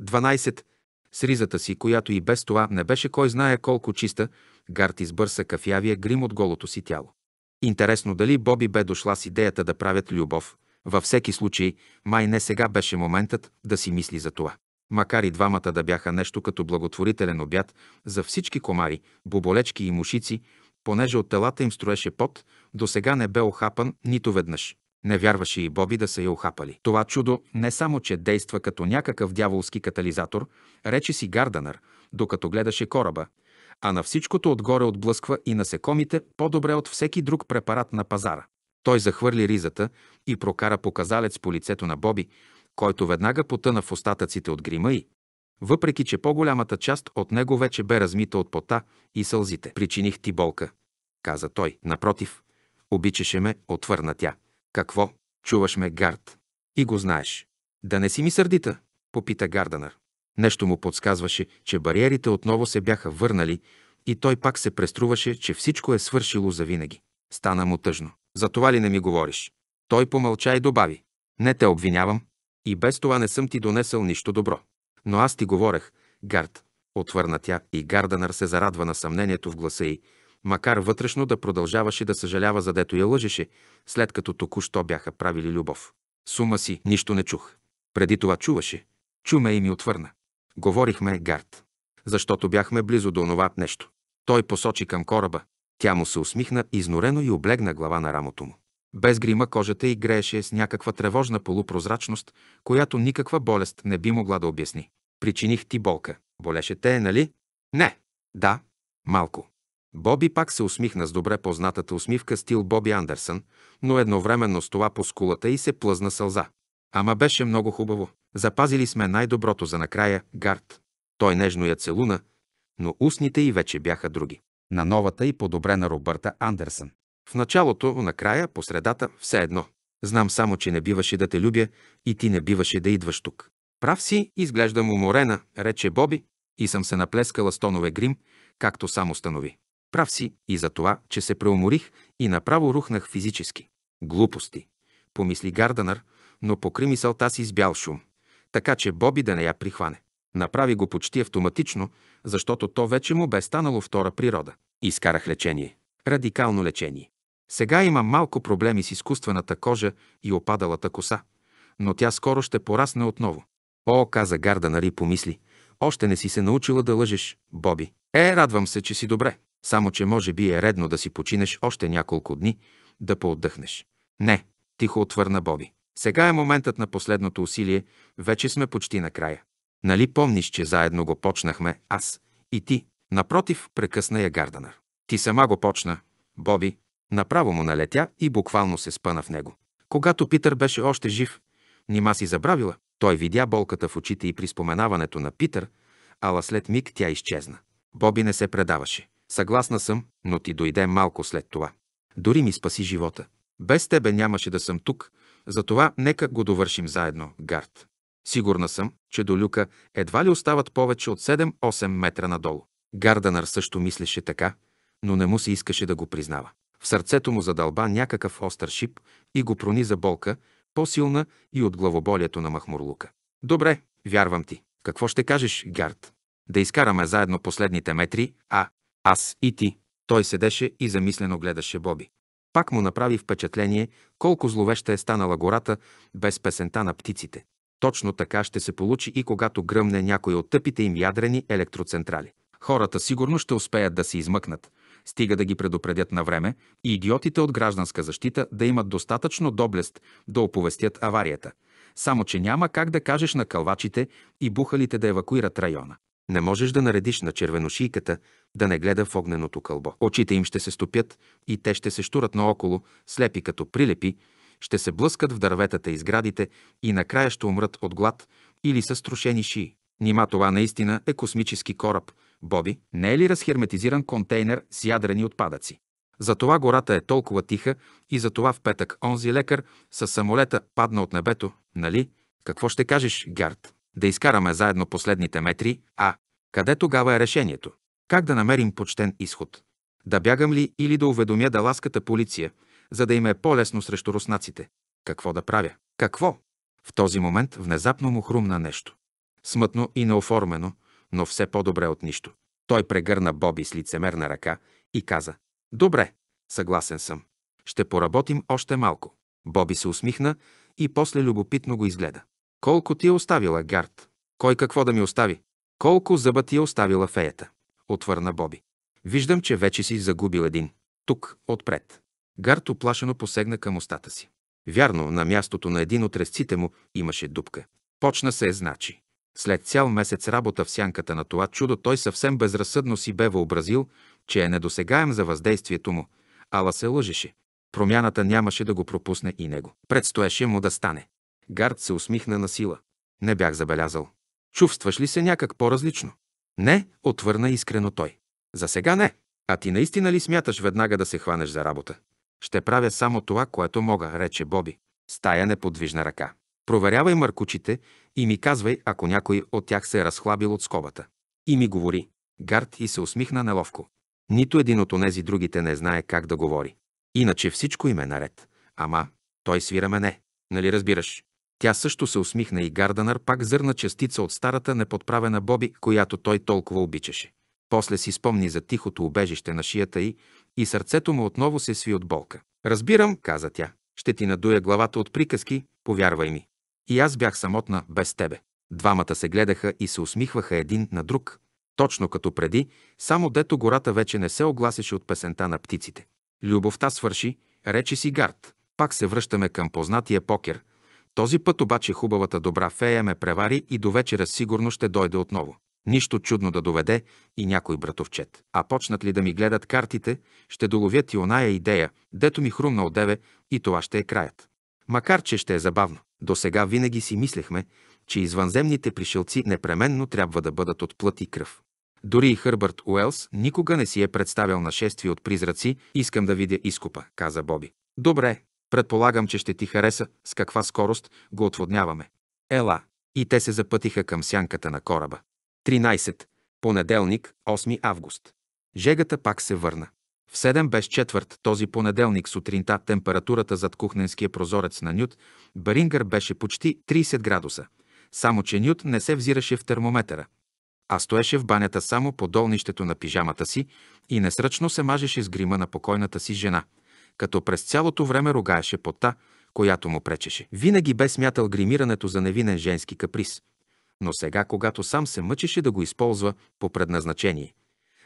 12. С ризата си, която и без това не беше кой знае колко чиста, Гарт избърса кафявия грим от голото си тяло. Интересно дали Боби бе дошла с идеята да правят любов. Във всеки случай, май не сега беше моментът да си мисли за това. Макар и двамата да бяха нещо като благотворителен обяд за всички комари, боболечки и мушици, понеже от телата им строеше пот, до сега не бе охапан нито веднъж. Не вярваше и Боби да са я охапали. Това чудо не само, че действа като някакъв дяволски катализатор, рече си Гарданър, докато гледаше кораба, а на всичкото отгоре отблъсква и насекомите по-добре от всеки друг препарат на пазара. Той захвърли ризата и прокара показалец по лицето на Боби, който веднага потъна в остатъците от грима й. Въпреки, че по-голямата част от него вече бе размита от пота и сълзите. Причиних ти болка, каза той. Напротив, обичаше ме, отвърна тя. Какво? Чуваш ме, Гард. И го знаеш. Да не си ми сърдита, попита Гарданър. Нещо му подсказваше, че бариерите отново се бяха върнали и той пак се преструваше, че всичко е свършило завинаги. Стана му тъжно. За това ли не ми говориш? Той помълча и добави. Не те обвинявам. И без това не съм ти донесъл нищо добро. Но аз ти говорех, Гард. Отвърна тя и Гарданър се зарадва на съмнението в гласа й, Макар вътрешно да продължаваше да съжалява, задето я лъжеше, след като току-що бяха правили любов. Сума си, нищо не чух. Преди това чуваше. Чуме и ми отвърна. Говорихме гард. Защото бяхме близо до онова нещо. Той посочи към кораба. Тя му се усмихна изнорено и облегна глава на рамото му. Без грима кожата й грееше с някаква тревожна полупрозрачност, която никаква болест не би могла да обясни. Причиних ти болка. Болеше те, нали? Не. Да. Малко. Боби пак се усмихна с добре познатата усмивка стил Боби Андерсън, но едновременно с това по скулата и се плъзна сълза. Ама беше много хубаво. Запазили сме най-доброто за накрая, Гард. Той нежно я целуна, но устните й вече бяха други. На новата и подобрена Робърта Андерсън. В началото, накрая, по средата, все едно. Знам само, че не биваше да те любя и ти не биваше да идваш тук. Прав си, изглеждам уморена, рече Боби, и съм се наплескала с тонове грим, както само станови. Прав си и за това, че се преуморих и направо рухнах физически. Глупости, помисли Гарданър, но покри мисълта си с бял шум, така че Боби да не я прихване. Направи го почти автоматично, защото то вече му бе станало втора природа. Изкарах лечение. Радикално лечение. Сега има малко проблеми с изкуствената кожа и опадалата коса, но тя скоро ще порасне отново. О, каза и помисли, още не си се научила да лъжеш, Боби. Е, радвам се, че си добре. Само, че може би е редно да си починеш още няколко дни, да поотдъхнеш. Не, тихо отвърна Боби. Сега е моментът на последното усилие, вече сме почти на края. Нали помниш, че заедно го почнахме аз и ти? Напротив, прекъсна я Гарданър. Ти сама го почна, Боби. Направо му налетя и буквално се спъна в него. Когато Питър беше още жив, нима си забравила, той видя болката в очите и при споменаването на Питър, ала след миг тя изчезна. Боби не се предаваше. Съгласна съм, но ти дойде малко след това. Дори ми спаси живота. Без тебе нямаше да съм тук, затова нека го довършим заедно, Гард. Сигурна съм, че до люка едва ли остават повече от 7-8 метра надолу. Гарданър също мислеше така, но не му се искаше да го признава. В сърцето му задълба някакъв остър шип и го прониза болка, по-силна и от главоболието на Махмурлука. Добре, вярвам ти. Какво ще кажеш, Гард? Да изкараме заедно последните метри, а аз и ти. Той седеше и замислено гледаше Боби. Пак му направи впечатление колко зловеща е станала гората без песента на птиците. Точно така ще се получи и когато гръмне някой от тъпите им ядрени електроцентрали. Хората сигурно ще успеят да се измъкнат, стига да ги предупредят на време и идиотите от гражданска защита да имат достатъчно доблест да оповестят аварията. Само, че няма как да кажеш на кълвачите и бухалите да евакуират района. Не можеш да наредиш на червеношийката да не гледа в огненото кълбо. Очите им ще се стопят и те ще се штурат наоколо, слепи като прилепи, ще се блъскат в дърветата и сградите и накрая ще умрат от глад или са струшени шии. Нима това наистина е космически кораб. Боби, не е ли разхерметизиран контейнер с ядрени отпадъци? Затова гората е толкова тиха и затова в петък онзи лекар с самолета падна от небето, нали? Какво ще кажеш, Гард? Да изкараме заедно последните метри, а къде тогава е решението? Как да намерим почтен изход? Да бягам ли или да уведомя даласката полиция, за да им е по-лесно срещу руснаците? Какво да правя? Какво? В този момент внезапно му хрумна нещо. Смътно и неоформено, но все по-добре от нищо. Той прегърна Боби с лицемерна ръка и каза «Добре, съгласен съм. Ще поработим още малко». Боби се усмихна и после любопитно го изгледа. «Колко ти е оставила, Гард? Кой какво да ми остави? Колко зъба ти е оставила феята?» отвърна Боби. Виждам, че вече си загубил един. Тук, отпред. Гарт оплашено посегна към устата си. Вярно, на мястото на един от резците му имаше дупка. Почна се е значи. След цял месец работа в сянката на това чудо, той съвсем безразсъдно си бе въобразил, че е недосегаем за въздействието му, ала се лъжеше. Промяната нямаше да го пропусне и него. Предстоеше му да стане. Гард се усмихна на сила. Не бях забелязал. Чувстваш ли се някак по-различно? Не, отвърна искрено той. За сега не. А ти наистина ли смяташ веднага да се хванеш за работа? Ще правя само това, което мога, рече Боби. Стая неподвижна ръка. Проверявай мъркучите и ми казвай, ако някой от тях се е разхлабил от скобата. И ми говори. Гард и се усмихна неловко. Нито един от онези другите не знае как да говори. Иначе всичко им е наред. Ама, той свира мене. Нали разбираш? Тя също се усмихна и Гарданър пак зърна частица от старата неподправена Боби, която той толкова обичаше. После си спомни за тихото убежище на шията й и сърцето му отново се сви от болка. «Разбирам», каза тя, «ще ти надуя главата от приказки, повярвай ми. И аз бях самотна без тебе». Двамата се гледаха и се усмихваха един на друг, точно като преди, само дето гората вече не се огласеше от песента на птиците. Любовта свърши, рече си Гард. Пак се връщаме към познатия покер, този път обаче хубавата добра фея ме превари и до вечера сигурно ще дойде отново. Нищо чудно да доведе и някой братовчет. А почнат ли да ми гледат картите, ще доловят и оная идея, дето ми хрумна одеве и това ще е краят. Макар, че ще е забавно. До сега винаги си мислехме, че извънземните пришелци непременно трябва да бъдат от плът и кръв. Дори и Хърбърт Уелс никога не си е представял нашествие от призраци. Искам да видя изкупа, каза Боби. Добре, Предполагам, че ще ти хареса с каква скорост го отводняваме. Ела. И те се запътиха към сянката на кораба. 13. Понеделник, 8 август. Жегата пак се върна. В 7 без четвърт този понеделник сутринта температурата зад кухненския прозорец на Нют Барингър беше почти 30 градуса, само че Нют не се взираше в термометъра, а стоеше в банята само по долнището на пижамата си и несръчно се мажеше с грима на покойната си жена – като през цялото време ругаеше пота, която му пречеше. Винаги бе смятал гримирането за невинен женски каприз, но сега, когато сам се мъчеше да го използва по предназначение,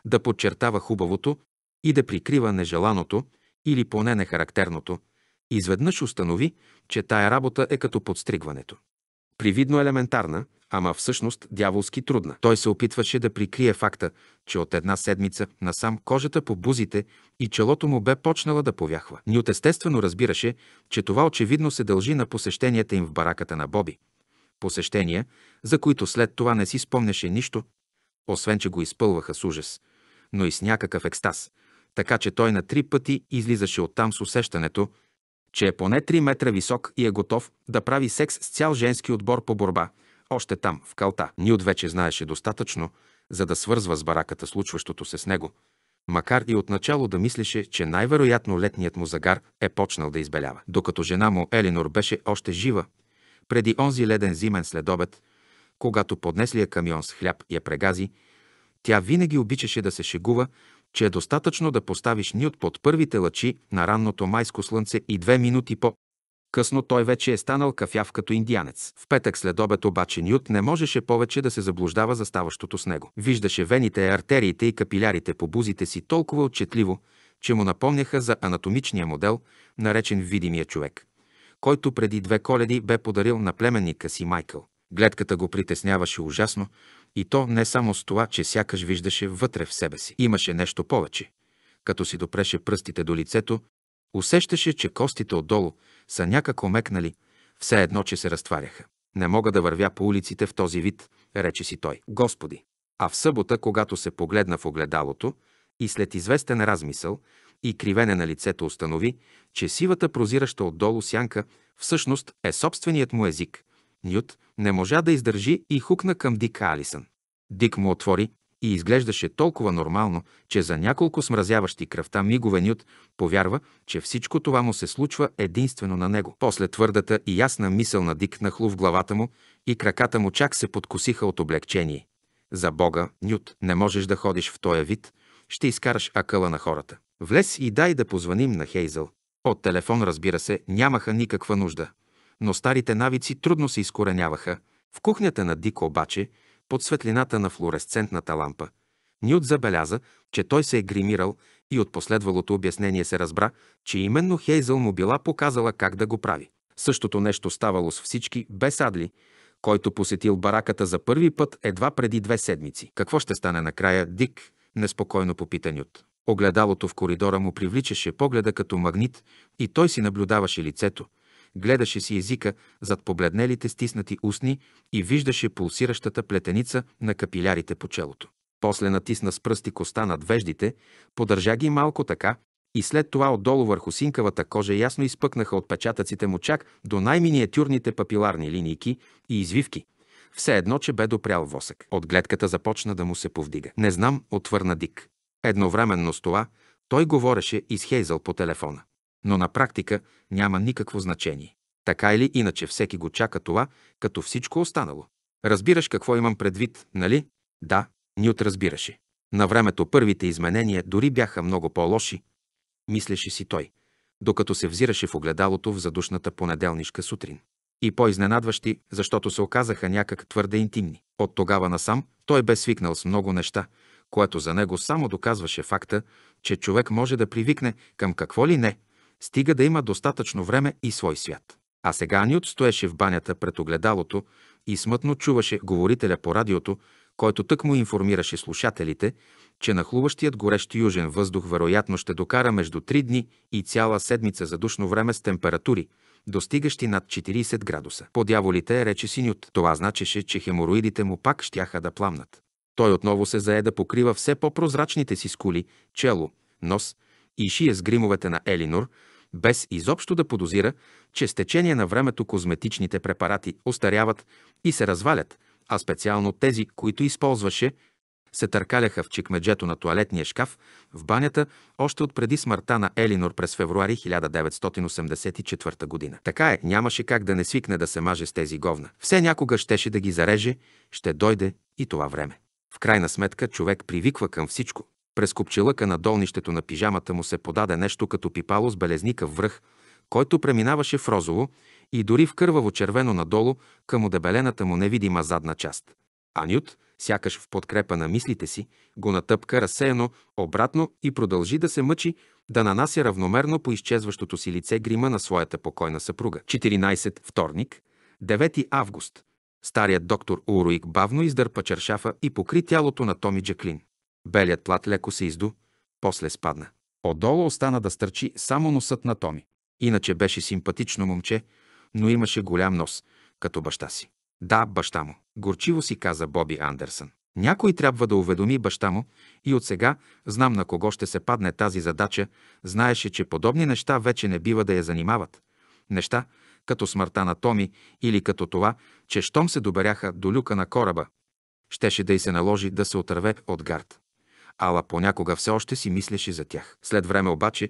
да подчертава хубавото и да прикрива нежеланото или поне нехарактерното, изведнъж установи, че тая работа е като подстригването. Привидно елементарна, ама всъщност дяволски трудна. Той се опитваше да прикрие факта, че от една седмица насам кожата по бузите и челото му бе почнала да повяхва. Нют естествено разбираше, че това очевидно се дължи на посещенията им в бараката на Боби. Посещения, за които след това не си спомняше нищо, освен че го изпълваха с ужас, но и с някакъв екстаз, така че той на три пъти излизаше оттам с усещането, че е поне 3 метра висок и е готов да прави секс с цял женски отбор по борба – още там, в Калта, ни вече знаеше достатъчно, за да свързва с бараката случващото се с него, макар и отначало да мислеше, че най-вероятно летният му загар е почнал да избелява. Докато жена му Елинор беше още жива, преди онзи леден зимен следобед, когато поднеслия камион с хляб я прегази, тя винаги обичаше да се шегува, че е достатъчно да поставиш от под първите лъчи на ранното майско слънце и две минути по Късно той вече е станал кафяв като индианец. В петък след обед обаче Нют не можеше повече да се заблуждава за ставащото с него. Виждаше вените, артериите и капилярите по бузите си толкова отчетливо, че му напомняха за анатомичния модел, наречен видимия човек, който преди две коледи бе подарил на племенника си Майкъл. Гледката го притесняваше ужасно, и то не само с това, че сякаш виждаше вътре в себе си. Имаше нещо повече. Като си допреше пръстите до лицето, усещаше, че костите отдолу, са някак омекнали, все едно, че се разтваряха. Не мога да вървя по улиците в този вид, рече си той. Господи! А в събота, когато се погледна в огледалото и след известен размисъл и кривене на лицето установи, че сивата прозираща отдолу сянка всъщност е собственият му език, Нют не можа да издържи и хукна към Дик Алисън. Дик му отвори и изглеждаше толкова нормално, че за няколко смразяващи кръвта мигове Нют повярва, че всичко това му се случва единствено на него. После твърдата и ясна мисъл на Дик нахлу в главата му и краката му чак се подкосиха от облегчение. За Бога, Нют, не можеш да ходиш в този вид, ще изкараш акъла на хората. Влез и дай да позваним на Хейзъл. От телефон, разбира се, нямаха никаква нужда. Но старите навици трудно се изкореняваха. В кухнята на Дик обаче – под светлината на флуоресцентната лампа. Нют забеляза, че той се е гримирал и от последвалото обяснение се разбра, че именно Хейзъл му била показала как да го прави. Същото нещо ставало с всички, без Адли, който посетил бараката за първи път едва преди две седмици. Какво ще стане накрая, Дик? Неспокойно попита Нют. Огледалото в коридора му привличаше погледа като магнит и той си наблюдаваше лицето – гледаше си езика зад побледнелите стиснати устни и виждаше пулсиращата плетеница на капилярите по челото. После натисна с пръсти коста над веждите, подържа ги малко така и след това отдолу върху синкавата кожа ясно изпъкнаха отпечатъците му чак до най-миниатюрните папиларни линийки и извивки. Все едно, че бе допрял восък. От гледката започна да му се повдига. Не знам, отвърна Дик. Едновременно с това, той говореше и с Хейзъл по телефона но на практика няма никакво значение. Така или иначе всеки го чака това, като всичко останало. Разбираш какво имам предвид, нали? Да, Нют разбираше. На времето първите изменения дори бяха много по-лоши, мислеше си той, докато се взираше в огледалото в задушната понеделнишка сутрин. И по-изненадващи, защото се оказаха някак твърде интимни. От тогава насам той бе свикнал с много неща, което за него само доказваше факта, че човек може да привикне към какво ли не – стига да има достатъчно време и свой свят. А сега Нют стоеше в банята пред огледалото и смътно чуваше говорителя по радиото, който тък му информираше слушателите, че нахлуващият горещ южен въздух вероятно ще докара между 3 дни и цяла седмица за душно време с температури, достигащи над 40 градуса. По дяволите рече си Нют. Това значеше, че хемороидите му пак щяха да пламнат. Той отново се зае да покрива все по-прозрачните си скули, чело, нос и шия с гримовете на Елинор, без изобщо да подозира, че с течение на времето козметичните препарати остаряват и се развалят, а специално тези, които използваше, се търкаляха в чекмеджето на туалетния шкаф в банята още от преди смъртта на Елинор през февруари 1984 година. Така е, нямаше как да не свикне да се маже с тези говна. Все някога щеше да ги зареже, ще дойде и това време. В крайна сметка човек привиква към всичко. През копчелъка на долнището на пижамата му се подаде нещо като пипало с белезникав връх, който преминаваше в розово и дори в кърваво червено надолу към одебелената му невидима задна част. А Нют, сякаш в подкрепа на мислите си, го натъпка разсеяно обратно и продължи да се мъчи да нанася равномерно по изчезващото си лице грима на своята покойна съпруга. 14. Вторник, 9 август. Старият доктор Уруик бавно издърпа чершафа и покри тялото на Томи Джаклин. Белият плат леко се изду, после спадна. Отдолу остана да стърчи само носът на Томи. Иначе беше симпатично момче, но имаше голям нос, като баща си. Да, баща му. Горчиво си каза Боби Андерсън. Някой трябва да уведоми баща му и от сега знам на кого ще се падне тази задача, знаеше, че подобни неща вече не бива да я занимават. Неща, като смъртта на Томи или като това, че щом се доберяха до люка на кораба, щеше да й се наложи да се отърве от гард. Ала понякога все още си мислеше за тях. След време обаче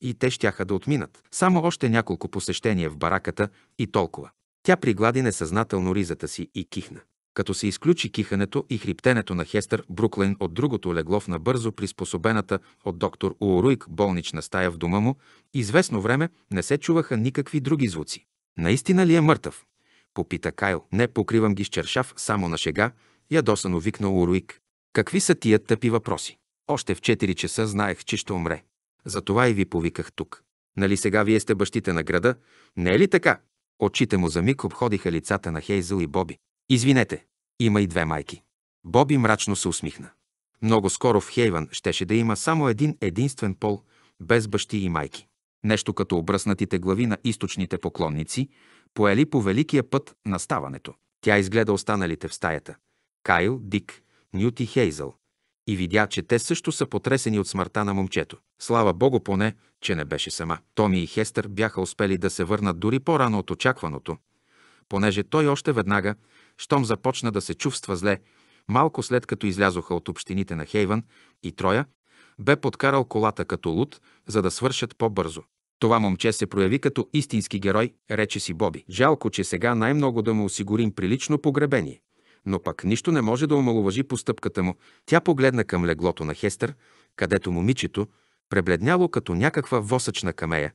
и те щяха да отминат. Само още няколко посещения в бараката и толкова. Тя приглади несъзнателно ризата си и кихна. Като се изключи кихането и хриптенето на Хестър Бруклин от другото легло в набързо приспособената от доктор Уоруик болнична стая в дома му, известно време не се чуваха никакви други звуци. Наистина ли е мъртъв? Попита Кайл. Не покривам ги с чершав, само на шега, ядосано викна Уоруик. Какви са тия тъпи въпроси? Още в 4 часа знаех, че ще умре. Затова и ви повиках тук. Нали сега вие сте бащите на града? Не е ли така? Очите му за миг обходиха лицата на Хейзъл и Боби. Извинете, има и две майки. Боби мрачно се усмихна. Много скоро в Хейвън щеше да има само един единствен пол, без бащи и майки. Нещо като обръснатите глави на източните поклонници, поели по великия път на ставането. Тя изгледа останалите в стаята. Кайл, Дик, Нют и Хейзъл, и видя, че те също са потресени от смъртта на момчето. Слава богу поне, че не беше сама. Томи и Хестър бяха успели да се върнат дори по-рано от очакваното, понеже той още веднага, щом започна да се чувства зле, малко след като излязоха от общините на Хейвън и Троя, бе подкарал колата като луд, за да свършат по-бързо. Това момче се прояви като истински герой, рече си Боби. Жалко, че сега най-много да му осигурим прилично погребение но пък нищо не може да омалуважи постъпката му. Тя погледна към леглото на Хестър, където момичето, пребледняло като някаква восъчна камея,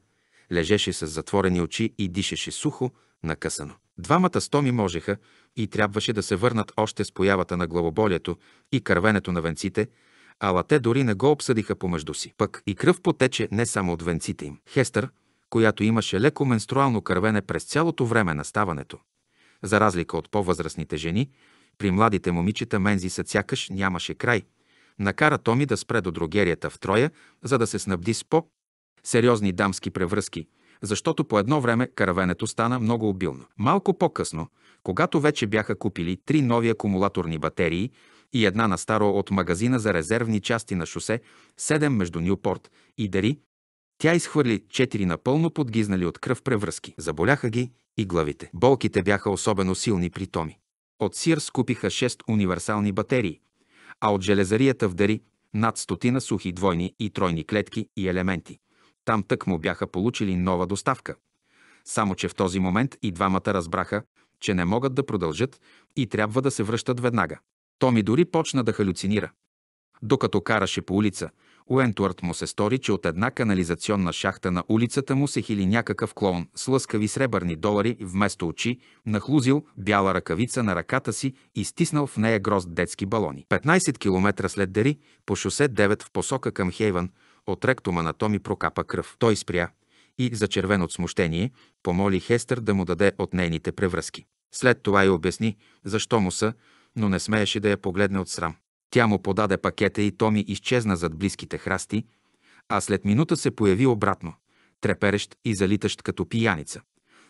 лежеше с затворени очи и дишеше сухо, накъсано. Двамата стоми можеха и трябваше да се върнат още с появата на главоболието и кървенето на венците, ала те дори не го обсъдиха помежду си. Пък и кръв потече не само от венците им. Хестър, която имаше леко менструално кървене през цялото време на ставането, за разлика от по-възрастните жени, при младите момичета са сякаш нямаше край. Накара Томи да спре до дрогерията в Троя, за да се снабди с по сериозни дамски превръзки, защото по едно време каравенето стана много обилно. Малко по-късно, когато вече бяха купили три нови акумулаторни батерии и една на старо от магазина за резервни части на шосе 7 между Нюпорт и Дари, тя изхвърли четири напълно подгизнали от кръв превръзки. Заболяха ги и главите. Болките бяха особено силни при Томи. От Сирс купиха 6 универсални батерии, а от железарията в Дари над стотина сухи двойни и тройни клетки и елементи. Там тък му бяха получили нова доставка. Само, че в този момент и двамата разбраха, че не могат да продължат и трябва да се връщат веднага. Томи дори почна да халюцинира. Докато караше по улица, Уентуарт му се стори, че от една канализационна шахта на улицата му се хили някакъв клоун с лъскави сребърни долари вместо очи, нахлузил бяла ръкавица на ръката си и стиснал в нея грозд детски балони. 15 км след Дери, по шосе 9 в посока към Хейвън, от ректума на Томи прокапа кръв. Той спря и, зачервен от смущение, помоли Хестър да му даде от нейните превръзки. След това й обясни защо му са, но не смееше да я погледне от срам. Тя му подаде пакета и Томи изчезна зад близките храсти, а след минута се появи обратно, треперещ и залитащ като пияница,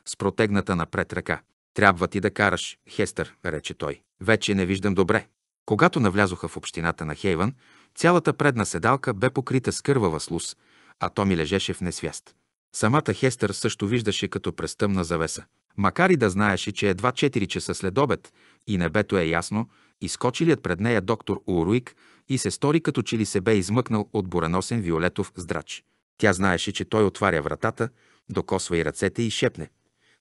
с протегната напред ръка. Трябва ти да караш, Хестър, рече той. Вече не виждам добре. Когато навлязоха в общината на Хейвън, цялата предна седалка бе покрита с кървава слуз, а Томи лежеше в несвяст. Самата Хестър също виждаше като през тъмна завеса. Макар и да знаеше, че едва 4 часа след обед и небето е ясно, Изкочилият пред нея доктор Уруик и се стори, като че ли се бе измъкнал от буреносен виолетов здрач. Тя знаеше, че той отваря вратата, докосва и ръцете и шепне.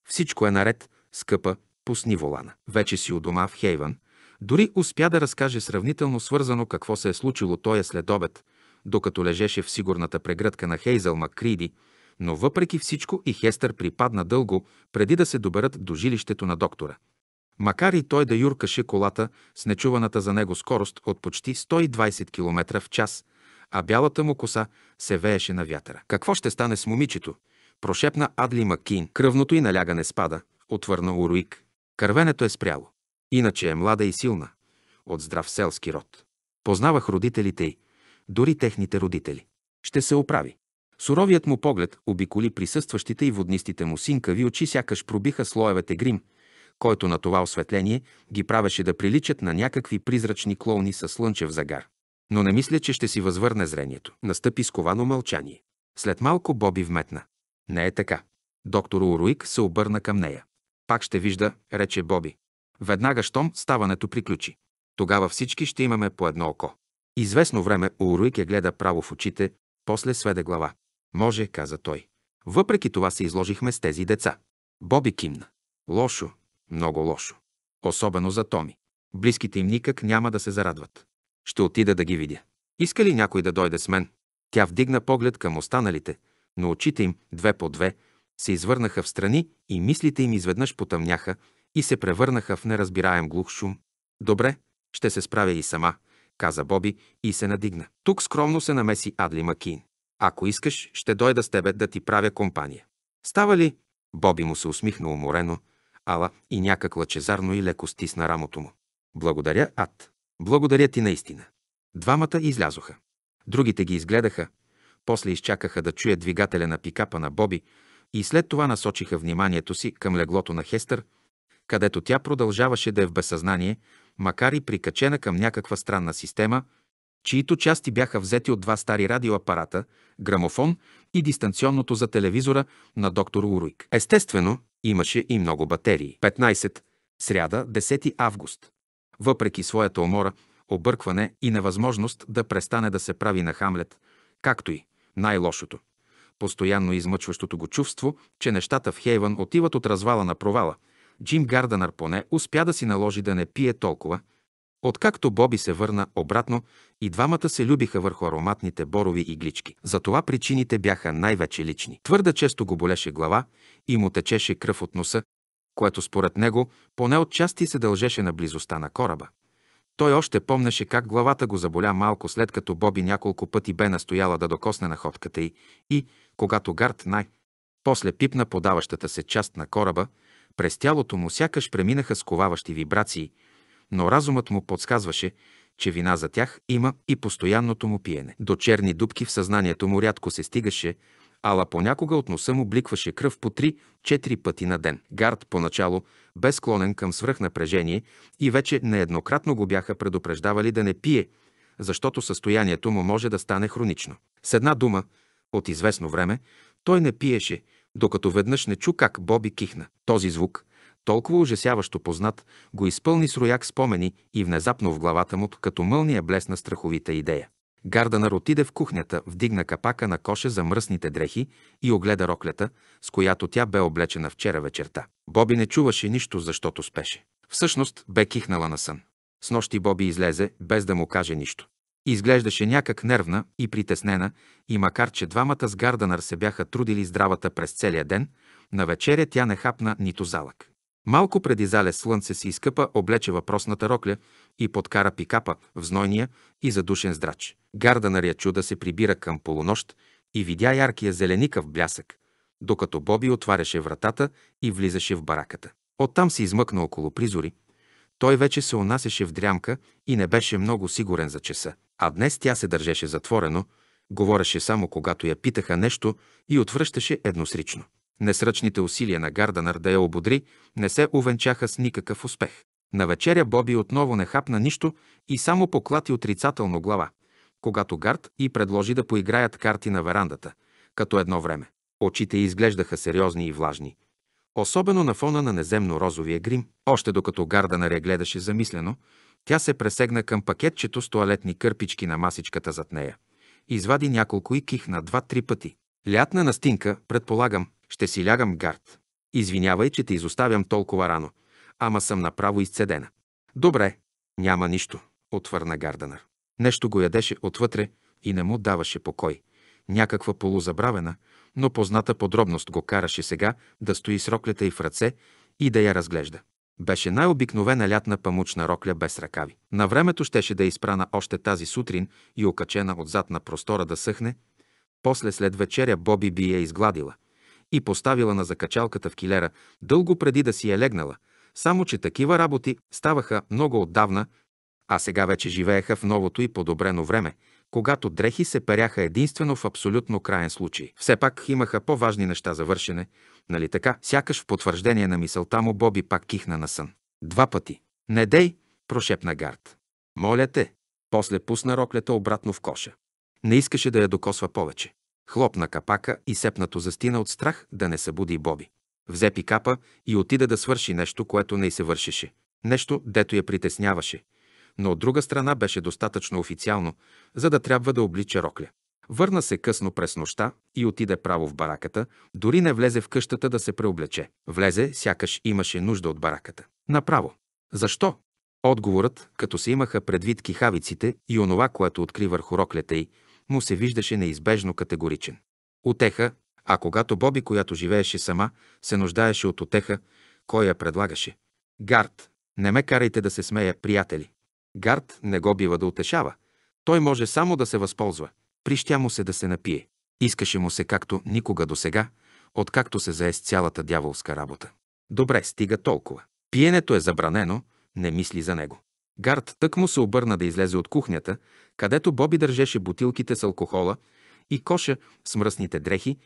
Всичко е наред, скъпа, пусни волана. Вече си у дома в Хейвън. Дори успя да разкаже сравнително свързано какво се е случило тоя следобед, докато лежеше в сигурната прегръдка на Хейзел Макриди, но въпреки всичко и Хестър припадна дълго, преди да се доберат до жилището на доктора. Макар и той да юркаше колата с нечуваната за него скорост от почти 120 км в час, а бялата му коса се вееше на вятъра. Какво ще стане с момичето? Прошепна Адли Макин. Кръвното и налягане спада, отвърна Уруик. Кървенето е спряло. Иначе е млада и силна. От здрав селски род. Познавах родителите й, дори техните родители. Ще се оправи. Суровият му поглед обиколи присъстващите и воднистите му синкави очи сякаш пробиха слоевете грим – който на това осветление ги правеше да приличат на някакви призрачни клоуни със слънчев загар. Но не мисля, че ще си възвърне зрението. Настъпи сковано мълчание. След малко Боби вметна. Не е така. Доктор Уруик се обърна към нея. Пак ще вижда, рече Боби. Веднага щом ставането приключи. Тогава всички ще имаме по едно око. Известно време Уруик я гледа право в очите, после сведе глава. Може, каза той. Въпреки това се изложихме с тези деца. Боби кимна. Лошо, много лошо. Особено за Томи. Близките им никак няма да се зарадват. Ще отида да ги видя. Иска ли някой да дойде с мен? Тя вдигна поглед към останалите, но очите им, две по две, се извърнаха в страни и мислите им изведнъж потъмняха и се превърнаха в неразбираем глух шум. Добре, ще се справя и сама, каза Боби и се надигна. Тук скромно се намеси Адли Макин. Ако искаш, ще дойда с тебе да ти правя компания. Става ли? Боби му се усмихна уморено Ала и някак лъчезарно и леко стисна рамото му. Благодаря, Ад. Благодаря ти наистина. Двамата излязоха. Другите ги изгледаха, после изчакаха да чуят двигателя на пикапа на Боби и след това насочиха вниманието си към леглото на Хестър, където тя продължаваше да е в безсъзнание, макар и прикачена към някаква странна система, чието части бяха взети от два стари радиоапарата, грамофон и дистанционното за телевизора на доктор Уруик. Естествено, Имаше и много батерии. 15. Сряда, 10 август. Въпреки своята умора, объркване и невъзможност да престане да се прави на Хамлет, както и най-лошото – постоянно измъчващото го чувство, че нещата в Хейвън отиват от развала на провала, Джим Гарданър поне успя да си наложи да не пие толкова – Откакто Боби се върна обратно, и двамата се любиха върху ароматните борови иглички. Затова причините бяха най-вече лични. Твърде често го болеше глава и му течеше кръв от носа, което според него поне отчасти се дължеше на близостта на кораба. Той още помнеше как главата го заболя малко след като Боби няколко пъти бе настояла да докосне находката й и, когато Гард най- после пипна подаващата се част на кораба, през тялото му сякаш преминаха сковаващи вибрации – но разумът му подсказваше, че вина за тях има и постоянното му пиене. До черни дубки в съзнанието му рядко се стигаше, ала понякога от носа му бликваше кръв по 3-4 пъти на ден. Гард поначало бе склонен към свръхнапрежение и вече нееднократно го бяха предупреждавали да не пие, защото състоянието му може да стане хронично. С една дума, от известно време, той не пиеше, докато веднъж не чу как Боби кихна. Този звук, толкова ужасяващо познат, го изпълни с рояк спомени и внезапно в главата му като мълния блесна страховита идея. Гарданър отиде в кухнята, вдигна капака на коша за мръсните дрехи и огледа роклята, с която тя бе облечена вчера вечерта. Боби не чуваше нищо, защото спеше. Всъщност бе кихнала на сън. С нощи Боби излезе, без да му каже нищо. Изглеждаше някак нервна и притеснена, и макар че двамата с Гарданър се бяха трудили здравата през целия ден, на вечеря тя не хапна нито залък. Малко преди залез слънце си изкъпа, облече въпросната рокля и подкара пикапа в знойния и задушен здрач. Гарда на Рячуда се прибира към полунощ и видя яркия зеленикав блясък, докато Боби отваряше вратата и влизаше в бараката. Оттам се измъкна около призори. Той вече се унасяше в дрямка и не беше много сигурен за часа. А днес тя се държеше затворено, говореше само когато я питаха нещо и отвръщаше едносрично. Несръчните усилия на Гарданър да я ободри не се увенчаха с никакъв успех. На вечеря Боби отново не хапна нищо и само поклати отрицателно глава, когато Гард и предложи да поиграят карти на верандата, като едно време. Очите изглеждаха сериозни и влажни. Особено на фона на неземно-розовия грим. Още докато Гарданър я гледаше замислено, тя се пресегна към пакетчето с туалетни кърпички на масичката зад нея. Извади няколко и кихна два-три пъти. Лятна настинка, предполагам, ще си лягам гард. Извинявай, че те изоставям толкова рано, ама съм направо изцедена. Добре, няма нищо, отвърна Гарданър. Нещо го ядеше отвътре и не му даваше покой. Някаква полузабравена, но позната подробност го караше сега да стои с роклята и в ръце и да я разглежда. Беше най-обикновена лятна памучна рокля без ръкави. На времето щеше да е изпрана още тази сутрин и окачена отзад на простора да съхне. После след вечеря Боби би я изгладила – и поставила на закачалката в килера дълго преди да си е легнала, само че такива работи ставаха много отдавна, а сега вече живееха в новото и подобрено време, когато дрехи се перяха единствено в абсолютно краен случай. Все пак имаха по-важни неща за вършене, нали така? Сякаш в потвърждение на мисълта му Боби пак кихна на сън. Два пъти. Не дей, прошепна Гард. Моля те. После пусна роклята обратно в коша. Не искаше да я докосва повече хлопна капака и сепнато застина от страх да не събуди Боби. Взе пикапа и отида да свърши нещо, което не й се вършеше. Нещо, дето я притесняваше. Но от друга страна беше достатъчно официално, за да трябва да облича рокля. Върна се късно през нощта и отиде право в бараката, дори не влезе в къщата да се преоблече. Влезе, сякаш имаше нужда от бараката. Направо. Защо? Отговорът, като се имаха предвид кихавиците и онова, което откри върху роклята й, му се виждаше неизбежно категоричен. Отеха, а когато Боби, която живееше сама, се нуждаеше от отеха, кой я предлагаше? Гард, не ме карайте да се смея, приятели. Гард не го бива да утешава. Той може само да се възползва. Прищя му се да се напие. Искаше му се както никога до сега, откакто се зае с цялата дяволска работа. Добре, стига толкова. Пиенето е забранено, не мисли за него. Гард тък му се обърна да излезе от кухнята, където Боби държеше бутилките с алкохола и коша с мръсните дрехи,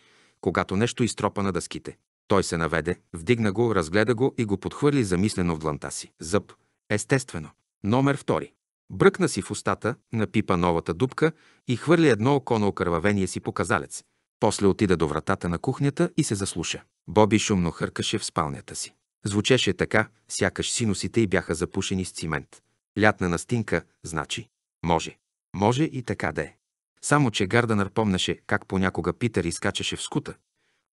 когато нещо изтропа на дъските. Той се наведе, вдигна го, разгледа го и го подхвърли замислено в дланта си. Зъб. Естествено. Номер втори. Бръкна си в устата, напипа новата дупка и хвърли едно око на окървавения си показалец. После отида до вратата на кухнята и се заслуша. Боби шумно хъркаше в спалнята си. Звучеше така, сякаш синусите й бяха запушени с цимент. Лятна настинка, значи. Може. Може и така да е. Само, че Гарданър помнеше как понякога Питър изкачаше в скута.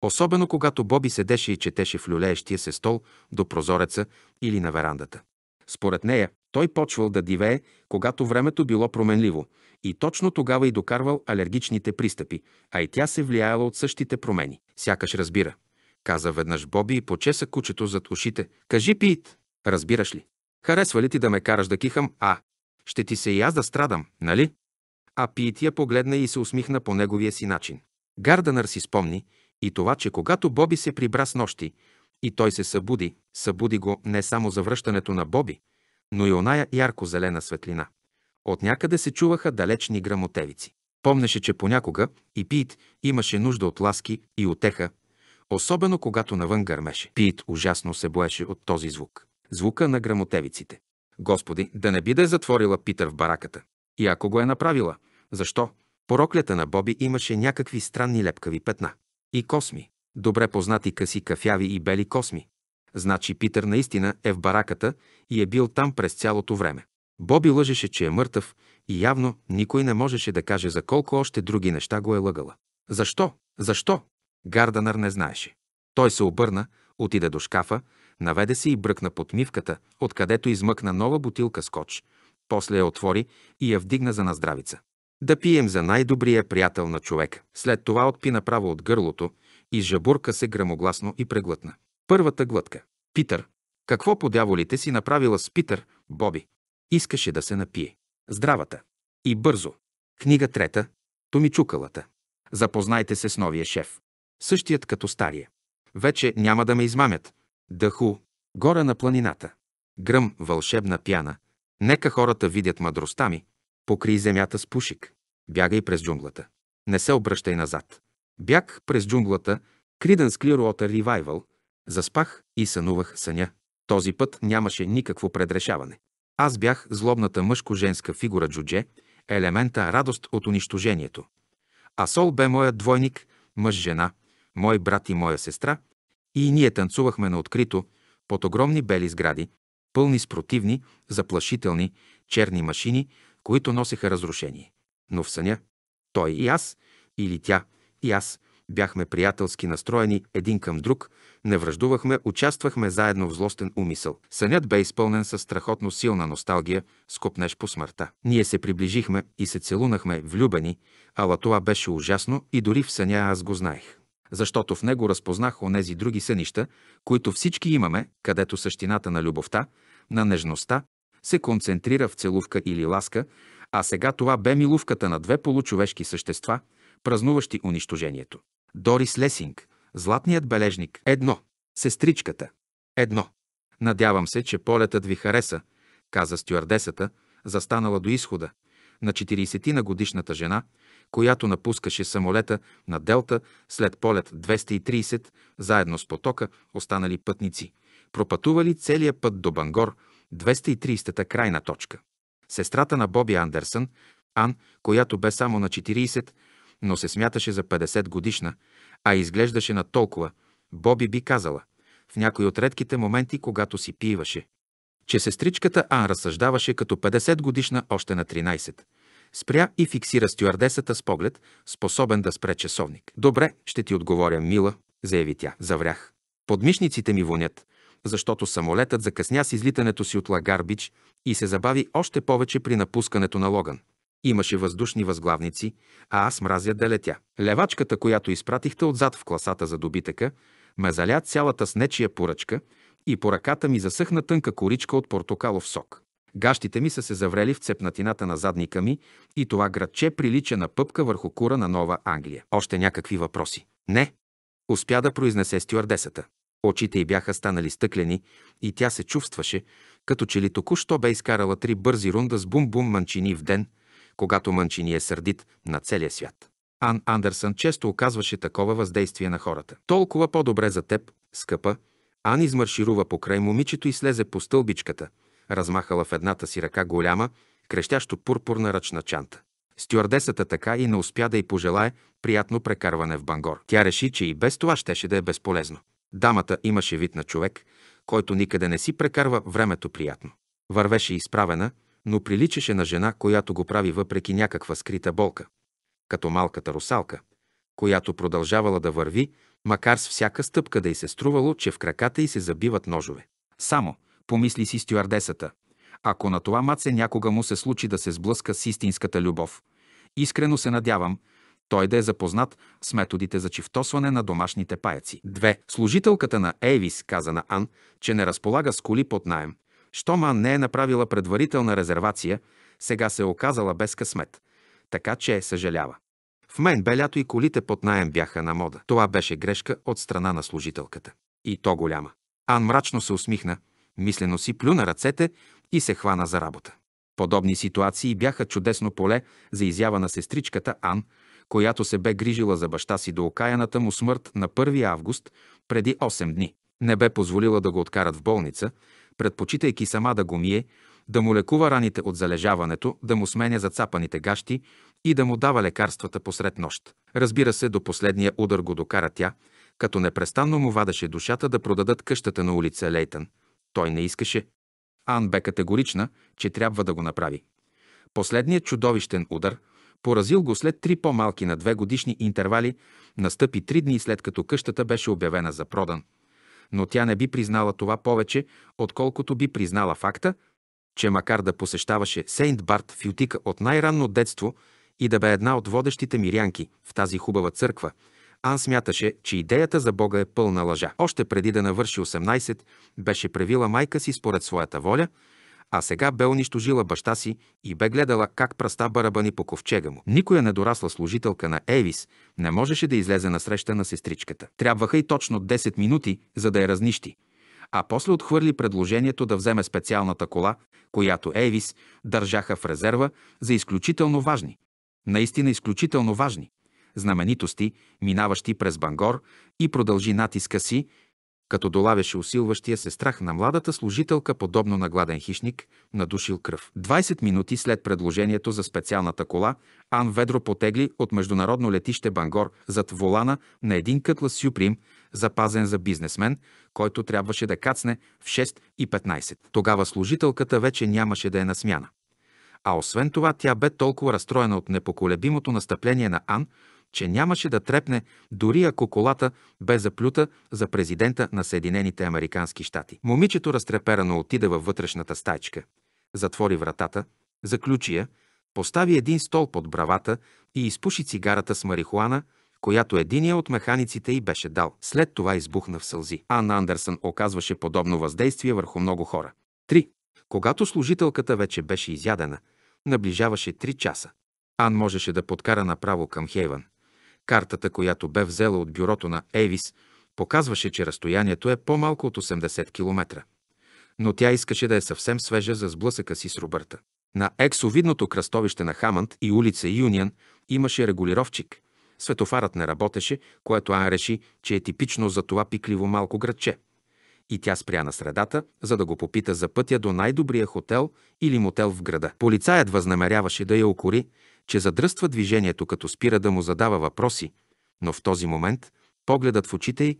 Особено когато Боби седеше и четеше в люлеещия се стол до прозореца или на верандата. Според нея, той почвал да дивее, когато времето било променливо и точно тогава и докарвал алергичните пристъпи, а и тя се влияела от същите промени. Сякаш разбира. Каза веднъж Боби и почеса кучето зад ушите. Кажи, Пит, разбираш ли? Харесва ли ти да ме караш да кихам, а? Ще ти се и аз да страдам, нали? А Пития погледна и се усмихна по неговия си начин. Гарданър си спомни и това, че когато Боби се прибра с нощи и той се събуди, събуди го не само за връщането на Боби, но и оная ярко-зелена светлина. От някъде се чуваха далечни грамотевици. Помнеше, че понякога и Пит имаше нужда от ласки и отеха, особено когато навън гърмеше. Пит ужасно се боеше от този звук. Звука на грамотевиците. Господи, да не би да е затворила Питър в бараката. И ако го е направила, защо? Пороклята на Боби имаше някакви странни лепкави петна. И косми. Добре познати къси кафяви и бели косми. Значи Питър наистина е в бараката и е бил там през цялото време. Боби лъжеше, че е мъртъв и явно никой не можеше да каже за колко още други неща го е лъгала. Защо? Защо? Гарданър не знаеше. Той се обърна, отида до шкафа, наведе се и бръкна под мивката, откъдето измъкна нова бутилка скоч. После я отвори и я вдигна за наздравица. Да пием за най-добрия приятел на човек. След това отпи направо от гърлото и жабурка се грамогласно и преглътна. Първата глътка. Питър. Какво по дяволите си направила с Питър, Боби? Искаше да се напие. Здравата. И бързо. Книга трета. Томичукалата. Запознайте се с новия шеф. Същият като стария. Вече няма да ме измамят, Даху, горе на планината. Гръм, вълшебна пяна. Нека хората видят мъдростта ми. Покри земята с пушик. Бягай през джунглата. Не се обръщай назад. Бях през джунглата, Криден Склиротър Ревайвал, заспах и сънувах съня. Този път нямаше никакво предрешаване. Аз бях злобната мъжко-женска фигура джудже, елемента радост от унищожението. А Сол бе моят двойник, мъж-жена, мой брат и моя сестра – и ние танцувахме на открито, под огромни бели сгради, пълни с противни, заплашителни, черни машини, които носеха разрушение. Но в съня, той и аз, или тя и аз, бяхме приятелски настроени един към друг, не връждувахме, участвахме заедно в злостен умисъл. Сънят бе изпълнен с страхотно силна носталгия, скопнеш по смъртта. Ние се приближихме и се целунахме влюбени, ала това беше ужасно и дори в съня аз го знаех защото в него разпознах онези други сънища, които всички имаме, където същината на любовта, на нежността, се концентрира в целувка или ласка, а сега това бе милувката на две получовешки същества, празнуващи унищожението. Дорис Лесинг, Златният бележник, едно. Сестричката, едно. Надявам се, че полетът ви хареса, каза стюардесата, застанала до изхода, на 40 на годишната жена, която напускаше самолета на Делта след полет 230, заедно с потока останали пътници, пропътували целия път до Бангор, 230-та крайна точка. Сестрата на Боби Андерсън, Ан, която бе само на 40, но се смяташе за 50 годишна, а изглеждаше на толкова, Боби би казала, в някои от редките моменти, когато си пиваше, че сестричката Ан разсъждаваше като 50 годишна още на 13 Спря и фиксира стюардесата с поглед, способен да спре часовник. Добре, ще ти отговоря, мила, заяви тя. Заврях. Подмишниците ми вонят, защото самолетът закъсня с излитането си от Лагарбич и се забави още повече при напускането на Логан. Имаше въздушни възглавници, а аз мразя да летя. Левачката, която изпратихте отзад в класата за добитъка, ме заля цялата с нечия поръчка и по ръката ми засъхна тънка коричка от портокалов сок. Гащите ми са се заврели в цепнатината на задника ми и това градче прилича на пъпка върху кура на Нова Англия. Още някакви въпроси? Не. Успя да произнесе стюардесата. Очите й бяха станали стъклени и тя се чувстваше, като че ли току-що бе изкарала три бързи рунда с бум-бум манчини в ден, когато манчини е сърдит на целия свят. Ан Андерсън често оказваше такова въздействие на хората. Толкова по-добре за теб, скъпа. Ан измарширува покрай момичето и слезе по стълбичката – размахала в едната си ръка голяма, крещящо пурпурна ръчна чанта. Стюардесата така и не успя да й пожелае приятно прекарване в Бангор. Тя реши, че и без това щеше да е безполезно. Дамата имаше вид на човек, който никъде не си прекарва времето приятно. Вървеше изправена, но приличаше на жена, която го прави въпреки някаква скрита болка, като малката русалка, която продължавала да върви, макар с всяка стъпка да й се струвало, че в краката й се забиват ножове. Само – помисли си стюардесата. Ако на това маце някога му се случи да се сблъска с истинската любов, искрено се надявам, той да е запознат с методите за чифтосване на домашните паяци. 2. Служителката на Ейвис каза на Ан, че не разполага с коли под найем. Щом Ан не е направила предварителна резервация, сега се е оказала без късмет. Така че е съжалява. В мен бе лято и колите под найем бяха на мода. Това беше грешка от страна на служителката. И то голяма. Ан мрачно се усмихна – Мислено си плюна ръцете и се хвана за работа. Подобни ситуации бяха чудесно поле за изява на сестричката Ан, която се бе грижила за баща си до окаяната му смърт на 1 август преди 8 дни. Не бе позволила да го откарат в болница, предпочитайки сама да го мие, да му лекува раните от залежаването, да му сменя зацапаните гащи и да му дава лекарствата посред нощ. Разбира се, до последния удар го докара тя, като непрестанно му вадеше душата да продадат къщата на улица Лейтън, той не искаше. Ан бе категорична, че трябва да го направи. Последният чудовищен удар, поразил го след три по-малки на две годишни интервали, настъпи три дни след като къщата беше обявена за продан. Но тя не би признала това повече, отколкото би признала факта, че макар да посещаваше Сейнт Барт в Ютика от най-ранно детство и да бе една от водещите мирянки в тази хубава църква – Ан смяташе, че идеята за Бога е пълна лъжа. Още преди да навърши 18, беше превила майка си според своята воля, а сега бе унищожила баща си и бе гледала как пръста барабани по ковчега му. Никоя недорасла служителка на Евис не можеше да излезе на среща на сестричката. Трябваха и точно 10 минути, за да я разнищи. А после отхвърли предложението да вземе специалната кола, която Евис държаха в резерва за изключително важни. Наистина изключително важни знаменитости, минаващи през Бангор, и продължи натиска си, като долавяше усилващия се страх на младата служителка, подобно на гладен хищник, надушил кръв. 20 минути след предложението за специалната кола, Ан Ведро потегли от международно летище Бангор зад волана на един кътла Сюприм, запазен за бизнесмен, който трябваше да кацне в 6 и 15. Тогава служителката вече нямаше да е на смяна. А освен това, тя бе толкова разстроена от непоколебимото настъпление на Ан, че нямаше да трепне, дори ако колата бе заплюта за президента на Съединените Американски щати. Момичето разтреперано отиде във вътрешната стайчка, затвори вратата, заключи я, постави един стол под бравата и изпуши цигарата с марихуана, която единия от механиците й беше дал. След това избухна в сълзи. Анна Андерсън оказваше подобно въздействие върху много хора. 3. Когато служителката вече беше изядена, наближаваше 3 часа. Ан можеше да подкара направо към Хейвън. Картата, която бе взела от бюрото на Евис, показваше, че разстоянието е по-малко от 80 км. Но тя искаше да е съвсем свежа за сблъсъка си с Робърта. На ексовидното кръстовище на Хамънд и улица Юниан имаше регулировчик. Светофарът не работеше, което Ан реши, че е типично за това пикливо малко градче. И тя спря на средата, за да го попита за пътя до най-добрия хотел или мотел в града. Полицаят възнамеряваше да я окори, че задръства движението, като спира да му задава въпроси, но в този момент погледът в очите й,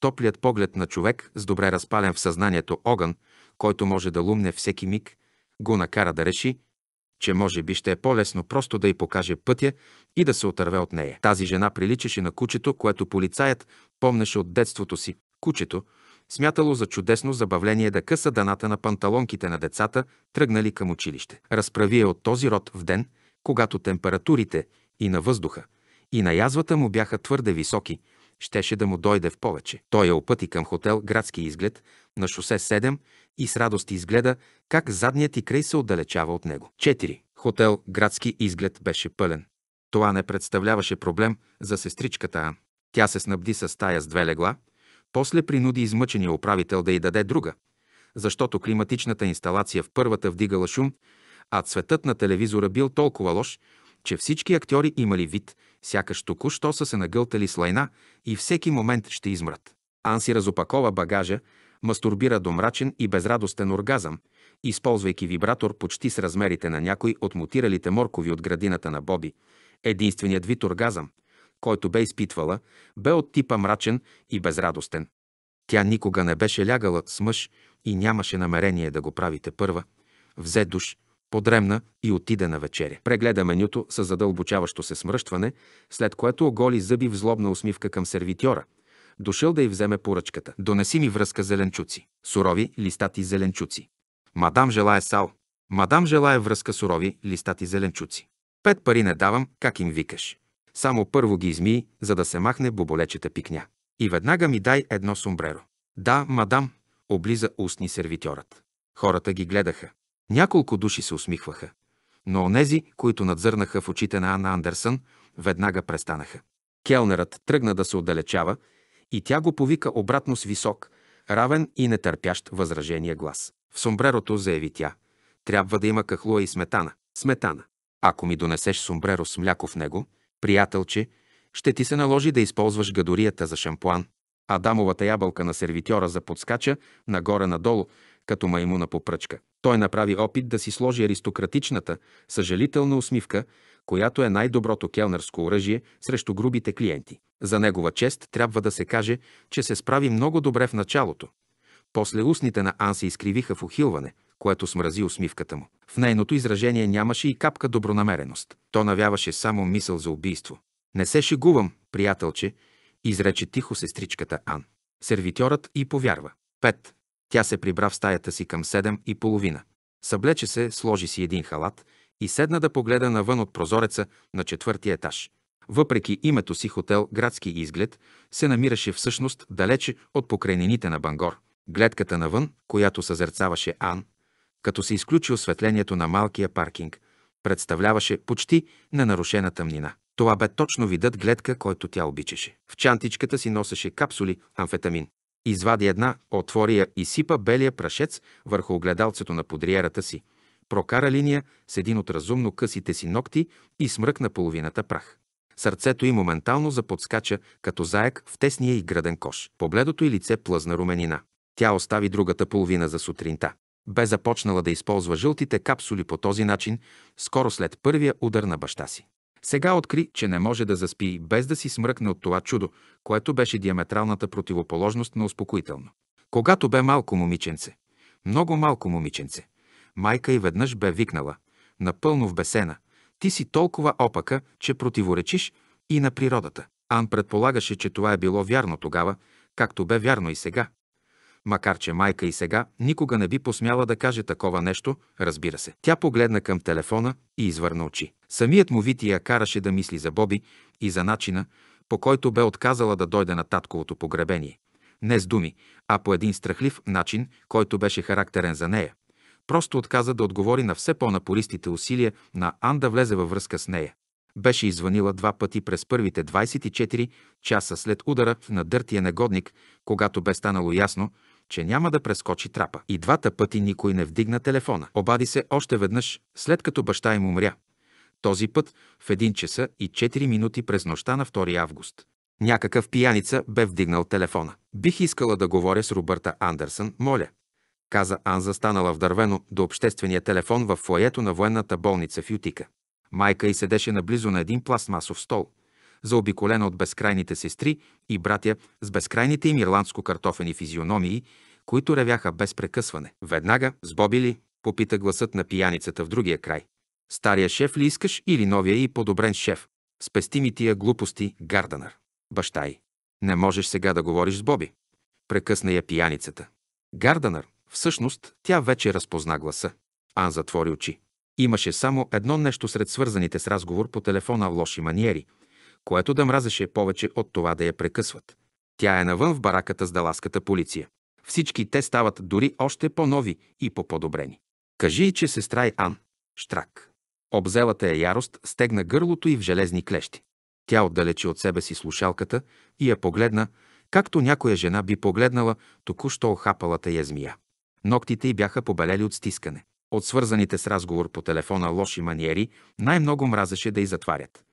топлият поглед на човек с добре разпален в съзнанието огън, който може да лумне всеки миг, го накара да реши, че може би ще е по-лесно просто да й покаже пътя и да се отърве от нея. Тази жена приличаше на кучето, което полицаят помнеше от детството си. Кучето, смятало за чудесно забавление да къса даната на панталонките на децата, тръгнали към училище. Разправи е от този род в ден – когато температурите и на въздуха, и на язвата му бяха твърде високи, щеше да му дойде в повече. Той е опъти към хотел «Градски изглед» на шосе 7 и с радост изгледа как задният и край се отдалечава от него. 4. Хотел «Градски изглед» беше пълен. Това не представляваше проблем за сестричката Ан. Тя се снабди с стая с две легла, после принуди измъчения управител да й даде друга, защото климатичната инсталация в първата вдигала шум, а цветът на телевизора бил толкова лош, че всички актьори имали вид, сякаш току-що са се нагълтали с лайна и всеки момент ще измрат. Анси разопакова багажа, мастурбира до мрачен и безрадостен оргазъм, използвайки вибратор почти с размерите на някой от мутиралите моркови от градината на Боби. Единственият вид оргазъм, който бе изпитвала, бе от типа мрачен и безрадостен. Тя никога не беше лягала с мъж и нямаше намерение да го правите първа. Взе душ, подремна и отиде на вечеря. Прегледа менюто с задълбочаващо се смръщване, след което оголи зъби в злобна усмивка към сервитьора, дошъл да й вземе поръчката. Донеси ми връзка зеленчуци. Сурови, листати зеленчуци. Мадам желая сал. Мадам желая връзка сурови, листати зеленчуци. Пет пари не давам, как им викаш. Само първо ги измий, за да се махне боболечета пикня. И веднага ми дай едно сумбреро. Да, мадам, облиза устни сервитьорът. Хората ги гледаха. Няколко души се усмихваха, но онези, които надзърнаха в очите на Анна Андерсън, веднага престанаха. Келнерът тръгна да се отдалечава и тя го повика обратно с висок, равен и нетърпящ възражение глас. В сомбрерото заяви тя. Трябва да има кахлуа и сметана. Сметана. Ако ми донесеш сомбреро с мляко в него, приятелче, ще ти се наложи да използваш гадорията за шампуан. Адамовата ябълка на сервитьора за подскача нагоре-надолу, като маймуна по пръчка. Той направи опит да си сложи аристократичната, съжалителна усмивка, която е най-доброто келнерско оръжие срещу грубите клиенти. За негова чест трябва да се каже, че се справи много добре в началото. После устните на Ан се изкривиха в ухилване, което смрази усмивката му. В нейното изражение нямаше и капка добронамереност. То навяваше само мисъл за убийство. Не се шегувам, приятелче, изрече тихо сестричката Ан. Сервитьорът и повярва. Пет. Тя се прибра в стаята си към седем и половина. Съблече се, сложи си един халат и седна да погледа навън от прозореца на четвъртия етаж. Въпреки името си хотел Градски изглед се намираше всъщност далече от покрайнините на Бангор. Гледката навън, която съзерцаваше Ан, като се изключи осветлението на малкия паркинг, представляваше почти ненарушена тъмнина. Това бе точно видът гледка, който тя обичаше. В чантичката си носеше капсули амфетамин. Извади една, отвори я и сипа белия прашец върху огледалцето на подриерата си. Прокара линия с един от разумно късите си ногти и смръкна половината прах. Сърцето й моментално заподскача като заек в тесния и граден кош. По бледото й лице плъзна руменина. Тя остави другата половина за сутринта. Бе започнала да използва жълтите капсули по този начин, скоро след първия удар на баща си. Сега откри, че не може да заспи, без да си смръкне от това чудо, което беше диаметралната противоположност на успокоително. Когато бе малко момиченце, много малко момиченце, майка и веднъж бе викнала, напълно в бесена. ти си толкова опака, че противоречиш и на природата. Ан предполагаше, че това е било вярно тогава, както бе вярно и сега. Макар, че майка и сега никога не би посмяла да каже такова нещо, разбира се. Тя погледна към телефона и извърна очи. Самият му вити я караше да мисли за Боби и за начина, по който бе отказала да дойде на татковото погребение. Не с думи, а по един страхлив начин, който беше характерен за нея. Просто отказа да отговори на все по-напористите усилия на Ан да влезе във връзка с нея. Беше извънила два пъти през първите 24 часа след удара на дъртия негодник, когато бе станало ясно, че няма да прескочи трапа. И двата пъти никой не вдигна телефона. Обади се още веднъж, след като баща им умря. Този път в 1 часа и 4 минути през нощта на 2 август. Някакъв пияница бе вдигнал телефона. Бих искала да говоря с Робърта Андерсън, моля. Каза Анза, станала вдървено до обществения телефон в фоето на военната болница в Ютика. Майка й седеше наблизо на един пластмасов стол – заобиколена от безкрайните сестри и братя с безкрайните им ирландско-картофени физиономии, които ревяха без прекъсване. Веднага, сбобили, попита гласът на пияницата в другия край. Стария шеф ли искаш или новия и подобрен шеф? Спести ми тия глупости, Гарданър. Баща й. Не можеш сега да говориш с Боби. Прекъсна я пияницата. Гарданър, всъщност, тя вече разпозна гласа. Ан затвори очи. Имаше само едно нещо сред свързаните с разговор по телефона в лоши маниери – което да мразеше повече от това да я прекъсват. Тя е навън в бараката с даласката полиция. Всички те стават дори още по-нови и по-подобрени. Кажи и, че сестра е Ан. Штрак. Обзелата я е ярост, стегна гърлото и в железни клещи. Тя отдалечи от себе си слушалката и я погледна, както някоя жена би погледнала току-що охапалата я змия. Ноктите й бяха побелели от стискане. От свързаните с разговор по телефона лоши маниери най-много мразеше да й затварят.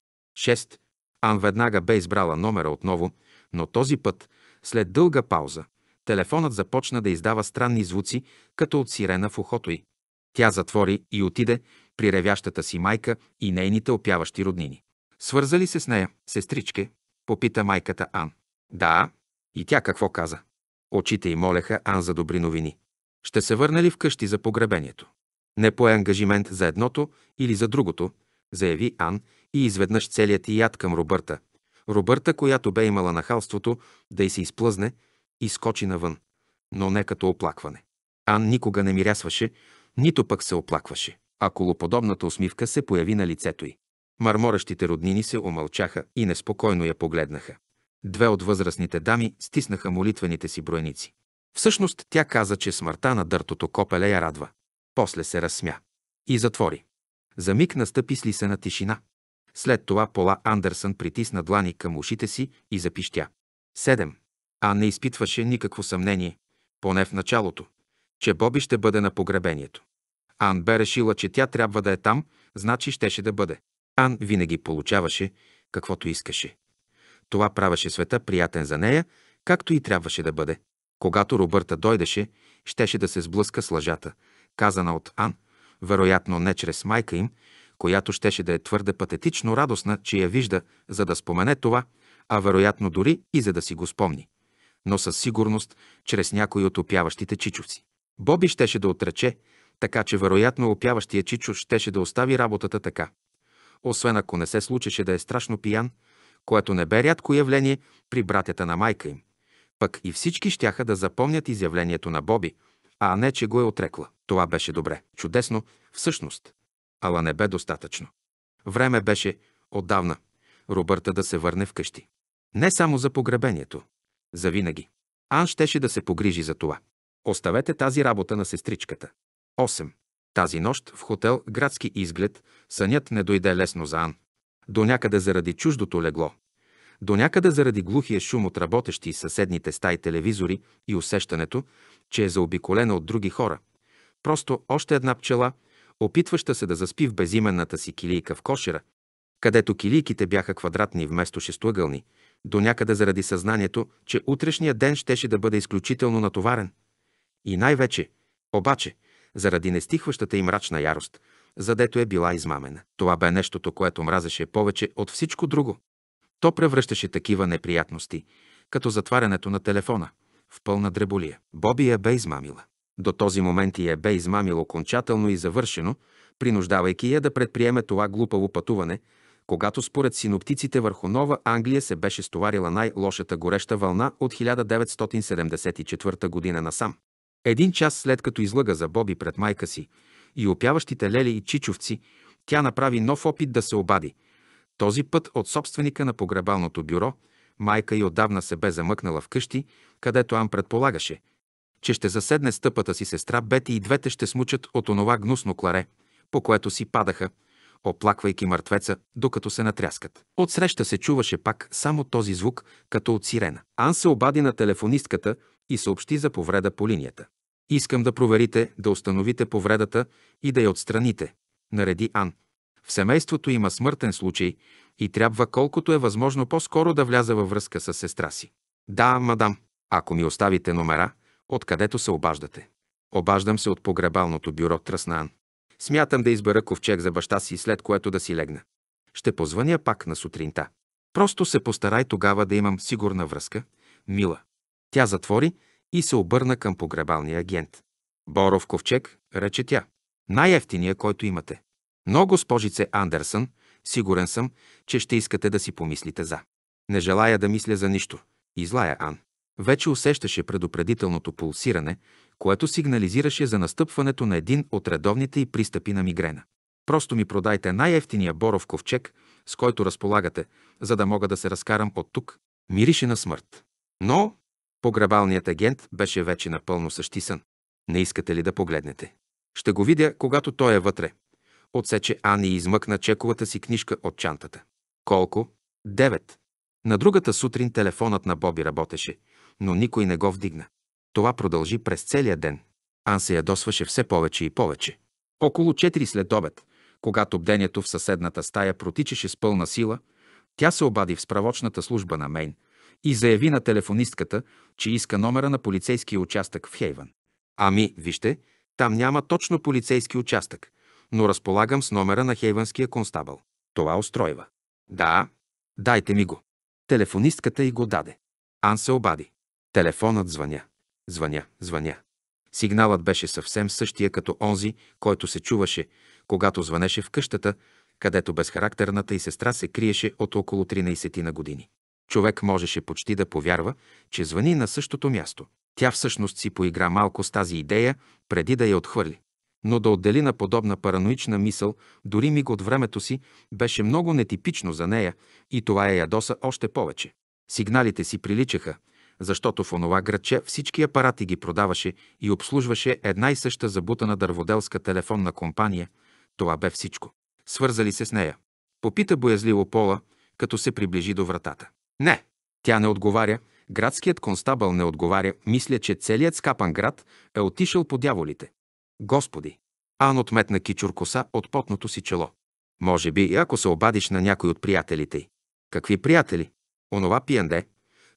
Ан веднага бе избрала номера отново, но този път, след дълга пауза, телефонът започна да издава странни звуци, като от сирена в ухото й. Тя затвори и отиде при ревящата си майка и нейните опяващи роднини. Свързали се с нея, сестричке, попита майката Ан. Да, и тя какво каза? Очите й молеха Ан за добри новини. Ще се върна ли вкъщи за погребението? Не пое ангажимент за едното или за другото, заяви Ан и изведнъж целият и яд към Робърта. Робърта, която бе имала нахалството да й се изплъзне, изскочи навън, но не като оплакване. Ан никога не мирясваше, нито пък се оплакваше, а колоподобната усмивка се появи на лицето й. Марморещите роднини се омълчаха и неспокойно я погледнаха. Две от възрастните дами стиснаха молитвените си бройници. Всъщност тя каза, че смъртта на дъртото копеле я радва. После се разсмя. И затвори. За миг настъпи слисена тишина. След това Пола Андерсън притисна длани към ушите си и запищя. 7. А не изпитваше никакво съмнение, поне в началото, че Боби ще бъде на погребението. Ан бе решила, че тя трябва да е там, значи щеше да бъде. Ан винаги получаваше каквото искаше. Това правеше света приятен за нея, както и трябваше да бъде. Когато Робърта дойдеше, щеше да се сблъска с лъжата, казана от Ан, вероятно не чрез майка им, която щеше да е твърде патетично радостна, че я вижда, за да спомене това, а вероятно дори и за да си го спомни. Но със сигурност, чрез някой от опяващите чичовци. Боби щеше да отрече, така че вероятно опяващия чичо щеше да остави работата така. Освен ако не се случеше да е страшно пиян, което не бе рядко явление при братята на майка им. Пък и всички щяха да запомнят изявлението на Боби, а не, че го е отрекла. Това беше добре, чудесно, всъщност ала не бе достатъчно. Време беше отдавна Робърта да се върне вкъщи. Не само за погребението, за винаги. Ан щеше да се погрижи за това. Оставете тази работа на сестричката. 8. Тази нощ в хотел Градски изглед сънят не дойде лесно за Ан. До някъде заради чуждото легло. До някъде заради глухия шум от работещи съседните стаи телевизори и усещането, че е заобиколена от други хора. Просто още една пчела – опитваща се да заспи в безименната си килийка в кошера, където килийките бяха квадратни вместо шестоъгълни, до някъде заради съзнанието, че утрешния ден щеше да бъде изключително натоварен. И най-вече, обаче, заради нестихващата и мрачна ярост, задето е била измамена. Това бе нещото, което мразеше повече от всичко друго. То превръщаше такива неприятности, като затварянето на телефона, в пълна дреболия. Боби я бе измамила. До този момент я е бе измамил окончателно и завършено, принуждавайки я да предприеме това глупаво пътуване, когато според синоптиците върху Нова Англия се беше стоварила най-лошата гореща вълна от 1974 година насам. Един час след като излъга за Боби пред майка си и опяващите лели и чичовци, тя направи нов опит да се обади. Този път от собственика на погребалното бюро, майка и отдавна се бе замъкнала вкъщи, където Ан предполагаше, че ще заседне стъпата си сестра Бети и двете ще смучат от онова гнусно кларе, по което си падаха, оплаквайки мъртвеца, докато се натряскат. Отсреща се чуваше пак само този звук, като от сирена. Ан се обади на телефонистката и съобщи за повреда по линията. Искам да проверите, да установите повредата и да я отстраните, нареди Ан. В семейството има смъртен случай и трябва колкото е възможно по-скоро да вляза във връзка с сестра си. Да, мадам, ако ми оставите номера, Откъдето се обаждате? Обаждам се от погребалното бюро Тръснан. Смятам да избера ковчег за баща си, след което да си легна. Ще позвъня пак на сутринта. Просто се постарай тогава да имам сигурна връзка. Мила. Тя затвори и се обърна към погребалния агент. Боров ковчег, рече тя. Най-ефтиния, който имате. Но, госпожице Андерсън, сигурен съм, че ще искате да си помислите за. Не желая да мисля за нищо. Излая Ан вече усещаше предупредителното пулсиране, което сигнализираше за настъпването на един от редовните и пристъпи на мигрена. Просто ми продайте най-ефтиния боров ковчег, с който разполагате, за да мога да се разкарам от тук. Мирише на смърт. Но погребалният агент беше вече напълно същисън. Не искате ли да погледнете? Ще го видя, когато той е вътре. Отсече Ани и измъкна чековата си книжка от чантата. Колко? Девет. На другата сутрин телефонът на Боби работеше но никой не го вдигна. Това продължи през целия ден. Ан се ядосваше все повече и повече. Около 4 след обед, когато бдението в съседната стая протичаше с пълна сила, тя се обади в справочната служба на Мейн и заяви на телефонистката, че иска номера на полицейския участък в Хейвън. Ами, вижте, там няма точно полицейски участък, но разполагам с номера на хейвънския констабъл. Това устройва. Да, дайте ми го. Телефонистката и го даде. Ан се обади. Телефонът звъня. Звъня, звъня. Сигналът беше съвсем същия като онзи, който се чуваше, когато звънеше в къщата, където безхарактерната и сестра се криеше от около 13 на години. Човек можеше почти да повярва, че звъни на същото място. Тя всъщност си поигра малко с тази идея, преди да я отхвърли. Но да отдели на подобна параноична мисъл, дори миг от времето си, беше много нетипично за нея и това я ядоса още повече. Сигналите си приличаха, защото в онова градче всички апарати ги продаваше и обслужваше една и съща забутана дърводелска телефонна компания. Това бе всичко. Свързали се с нея. Попита боязливо Пола, като се приближи до вратата. Не, тя не отговаря, градският констабъл не отговаря, мисля, че целият скапан град е отишъл по дяволите. Господи! Ан отметна кичур коса от потното си чело. Може би, ако се обадиш на някой от приятелите й. Какви приятели? Онова пиенде,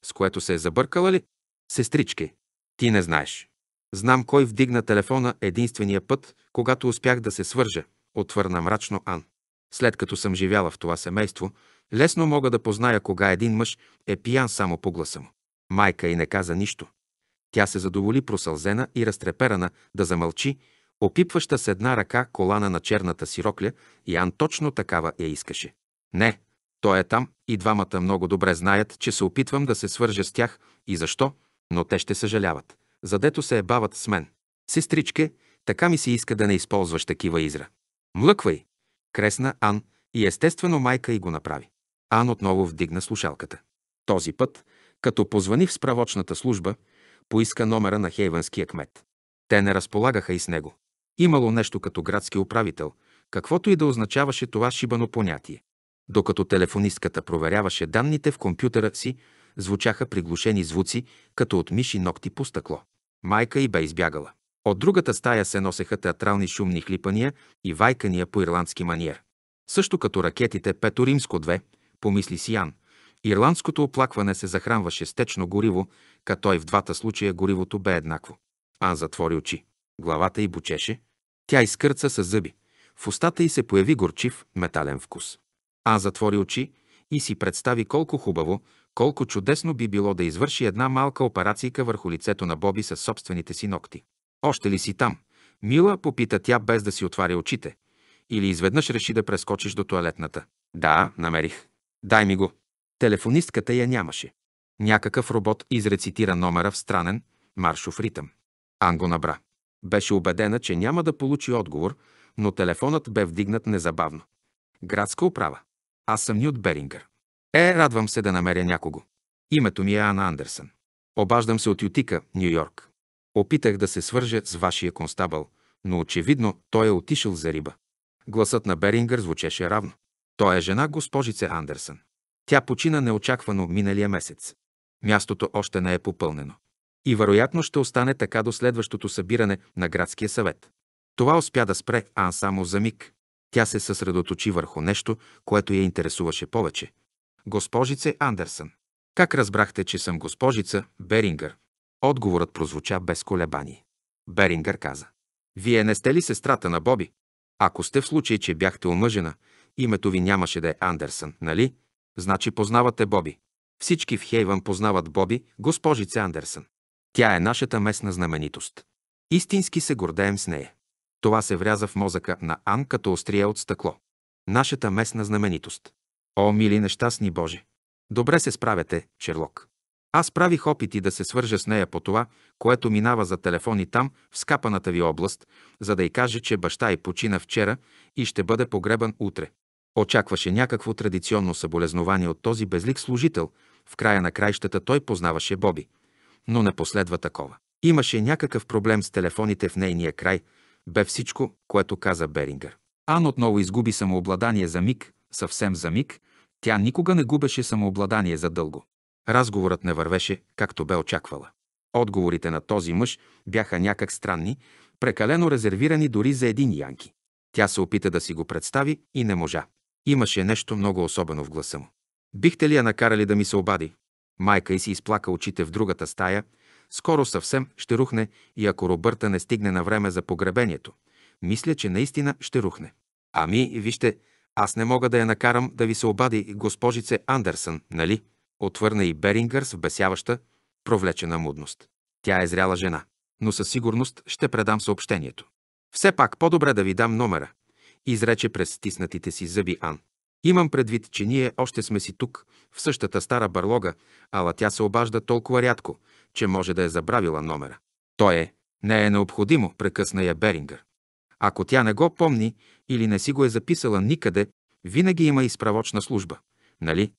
с което се е забъркала ли? Сестрички, ти не знаеш. Знам кой вдигна телефона единствения път, когато успях да се свържа, отвърна мрачно Ан. След като съм живяла в това семейство, лесно мога да позная кога един мъж е пиян само по гласа му. Майка и не каза нищо. Тя се задоволи просълзена и разтреперана да замълчи, опипваща с една ръка колана на черната сирокля, и Ан точно такава я искаше. Не, той е там и двамата много добре знаят, че се опитвам да се свържа с тях и защо, но те ще съжаляват, задето се е бават с мен. Сестричке, така ми се иска да не използваш такива изра. Млъквай! Кресна Ан и естествено майка и го направи. Ан отново вдигна слушалката. Този път, като позвани в справочната служба, поиска номера на хейванския кмет. Те не разполагаха и с него. Имало нещо като градски управител, каквото и да означаваше това шибано понятие. Докато телефонистката проверяваше данните в компютъра си, звучаха приглушени звуци, като от миши ногти по стъкло. Майка й бе избягала. От другата стая се носеха театрални шумни хлипания и вайкания по ирландски маниер. Също като ракетите Пето Римско 2, помисли си Ян, ирландското оплакване се захранваше с течно гориво, като и в двата случая горивото бе еднакво. Ан затвори очи. Главата й бучеше. Тя изкърца с зъби. В устата й се появи горчив, метален вкус. А затвори очи и си представи колко хубаво, колко чудесно би било да извърши една малка операция върху лицето на Боби със собствените си ногти. Още ли си там? Мила попита тя без да си отваря очите. Или изведнъж реши да прескочиш до туалетната. Да, намерих. Дай ми го. Телефонистката я нямаше. Някакъв робот изрецитира номера в странен, маршов ритъм. Ан го набра. Беше убедена, че няма да получи отговор, но телефонът бе вдигнат незабавно. Градска управа. Аз съм Нют Берингър. Е, радвам се да намеря някого. Името ми е Ана Андерсън. Обаждам се от Ютика, Нью Йорк. Опитах да се свържа с вашия констабъл, но очевидно той е отишъл за риба. Гласът на Берингър звучеше равно. Той е жена госпожице Андерсън. Тя почина неочаквано миналия месец. Мястото още не е попълнено. И вероятно ще остане така до следващото събиране на градския съвет. Това успя да спре Ан само за миг. Тя се съсредоточи върху нещо, което я интересуваше повече. Госпожице Андерсън. Как разбрахте, че съм госпожица Берингър? Отговорът прозвуча без колебани. Берингър каза. Вие не сте ли сестрата на Боби? Ако сте в случай, че бяхте омъжена, името ви нямаше да е Андерсън, нали? Значи познавате Боби. Всички в Хейвън познават Боби, госпожице Андерсън. Тя е нашата местна знаменитост. Истински се гордеем с нея. Това се вряза в мозъка на Ан като острие от стъкло. Нашата местна знаменитост. О, мили нещастни Боже! Добре се справяте, Шерлок. Аз правих опити да се свържа с нея по това, което минава за телефони там, в скапаната ви област, за да й каже, че баща й почина вчера и ще бъде погребан утре. Очакваше някакво традиционно съболезнование от този безлик служител. В края на краищата той познаваше Боби. Но не последва такова. Имаше някакъв проблем с телефоните в нейния край – бе всичко, което каза Берингър. Ан отново изгуби самообладание за миг, съвсем за миг. Тя никога не губеше самообладание за дълго. Разговорът не вървеше, както бе очаквала. Отговорите на този мъж бяха някак странни, прекалено резервирани дори за един Янки. Тя се опита да си го представи и не можа. Имаше нещо много особено в гласа му. Бихте ли я накарали да ми се обади? Майка й си изплака очите в другата стая скоро съвсем ще рухне и ако Робърта не стигне на време за погребението, мисля, че наистина ще рухне. Ами, вижте, аз не мога да я накарам да ви се обади госпожице Андерсън, нали? Отвърна и Берингър с бесяваща, провлечена мудност. Тя е зряла жена, но със сигурност ще предам съобщението. Все пак по-добре да ви дам номера, изрече през стиснатите си зъби Ан. Имам предвид, че ние още сме си тук, в същата стара барлога, ала тя се обажда толкова рядко, че може да е забравила номера. То е, не е необходимо, прекъсна я Берингър. Ако тя не го помни или не си го е записала никъде, винаги има изправочна служба. Нали?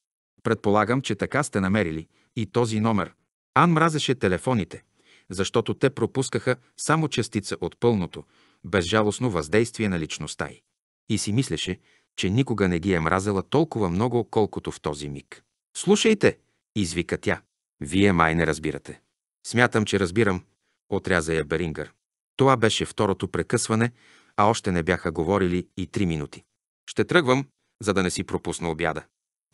Предполагам, че така сте намерили и този номер. Ан мразеше телефоните, защото те пропускаха само частица от пълното, безжалостно въздействие на личността й. И си мислеше, че никога не ги е мразела толкова много, колкото в този миг. «Слушайте!» – извика тя. «Вие май не разбирате. Смятам, че разбирам, отряза я Берингър. Това беше второто прекъсване, а още не бяха говорили и три минути. Ще тръгвам, за да не си пропусна обяда.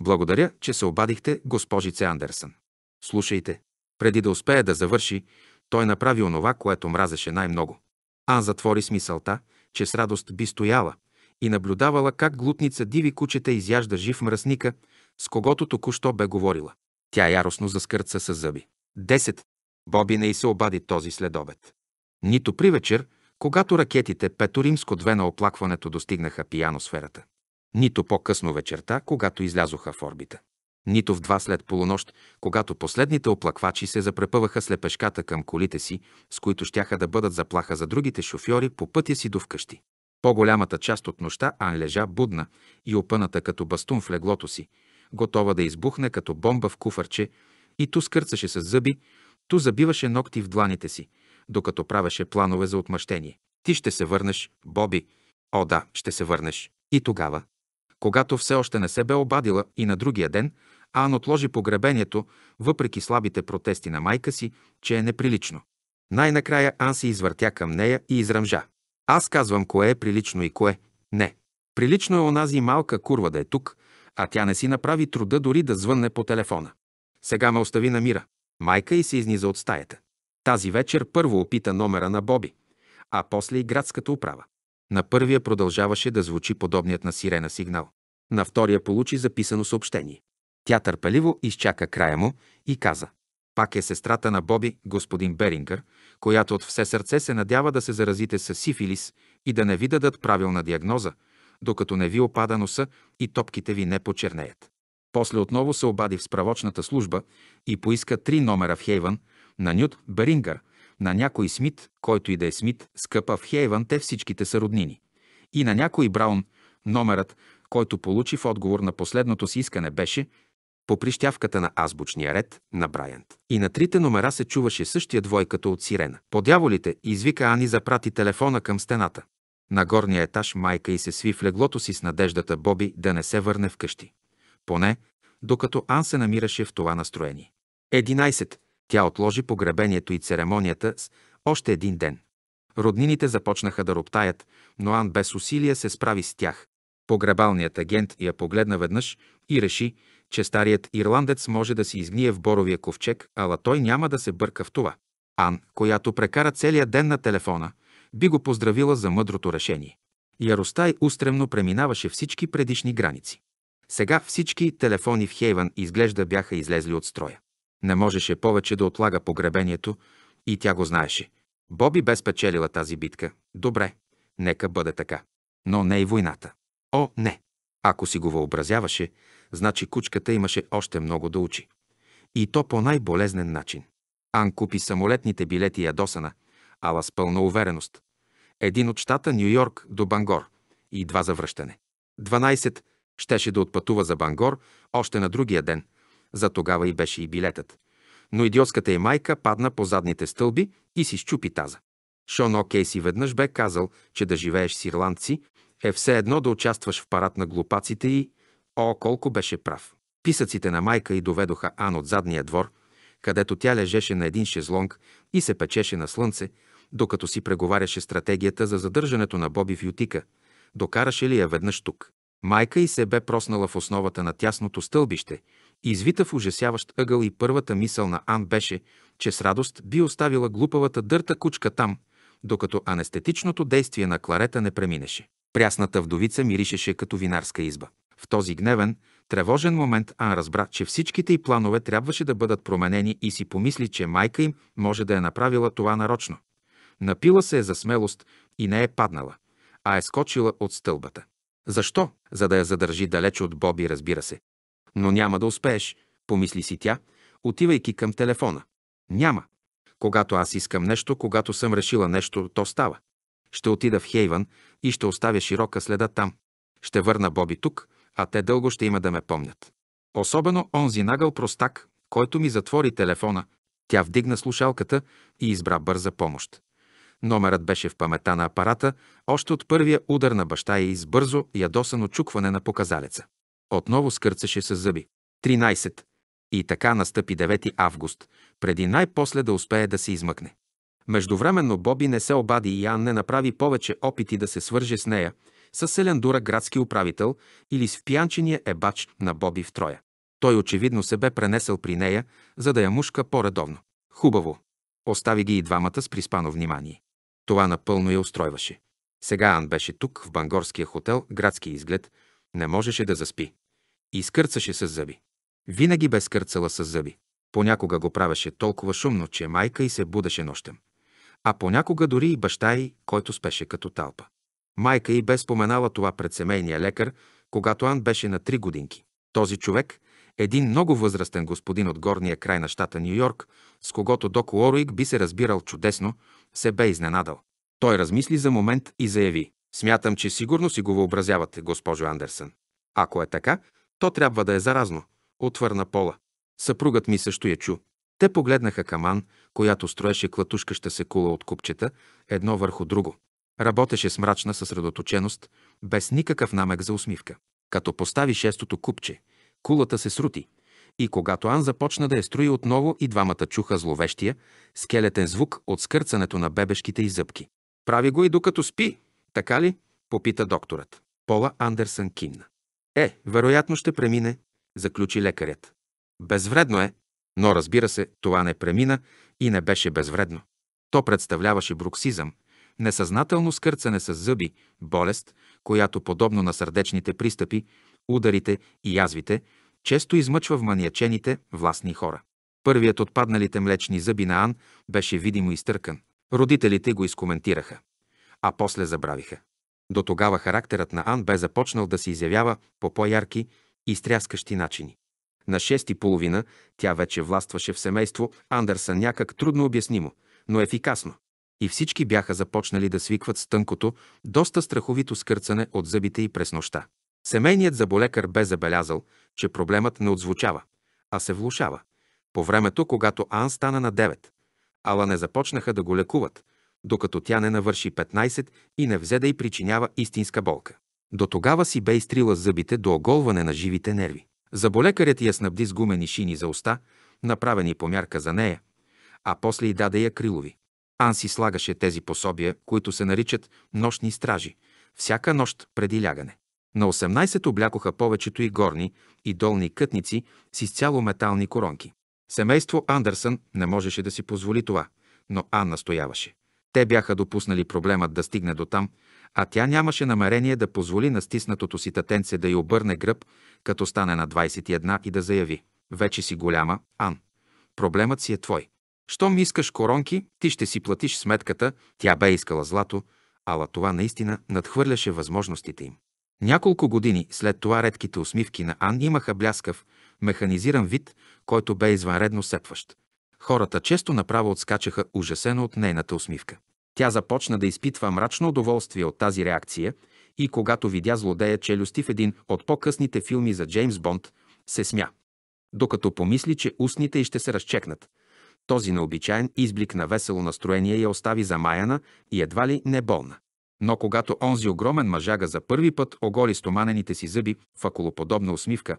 Благодаря, че се обадихте, госпожице Андерсън. Слушайте, преди да успее да завърши, той направи онова, което мразеше най-много. Ан затвори смисълта, че с радост би стояла и наблюдавала как глутница диви кучета изяжда жив мръсника, с когото току-що бе говорила. Тя яростно заскърца с зъби. Десет Боби не и се обади този следобед. Нито при вечер, когато ракетите Пето Римско 2 на оплакването достигнаха пианосферата. Нито по-късно вечерта, когато излязоха в орбита. Нито в два след полунощ, когато последните оплаквачи се запрепъваха слепешката към колите си, с които щяха да бъдат заплаха за другите шофьори по пътя си до вкъщи. По-голямата част от нощта Ан лежа будна и опъната като бастун в леглото си, готова да избухне като бомба в куфарче, и ту скърцаше с зъби, Ту забиваше ногти в дланите си, докато правеше планове за отмъщение. Ти ще се върнеш, Боби. О, да, ще се върнеш. И тогава, когато все още не се бе обадила и на другия ден, Ан отложи погребението, въпреки слабите протести на майка си, че е неприлично. Най-накрая Ан се извъртя към нея и изръмжа. Аз казвам кое е прилично и кое не. Прилично е онази малка курва да е тук, а тя не си направи труда дори да звънне по телефона. Сега ме остави на мира. Майка и се изниза от стаята. Тази вечер първо опита номера на Боби, а после и градската управа. На първия продължаваше да звучи подобният на сирена сигнал. На втория получи записано съобщение. Тя търпеливо изчака края му и каза «Пак е сестрата на Боби, господин Берингър, която от все сърце се надява да се заразите с сифилис и да не ви дадат правилна диагноза, докато не ви опада носа и топките ви не почернеят. После отново се обади в справочната служба и поиска три номера в Хейвън на Нют Берингър, на някой Смит, който и да е Смит, скъпа в Хейвън, те всичките са роднини. И на някой Браун, номерът, който получи в отговор на последното си искане беше по прищявката на азбучния ред на Брайант. И на трите номера се чуваше същия двой като от сирена. По дяволите извика Ани запрати телефона към стената. На горния етаж майка и се сви в леглото си с надеждата Боби да не се върне вкъщи поне докато Ан се намираше в това настроение. 11. Тя отложи погребението и церемонията с още един ден. Роднините започнаха да роптаят, но Ан без усилие се справи с тях. Погребалният агент я погледна веднъж и реши, че старият ирландец може да си изгние в боровия ковчег, ала той няма да се бърка в това. Ан, която прекара целия ден на телефона, би го поздравила за мъдрото решение. Яростай устремно преминаваше всички предишни граници. Сега всички телефони в Хейван изглежда бяха излезли от строя. Не можеше повече да отлага погребението и тя го знаеше. Боби бе спечелила тази битка. Добре, нека бъде така. Но не и войната. О, не! Ако си го въобразяваше, значи кучката имаше още много да учи. И то по най-болезнен начин. Ан купи самолетните билети ядосана, ала с пълна увереност. Един от щата Нью-Йорк до Бангор и два за връщане. 12 Щеше да отпътува за Бангор още на другия ден. За тогава и беше и билетът. Но идиотската й майка падна по задните стълби и си щупи таза. Шон О'Кейси веднъж бе казал, че да живееш с ирландци е все едно да участваш в парад на глупаците и... О, колко беше прав! Писъците на майка й доведоха Ан от задния двор, където тя лежеше на един шезлонг и се печеше на слънце, докато си преговаряше стратегията за задържането на Боби в Ютика. Докараше ли я веднъж тук? Майка й се бе проснала в основата на тясното стълбище, извита в ужасяващ ъгъл и първата мисъл на Ан беше, че с радост би оставила глупавата дърта кучка там, докато анестетичното действие на кларета не преминеше. Прясната вдовица миришеше като винарска изба. В този гневен, тревожен момент Ан разбра, че всичките й планове трябваше да бъдат променени и си помисли, че майка им може да е направила това нарочно. Напила се е за смелост и не е паднала, а е скочила от стълбата. Защо? За да я задържи далеч от Боби, разбира се. Но няма да успееш, помисли си тя, отивайки към телефона. Няма. Когато аз искам нещо, когато съм решила нещо, то става. Ще отида в Хейвън и ще оставя широка следа там. Ще върна Боби тук, а те дълго ще има да ме помнят. Особено онзи нагъл простак, който ми затвори телефона. Тя вдигна слушалката и избра бърза помощ. Номерът беше в памета на апарата още от първия удар на баща и с бързо ядосано чукване на показалеца. Отново скърцаше с зъби. 13. И така настъпи 9 август, преди най-после да успее да се измъкне. Междувременно Боби не се обади и Ан не направи повече опити да се свърже с нея, с Селендура градски управител или с впиянчения ебач на Боби в Троя. Той очевидно се бе пренесъл при нея, за да я мушка по-редовно. Хубаво. Остави ги и двамата с приспано внимание. Това напълно я устройваше. Сега Ан беше тук, в бангорския хотел, градски изглед, не можеше да заспи. И скърцаше с зъби. Винаги бе скърцала с зъби. Понякога го правеше толкова шумно, че майка й се будеше нощем. А понякога дори и баща й, който спеше като талпа. Майка й бе споменала това пред семейния лекар, когато Ан беше на три годинки. Този човек, един много възрастен господин от горния край на щата Нью Йорк, с когото Док Уоруик би се разбирал чудесно, се бе изненадал. Той размисли за момент и заяви. Смятам, че сигурно си го въобразявате, госпожо Андерсън. Ако е така, то трябва да е заразно, отвърна Пола. Съпругът ми също я чу. Те погледнаха Каман, която строеше клатушкаща се кула от купчета, едно върху друго. Работеше с мрачна съсредоточеност, без никакъв намек за усмивка. Като постави шестото купче, кулата се срути, и когато Ан започна да я строи отново, и двамата чуха зловещия, скелетен звук от скърцането на бебешките и зъбки. Прави го и докато спи, така ли? попита докторът. Пола Андерсън кимна. Е, вероятно ще премине, заключи лекарят. Безвредно е, но разбира се, това не премина и не беше безвредно. То представляваше бруксизъм, несъзнателно скърцане с зъби, болест, която подобно на сърдечните пристъпи, ударите и язвите, често измъчва в маниячените, властни хора. Първият от падналите млечни зъби на Ан беше видимо изтъркан. Родителите го изкоментираха, а после забравиха. До тогава характерът на Ан бе започнал да се изявява по по-ярки и стряскащи начини. На 6 и половина тя вече властваше в семейство Андерсън някак трудно обяснимо, но ефикасно. И всички бяха започнали да свикват с тънкото, доста страховито скърцане от зъбите и през нощта. Семейният заболекар бе забелязал, че проблемът не отзвучава, а се влушава. По времето, когато Ан стана на 9, ала не започнаха да го лекуват, докато тя не навърши 15 и не взе да й причинява истинска болка. До тогава си бе изтрила зъбите до оголване на живите нерви. Заболекарят я снабди с гумени шини за уста, направени по мярка за нея, а после и даде я крилови. Ан си слагаше тези пособия, които се наричат нощни стражи, всяка нощ преди лягане. На 18 облякоха повечето и горни, и долни кътници с изцяло метални коронки. Семейство Андерсън не можеше да си позволи това, но Анна стояваше. Те бяха допуснали проблемът да стигне до там, а тя нямаше намерение да позволи на стиснатото си татенце да й обърне гръб, като стане на 21 и да заяви «Вече си голяма, Ан. Проблемът си е твой. Щом искаш коронки, ти ще си платиш сметката, тя бе искала злато, ала това наистина надхвърляше възможностите им. Няколко години след това редките усмивки на Ан имаха бляскав, механизиран вид, който бе извънредно сепващ. Хората често направо отскачаха ужасено от нейната усмивка. Тя започна да изпитва мрачно удоволствие от тази реакция и когато видя злодея челюсти в един от по-късните филми за Джеймс Бонд, се смя. Докато помисли, че устните й ще се разчекнат, този необичайен изблик на весело настроение я остави замаяна и едва ли не болна. Но когато онзи огромен мъжага за първи път оголи стоманените си зъби в околоподобна усмивка,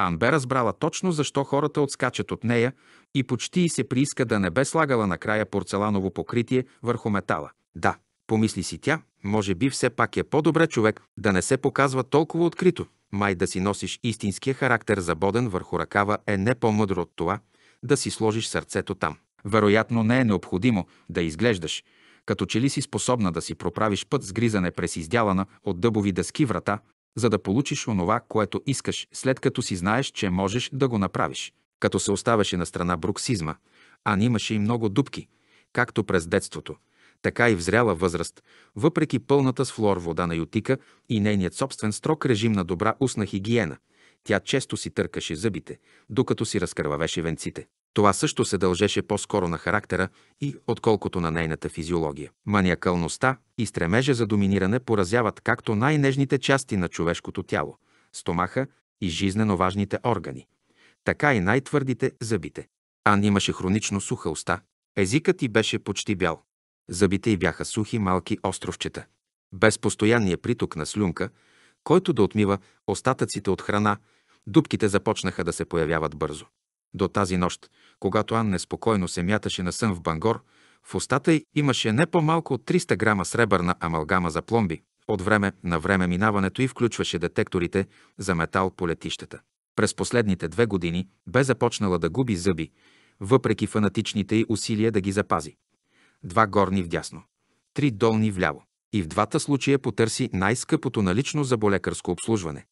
Ан бе разбрала точно защо хората отскачат от нея и почти и се прииска да не бе слагала накрая порцеланово покритие върху метала. Да, помисли си тя, може би все пак е по-добре човек да не се показва толкова открито. Май да си носиш истинския характер забоден върху ръкава е не по-мъдро от това да си сложиш сърцето там. Вероятно не е необходимо да изглеждаш – като че ли си способна да си проправиш път с гризане през издялана от дъбови дъски врата, за да получиш онова, което искаш, след като си знаеш, че можеш да го направиш. Като се оставаше на страна бруксизма, Ан имаше и много дубки, както през детството, така и в зряла възраст, въпреки пълната с флор вода на ютика и нейният собствен строг режим на добра устна хигиена. Тя често си търкаше зъбите, докато си разкървавеше венците. Това също се дължеше по-скоро на характера и отколкото на нейната физиология. Маниакалността и стремежа за доминиране поразяват както най-нежните части на човешкото тяло – стомаха и жизнено важните органи, така и най-твърдите зъбите. Ан имаше хронично суха уста, езикът й беше почти бял. Зъбите й бяха сухи малки островчета. Без постоянния приток на слюнка, който да отмива остатъците от храна, дубките започнаха да се появяват бързо. До тази нощ, когато Ан неспокойно се мяташе на сън в Бангор, в устата й имаше не по-малко от 300 грама сребърна амалгама за пломби. От време на време минаването й включваше детекторите за метал по летищата. През последните две години бе започнала да губи зъби, въпреки фанатичните й усилия да ги запази. Два горни вдясно, три долни вляво. И в двата случая потърси най-скъпото налично за болекарско обслужване.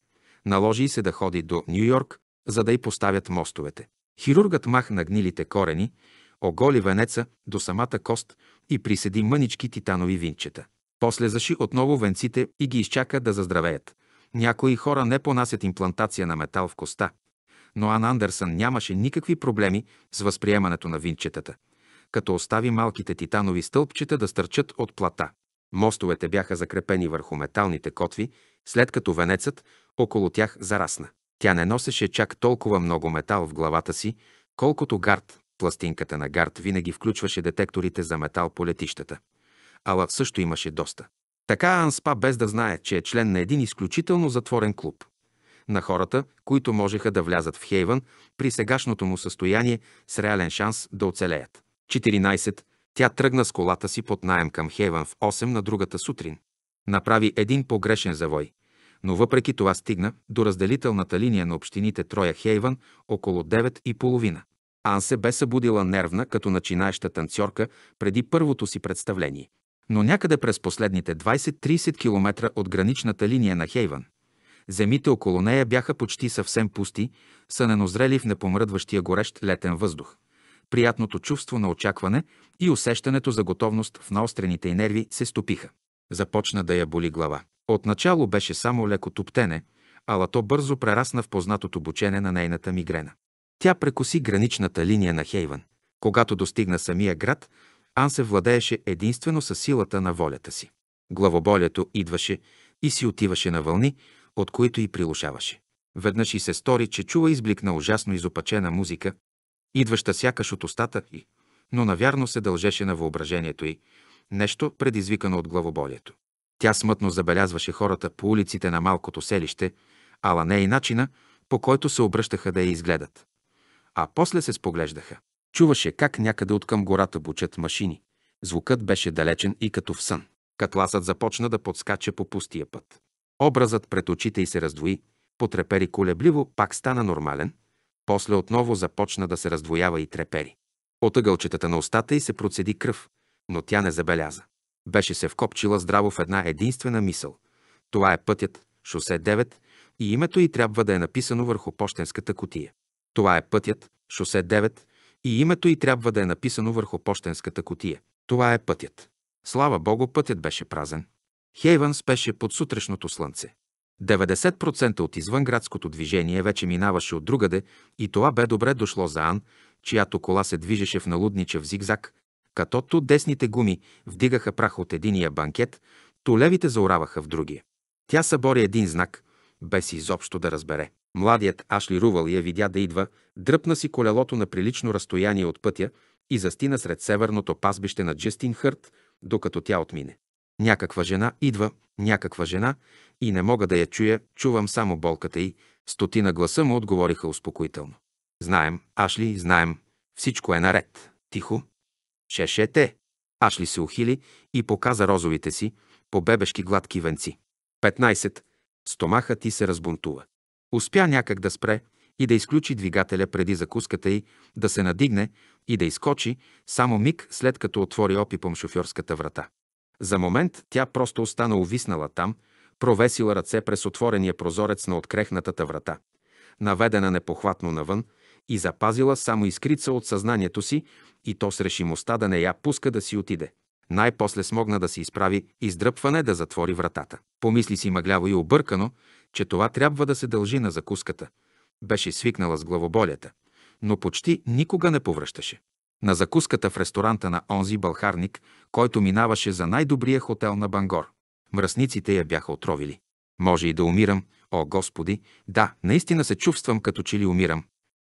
Наложи се да ходи до Нью-Йорк, за да й поставят мостовете. Хирургът махна гнилите корени, оголи венеца до самата кост и приседи мънички титанови винчета. После заши отново венците и ги изчака да заздравеят. Някои хора не понасят имплантация на метал в коста, но Ан Андерсън нямаше никакви проблеми с възприемането на винчетата, като остави малките титанови стълбчета да стърчат от плата. Мостовете бяха закрепени върху металните котви, след като венецът около тях зарасна. Тя не носеше чак толкова много метал в главата си, колкото гард. Пластинката на гард винаги включваше детекторите за метал по летищата. Ала също имаше доста. Така Анспа без да знае, че е член на един изключително затворен клуб. На хората, които можеха да влязат в Хейвън при сегашното му състояние с реален шанс да оцелеят. 14. Тя тръгна с колата си под найем към Хейвън в 8 на другата сутрин. Направи един погрешен завой – но въпреки това стигна до разделителната линия на общините Троя Хейван около половина. Ан се бе събудила нервна като начинаеща танцорка преди първото си представление. Но някъде през последните 20-30 км от граничната линия на Хейван, земите около нея бяха почти съвсем пусти, са ненозрели в непомръдващия горещ летен въздух. Приятното чувство на очакване и усещането за готовност в наострените й нерви се стопиха. Започна да я боли глава. Отначало беше само леко топтене, ала то бързо прерасна в познатото бучене на нейната мигрена. Тя прекоси граничната линия на Хейвън. Когато достигна самия град, Ан се владееше единствено с силата на волята си. Главоболието идваше и си отиваше на вълни, от които и прилушаваше. Веднъж и се стори, че чува изблик на ужасно изопачена музика, идваща сякаш от устата й, но навярно се дължеше на въображението й, нещо предизвикано от главоболието. Тя смътно забелязваше хората по улиците на малкото селище, ала не и начина, по който се обръщаха да я изгледат. А после се споглеждаха. Чуваше как някъде от към гората бучат машини. Звукът беше далечен и като в сън. Катласът започна да подскача по пустия път. Образът пред очите й се раздвои, потрепери колебливо, пак стана нормален, после отново започна да се раздвоява и трепери. От ъгълчетата на устата й се процеди кръв, но тя не забеляза. Беше се вкопчила здраво в една единствена мисъл. Това е пътят, шосе 9, и името й трябва да е написано върху почтенската котия. Това е пътят, шосе 9, и името й трябва да е написано върху почтенската котия. Това е пътят. Слава Богу, пътят беше празен. Хейван спеше под сутрешното слънце. 90% от извънградското движение вече минаваше от другаде и това бе добре дошло за Ан, чиято кола се движеше в налудничев зигзаг, като десните гуми вдигаха прах от единия банкет, то левите заораваха в другия. Тя събори един знак, без изобщо да разбере. Младият Ашли Рувал я видя да идва, дръпна си колелото на прилично разстояние от пътя и застина сред северното пазбище на Джестин Хърт, докато тя отмине. Някаква жена идва, някаква жена и не мога да я чуя, чувам само болката й. Стотина гласа му отговориха успокоително. Знаем, Ашли, знаем, всичко е наред. Тихо, Шешете! Ашли се ухили и показа розовите си, по бебешки гладки венци. 15. Стомаха ти се разбунтува. Успя някак да спре и да изключи двигателя преди закуската й, да се надигне и да изкочи, само миг след като отвори опипом шофьорската врата. За момент тя просто остана увиснала там, провесила ръце през отворения прозорец на открехнатата врата, наведена непохватно навън и запазила само искрица от съзнанието си и то с решимостта да не я пуска да си отиде. Най-после смогна да се изправи издръпване да затвори вратата. Помисли си мъгляво и объркано, че това трябва да се дължи на закуската. Беше свикнала с главоболята, но почти никога не повръщаше. На закуската в ресторанта на онзи бълхарник, който минаваше за най-добрия хотел на Бангор. Мръсниците я бяха отровили. Може и да умирам, о Господи, да, наистина се чувствам като че ли умирам.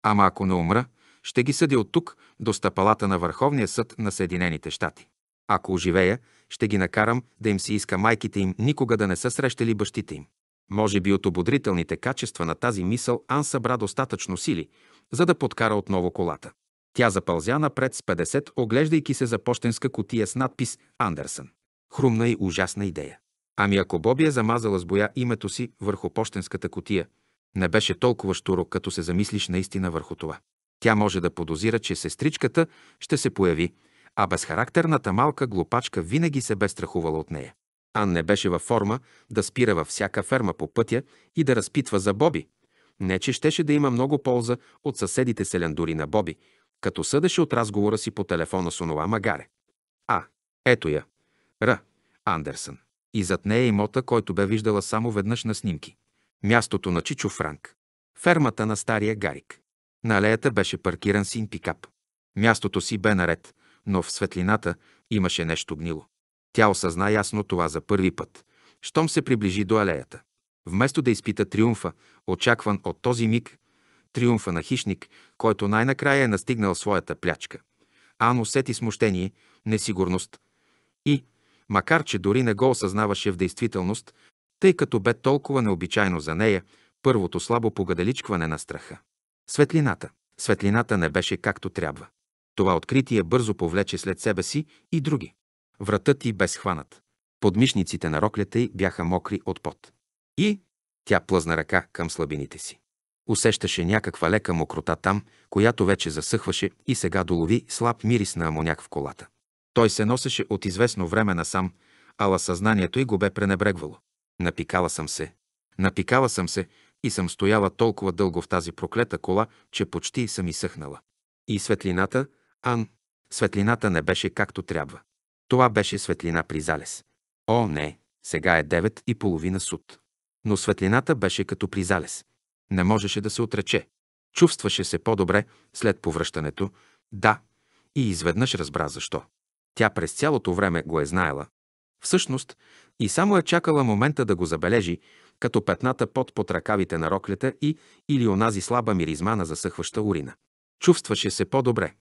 Ама ако не умра, ще ги съди от тук до стъпалата на Върховния съд на Съединените щати. Ако оживея, ще ги накарам да им се иска майките им никога да не са срещали бащите им. Може би от ободрителните качества на тази мисъл Ан събра достатъчно сили, за да подкара отново колата. Тя запълзя напред с 50, оглеждайки се за почтенска котия с надпис «Андерсън». Хрумна и ужасна идея. Ами ако Боби е замазала с боя името си върху почтенската котия, не беше толкова штуро, като се замислиш наистина върху това. Тя може да подозира, че сестричката ще се появи, а безхарактерната малка глупачка винаги се бе страхувала от нея. Ан не беше във форма да спира във всяка ферма по пътя и да разпитва за Боби. Не, че щеше да има много полза от съседите селендури на Боби, като съдеше от разговора си по телефона с онова магаре. А, ето я. Р. Андерсън. И зад нея имота, който бе виждала само веднъж на снимки мястото на Чичо Франк. Фермата на стария Гарик. На алеята беше паркиран син пикап. Мястото си бе наред, но в светлината имаше нещо гнило. Тя осъзна ясно това за първи път, щом се приближи до алеята. Вместо да изпита триумфа, очакван от този миг, триумфа на хищник, който най-накрая е настигнал своята плячка. Ан усети смущение, несигурност и, макар че дори не го осъзнаваше в действителност, тъй като бе толкова необичайно за нея първото слабо погаделичкване на страха. Светлината. Светлината не беше както трябва. Това откритие бързо повлече след себе си и други. Вратът ти бе схванат. Подмишниците на роклята й бяха мокри от пот. И тя плъзна ръка към слабините си. Усещаше някаква лека мокрота там, която вече засъхваше и сега долови слаб мирис на амоняк в колата. Той се носеше от известно време насам, ала съзнанието й го бе пренебрегвало. Напикала съм се. Напикала съм се и съм стояла толкова дълго в тази проклета кола, че почти съм изсъхнала. И светлината, ан, светлината не беше както трябва. Това беше светлина при залез. О, не, сега е девет и половина суд. Но светлината беше като при залез. Не можеше да се отрече. Чувстваше се по-добре след повръщането, да, и изведнъж разбра защо. Тя през цялото време го е знаела. Всъщност, и само е чакала момента да го забележи, като петната под под ръкавите на роклята и или онази слаба миризма на засъхваща урина. Чувстваше се по-добре,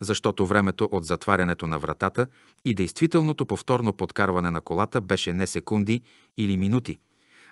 защото времето от затварянето на вратата и действителното повторно подкарване на колата беше не секунди или минути,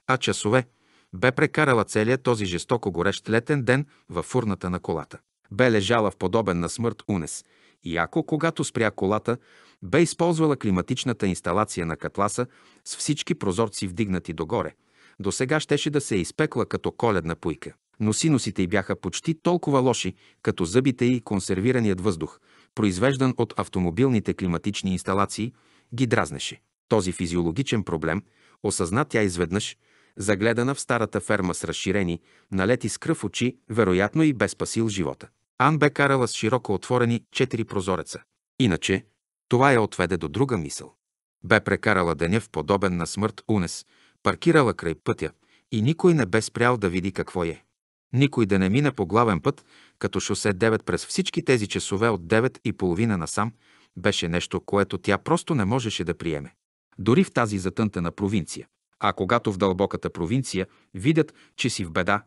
а часове. Бе прекарала целият този жестоко горещ летен ден във фурната на колата. Бе лежала в подобен на смърт унес – и ако, когато спря колата, бе използвала климатичната инсталация на Катласа с всички прозорци вдигнати догоре, до сега щеше да се е изпекла като коледна пуйка. Но синусите й бяха почти толкова лоши, като зъбите и консервираният въздух, произвеждан от автомобилните климатични инсталации, ги дразнеше. Този физиологичен проблем осъзна тя изведнъж, загледана в старата ферма с разширени, налети с кръв очи, вероятно и без пасил живота. Ан бе карала с широко отворени четири прозореца. Иначе, това я отведе до друга мисъл. Бе прекарала деня в подобен на смърт унес, паркирала край пътя и никой не бе спрял да види какво е. Никой да не мина по главен път, като шосе 9 през всички тези часове от 9 и половина насам, беше нещо, което тя просто не можеше да приеме. Дори в тази затънтена провинция. А когато в дълбоката провинция видят, че си в беда,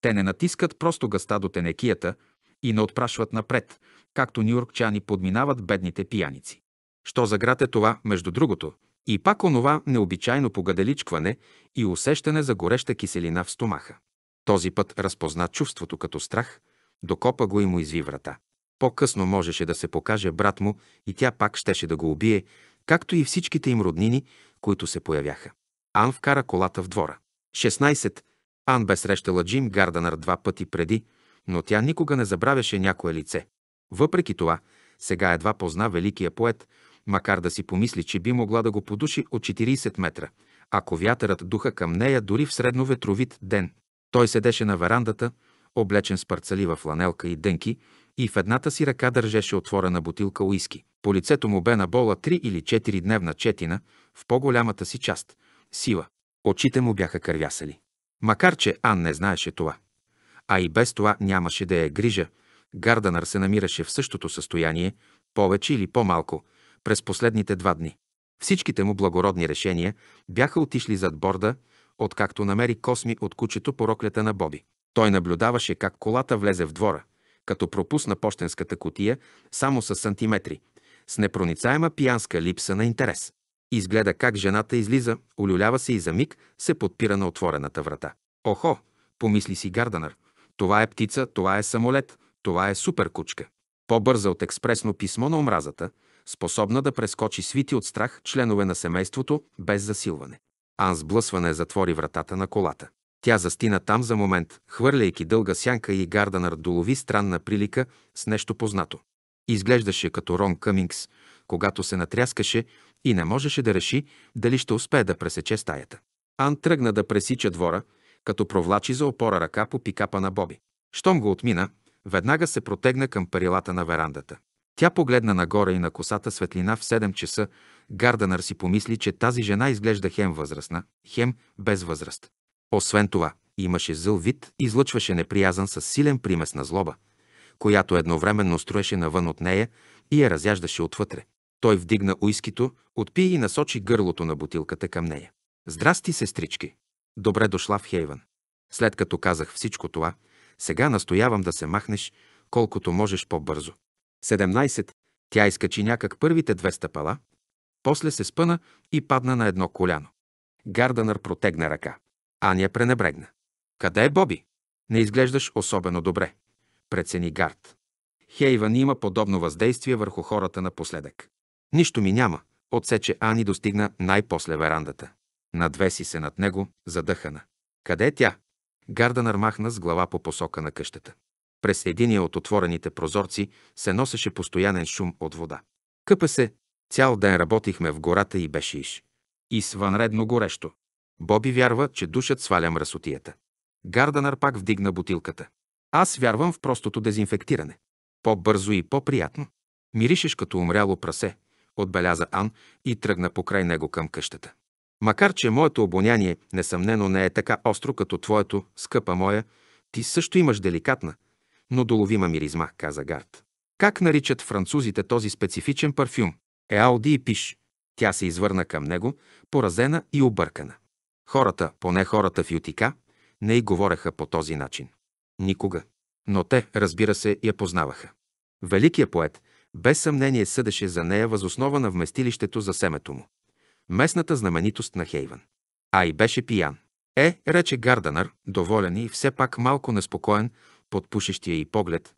те не натискат просто гъста до тенекията – и не отпрашват напред, както нюркчани подминават бедните пияници. Що за град е това, между другото? И пак онова необичайно погаделичкване и усещане за гореща киселина в стомаха. Този път разпозна чувството като страх, докопа го и му изви врата. По-късно можеше да се покаже брат му и тя пак щеше да го убие, както и всичките им роднини, които се появяха. Ан вкара колата в двора. 16. Ан бе срещала Джим Гарданър два пъти преди – но тя никога не забравяше някое лице. Въпреки това, сега едва позна великия поет, макар да си помисли, че би могла да го подуши от 40 метра, ако вятърът духа към нея дори в средноветровит ден. Той седеше на верандата, облечен с парцалива фланелка и дънки, и в едната си ръка държеше отворена бутилка уиски. По лицето му бе на бола три или 4 дневна четина, в по-голямата си част – сива. Очите му бяха кървясали. Макар, че Ан не знаеше това а и без това нямаше да я е грижа. Гарданър се намираше в същото състояние, повече или по-малко, през последните два дни. Всичките му благородни решения бяха отишли зад борда, откакто намери косми от кучето по роклята на Боби. Той наблюдаваше как колата влезе в двора, като пропусна почтенската котия само с сантиметри, с непроницаема пиянска липса на интерес. Изгледа как жената излиза, улюлява се и за миг се подпира на отворената врата. Охо, помисли си Гарданър, това е птица, това е самолет, това е суперкучка. По-бърза от експресно писмо на омразата, способна да прескочи свити от страх членове на семейството без засилване. Ан сблъсване затвори вратата на колата. Тя застина там за момент, хвърляйки дълга сянка и Гарданър долови странна прилика с нещо познато. Изглеждаше като Рон Къмингс, когато се натряскаше и не можеше да реши дали ще успее да пресече стаята. Ан тръгна да пресича двора, като провлачи за опора ръка по пикапа на Боби. Щом го отмина, веднага се протегна към парилата на верандата. Тя погледна нагоре и на косата светлина в 7 часа. Гарданър си помисли, че тази жена изглежда хем възрастна, хем без възраст. Освен това, имаше зъл вид, излъчваше неприязан с силен примес на злоба, която едновременно строеше навън от нея и я разяждаше отвътре. Той вдигна уискито, отпи и насочи гърлото на бутилката към нея. «Здрасти, сестрички!» добре дошла в Хейвън. След като казах всичко това, сега настоявам да се махнеш колкото можеш по-бързо. 17. Тя изкачи някак първите две стъпала, после се спъна и падна на едно коляно. Гарданър протегна ръка. Аня пренебрегна. Къде е Боби? Не изглеждаш особено добре, прецени Гард. Хейван има подобно въздействие върху хората напоследък. Нищо ми няма, отсече Ани достигна най-после верандата. Надвеси се над него, задъхана. Къде е тя? Гарданър махна с глава по посока на къщата. През единия от отворените прозорци се носеше постоянен шум от вода. Къпа се. Цял ден работихме в гората и беше иш. И свънредно горещо. Боби вярва, че душът сваля мръсотията. Гарданър пак вдигна бутилката. Аз вярвам в простото дезинфектиране. По-бързо и по-приятно. Миришеш като умряло прасе, отбеляза Ан и тръгна покрай него към къщата. Макар, че моето обоняние несъмнено не е така остро като твоето, скъпа моя, ти също имаш деликатна, но доловима миризма, каза Гард. Как наричат французите този специфичен парфюм? Еауди и пиш. Тя се извърна към него, поразена и объркана. Хората, поне хората в Ютика, не й говореха по този начин. Никога. Но те, разбира се, я познаваха. Великият поет, без съмнение съдеше за нея възоснова на вместилището за семето му местната знаменитост на Хейвън. А и беше пиян. Е, рече Гарданър, доволен и все пак малко неспокоен под пушещия и поглед,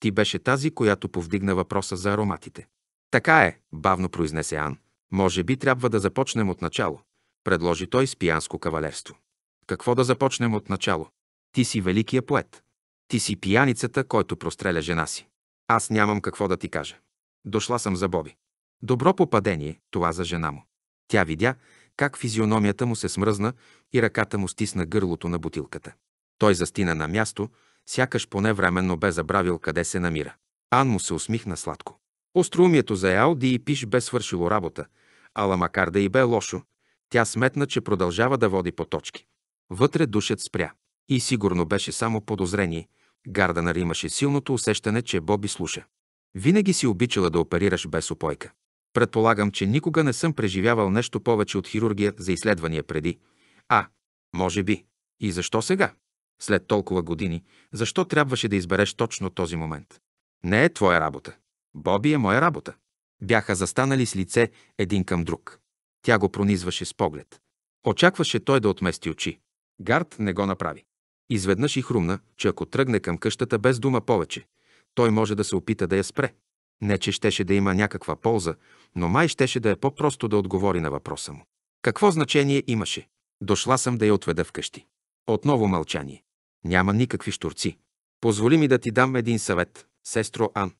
ти беше тази, която повдигна въпроса за ароматите. Така е, бавно произнесе Ан. Може би трябва да започнем от начало, предложи той с пиянско кавалерство. Какво да започнем от начало? Ти си великия поет. Ти си пияницата, който простреля жена си. Аз нямам какво да ти кажа. Дошла съм за Боби. Добро попадение, това за жена му. Тя видя как физиономията му се смръзна и ръката му стисна гърлото на бутилката. Той застина на място, сякаш поне временно бе забравил къде се намира. Ан му се усмихна сладко. Остроумието за Еалди и Пиш бе свършило работа, ала макар да и бе лошо, тя сметна, че продължава да води поточки. Вътре душът спря. И сигурно беше само подозрение. Гарданър имаше силното усещане, че Боби слуша. Винаги си обичала да оперираш без опойка. Предполагам, че никога не съм преживявал нещо повече от хирургия за изследвания преди. А, може би. И защо сега? След толкова години, защо трябваше да избереш точно този момент? Не е твоя работа. Боби е моя работа. Бяха застанали с лице един към друг. Тя го пронизваше с поглед. Очакваше той да отмести очи. Гард не го направи. Изведнъж и хрумна, че ако тръгне към къщата без дума повече, той може да се опита да я спре. Не, че щеше да има някаква полза, но май щеше да е по-просто да отговори на въпроса му. Какво значение имаше? Дошла съм да я отведа вкъщи. Отново мълчание. Няма никакви штурци. Позволи ми да ти дам един съвет, сестро Ан.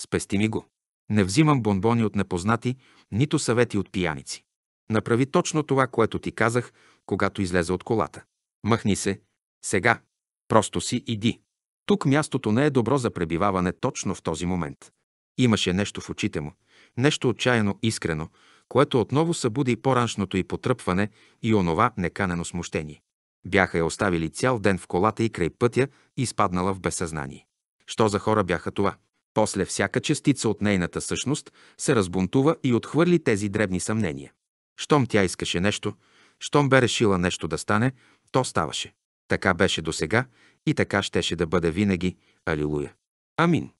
Спести ми го. Не взимам бонбони от непознати, нито съвети от пияници. Направи точно това, което ти казах, когато излезе от колата. Махни се. Сега. Просто си иди. Тук мястото не е добро за пребиваване точно в този момент. Имаше нещо в очите му, нещо отчаяно искрено, което отново събуди по-раншното и потръпване и онова неканено смущение. Бяха я оставили цял ден в колата и край пътя, изпаднала в безсъзнание. Що за хора бяха това? После всяка частица от нейната същност се разбунтува и отхвърли тези дребни съмнения. Щом тя искаше нещо, щом бе решила нещо да стане, то ставаше. Така беше до сега и така щеше да бъде винаги. Алилуя. Амин.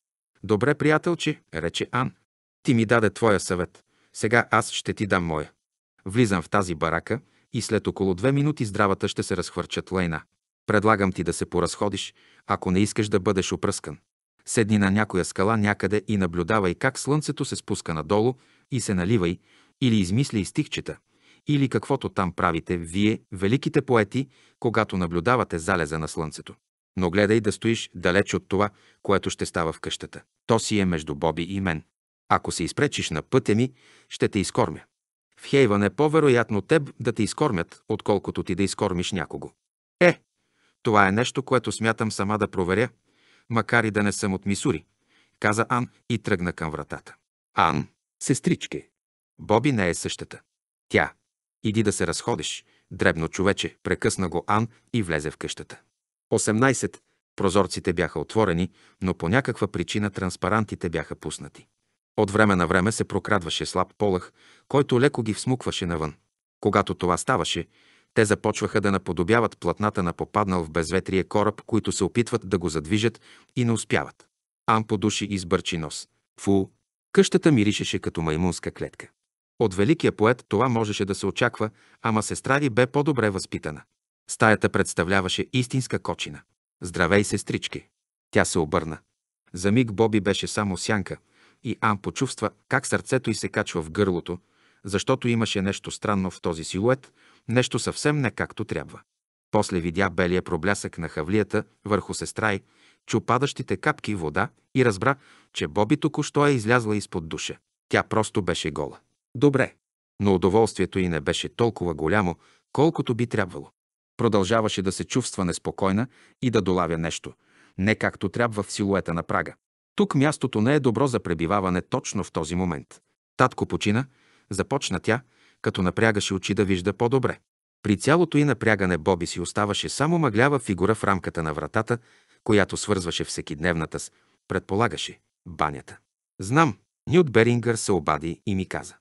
Добре, приятелче, рече Ан. Ти ми даде твоя съвет. Сега аз ще ти дам моя. Влизам в тази барака и след около две минути здравата ще се разхвърчат лайна. Предлагам ти да се поразходиш, ако не искаш да бъдеш опръскан. Седни на някоя скала някъде и наблюдавай как слънцето се спуска надолу и се наливай, или измисляй стихчета, или каквото там правите вие, великите поети, когато наблюдавате залеза на слънцето но гледай да стоиш далеч от това, което ще става в къщата. То си е между Боби и мен. Ако се изпречиш на пътя ми, ще те изкормя. В Хейван е по-вероятно теб да те изкормят, отколкото ти да изкормиш някого. Е, това е нещо, което смятам сама да проверя, макар и да не съм от Мисури, каза Ан и тръгна към вратата. Ан, сестричке, Боби не е същата. Тя, иди да се разходиш, дребно човече, прекъсна го Ан и влезе в къщата. 18. Прозорците бяха отворени, но по някаква причина транспарантите бяха пуснати. От време на време се прокрадваше слаб полах, който леко ги всмукваше навън. Когато това ставаше, те започваха да наподобяват платната на попаднал в безветрие кораб, които се опитват да го задвижат и не успяват. Ам подуши и сбърчи нос. Фу! Къщата миришеше като маймунска клетка. От великия поет това можеше да се очаква, ама сестра ли бе по-добре възпитана. Стаята представляваше истинска кочина. Здравей, сестрички! Тя се обърна. За миг Боби беше само сянка и Ан почувства как сърцето й се качва в гърлото, защото имаше нещо странно в този силует, нещо съвсем не както трябва. После видя белия проблясък на хавлията върху сестра й, чу падащите капки вода и разбра, че Боби току-що е излязла изпод душа. Тя просто беше гола. Добре, но удоволствието й не беше толкова голямо, колкото би трябвало. Продължаваше да се чувства неспокойна и да долавя нещо, не както трябва в силуета на прага. Тук мястото не е добро за пребиваване точно в този момент. Татко почина, започна тя, като напрягаше очи да вижда по-добре. При цялото и напрягане Боби си оставаше само мъглява фигура в рамката на вратата, която свързваше всекидневната с, предполагаше, банята. Знам, Нют Берингър се обади и ми каза.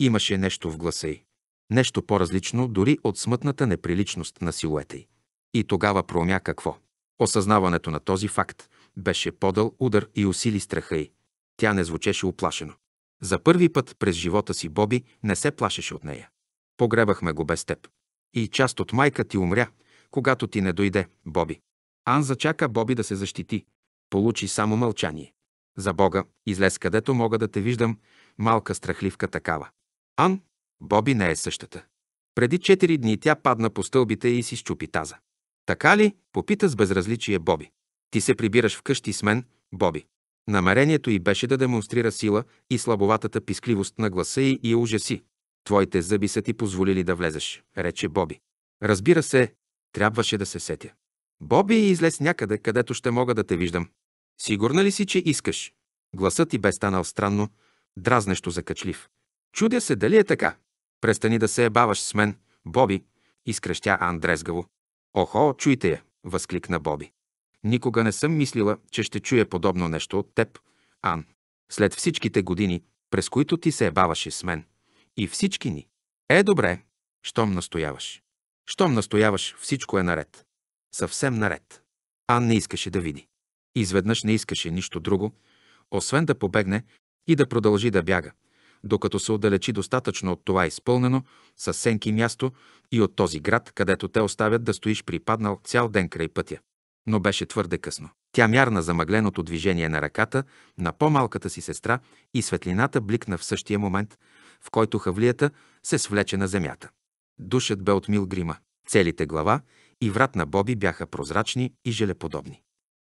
Имаше нещо в гласа й. Нещо по-различно дори от смътната неприличност на силуета й. И тогава промя какво? Осъзнаването на този факт беше подал удар и усили страха й. Тя не звучеше оплашено. За първи път през живота си Боби не се плашеше от нея. Погребахме го без теб. И част от майка ти умря, когато ти не дойде, Боби. Ан зачака Боби да се защити. Получи само мълчание. За Бога, излез където мога да те виждам, малка страхливка такава. Ан, Боби не е същата. Преди четири дни тя падна по стълбите и си щупи таза. Така ли? Попита с безразличие Боби. Ти се прибираш вкъщи с мен, Боби. Намерението й беше да демонстрира сила и слабоватата пискливост на гласа й и ужаси. Твоите зъби са ти позволили да влезеш, рече Боби. Разбира се, трябваше да се сетя. Боби е излез някъде, където ще мога да те виждам. Сигурна ли си, че искаш? Гласът ти бе станал странно, дразнещо закачлив. Чудя се дали е така. Престани да се ебаваш с мен, Боби, изкрещя Ан дрезгаво. Охо, чуйте я, възкликна Боби. Никога не съм мислила, че ще чуя подобно нещо от теб, Ан. След всичките години, през които ти се ебаваше с мен. И всички ни. Е, добре, щом настояваш. Щом настояваш, всичко е наред. Съвсем наред. Ан не искаше да види. Изведнъж не искаше нищо друго, освен да побегне и да продължи да бяга, докато се отдалечи достатъчно от това изпълнено с сенки място и от този град, където те оставят да стоиш припаднал цял ден край пътя. Но беше твърде късно. Тя мярна замъгленото движение на ръката на по-малката си сестра и светлината бликна в същия момент, в който хавлията се свлече на земята. Душът бе отмил грима. Целите глава и врат на Боби бяха прозрачни и желеподобни.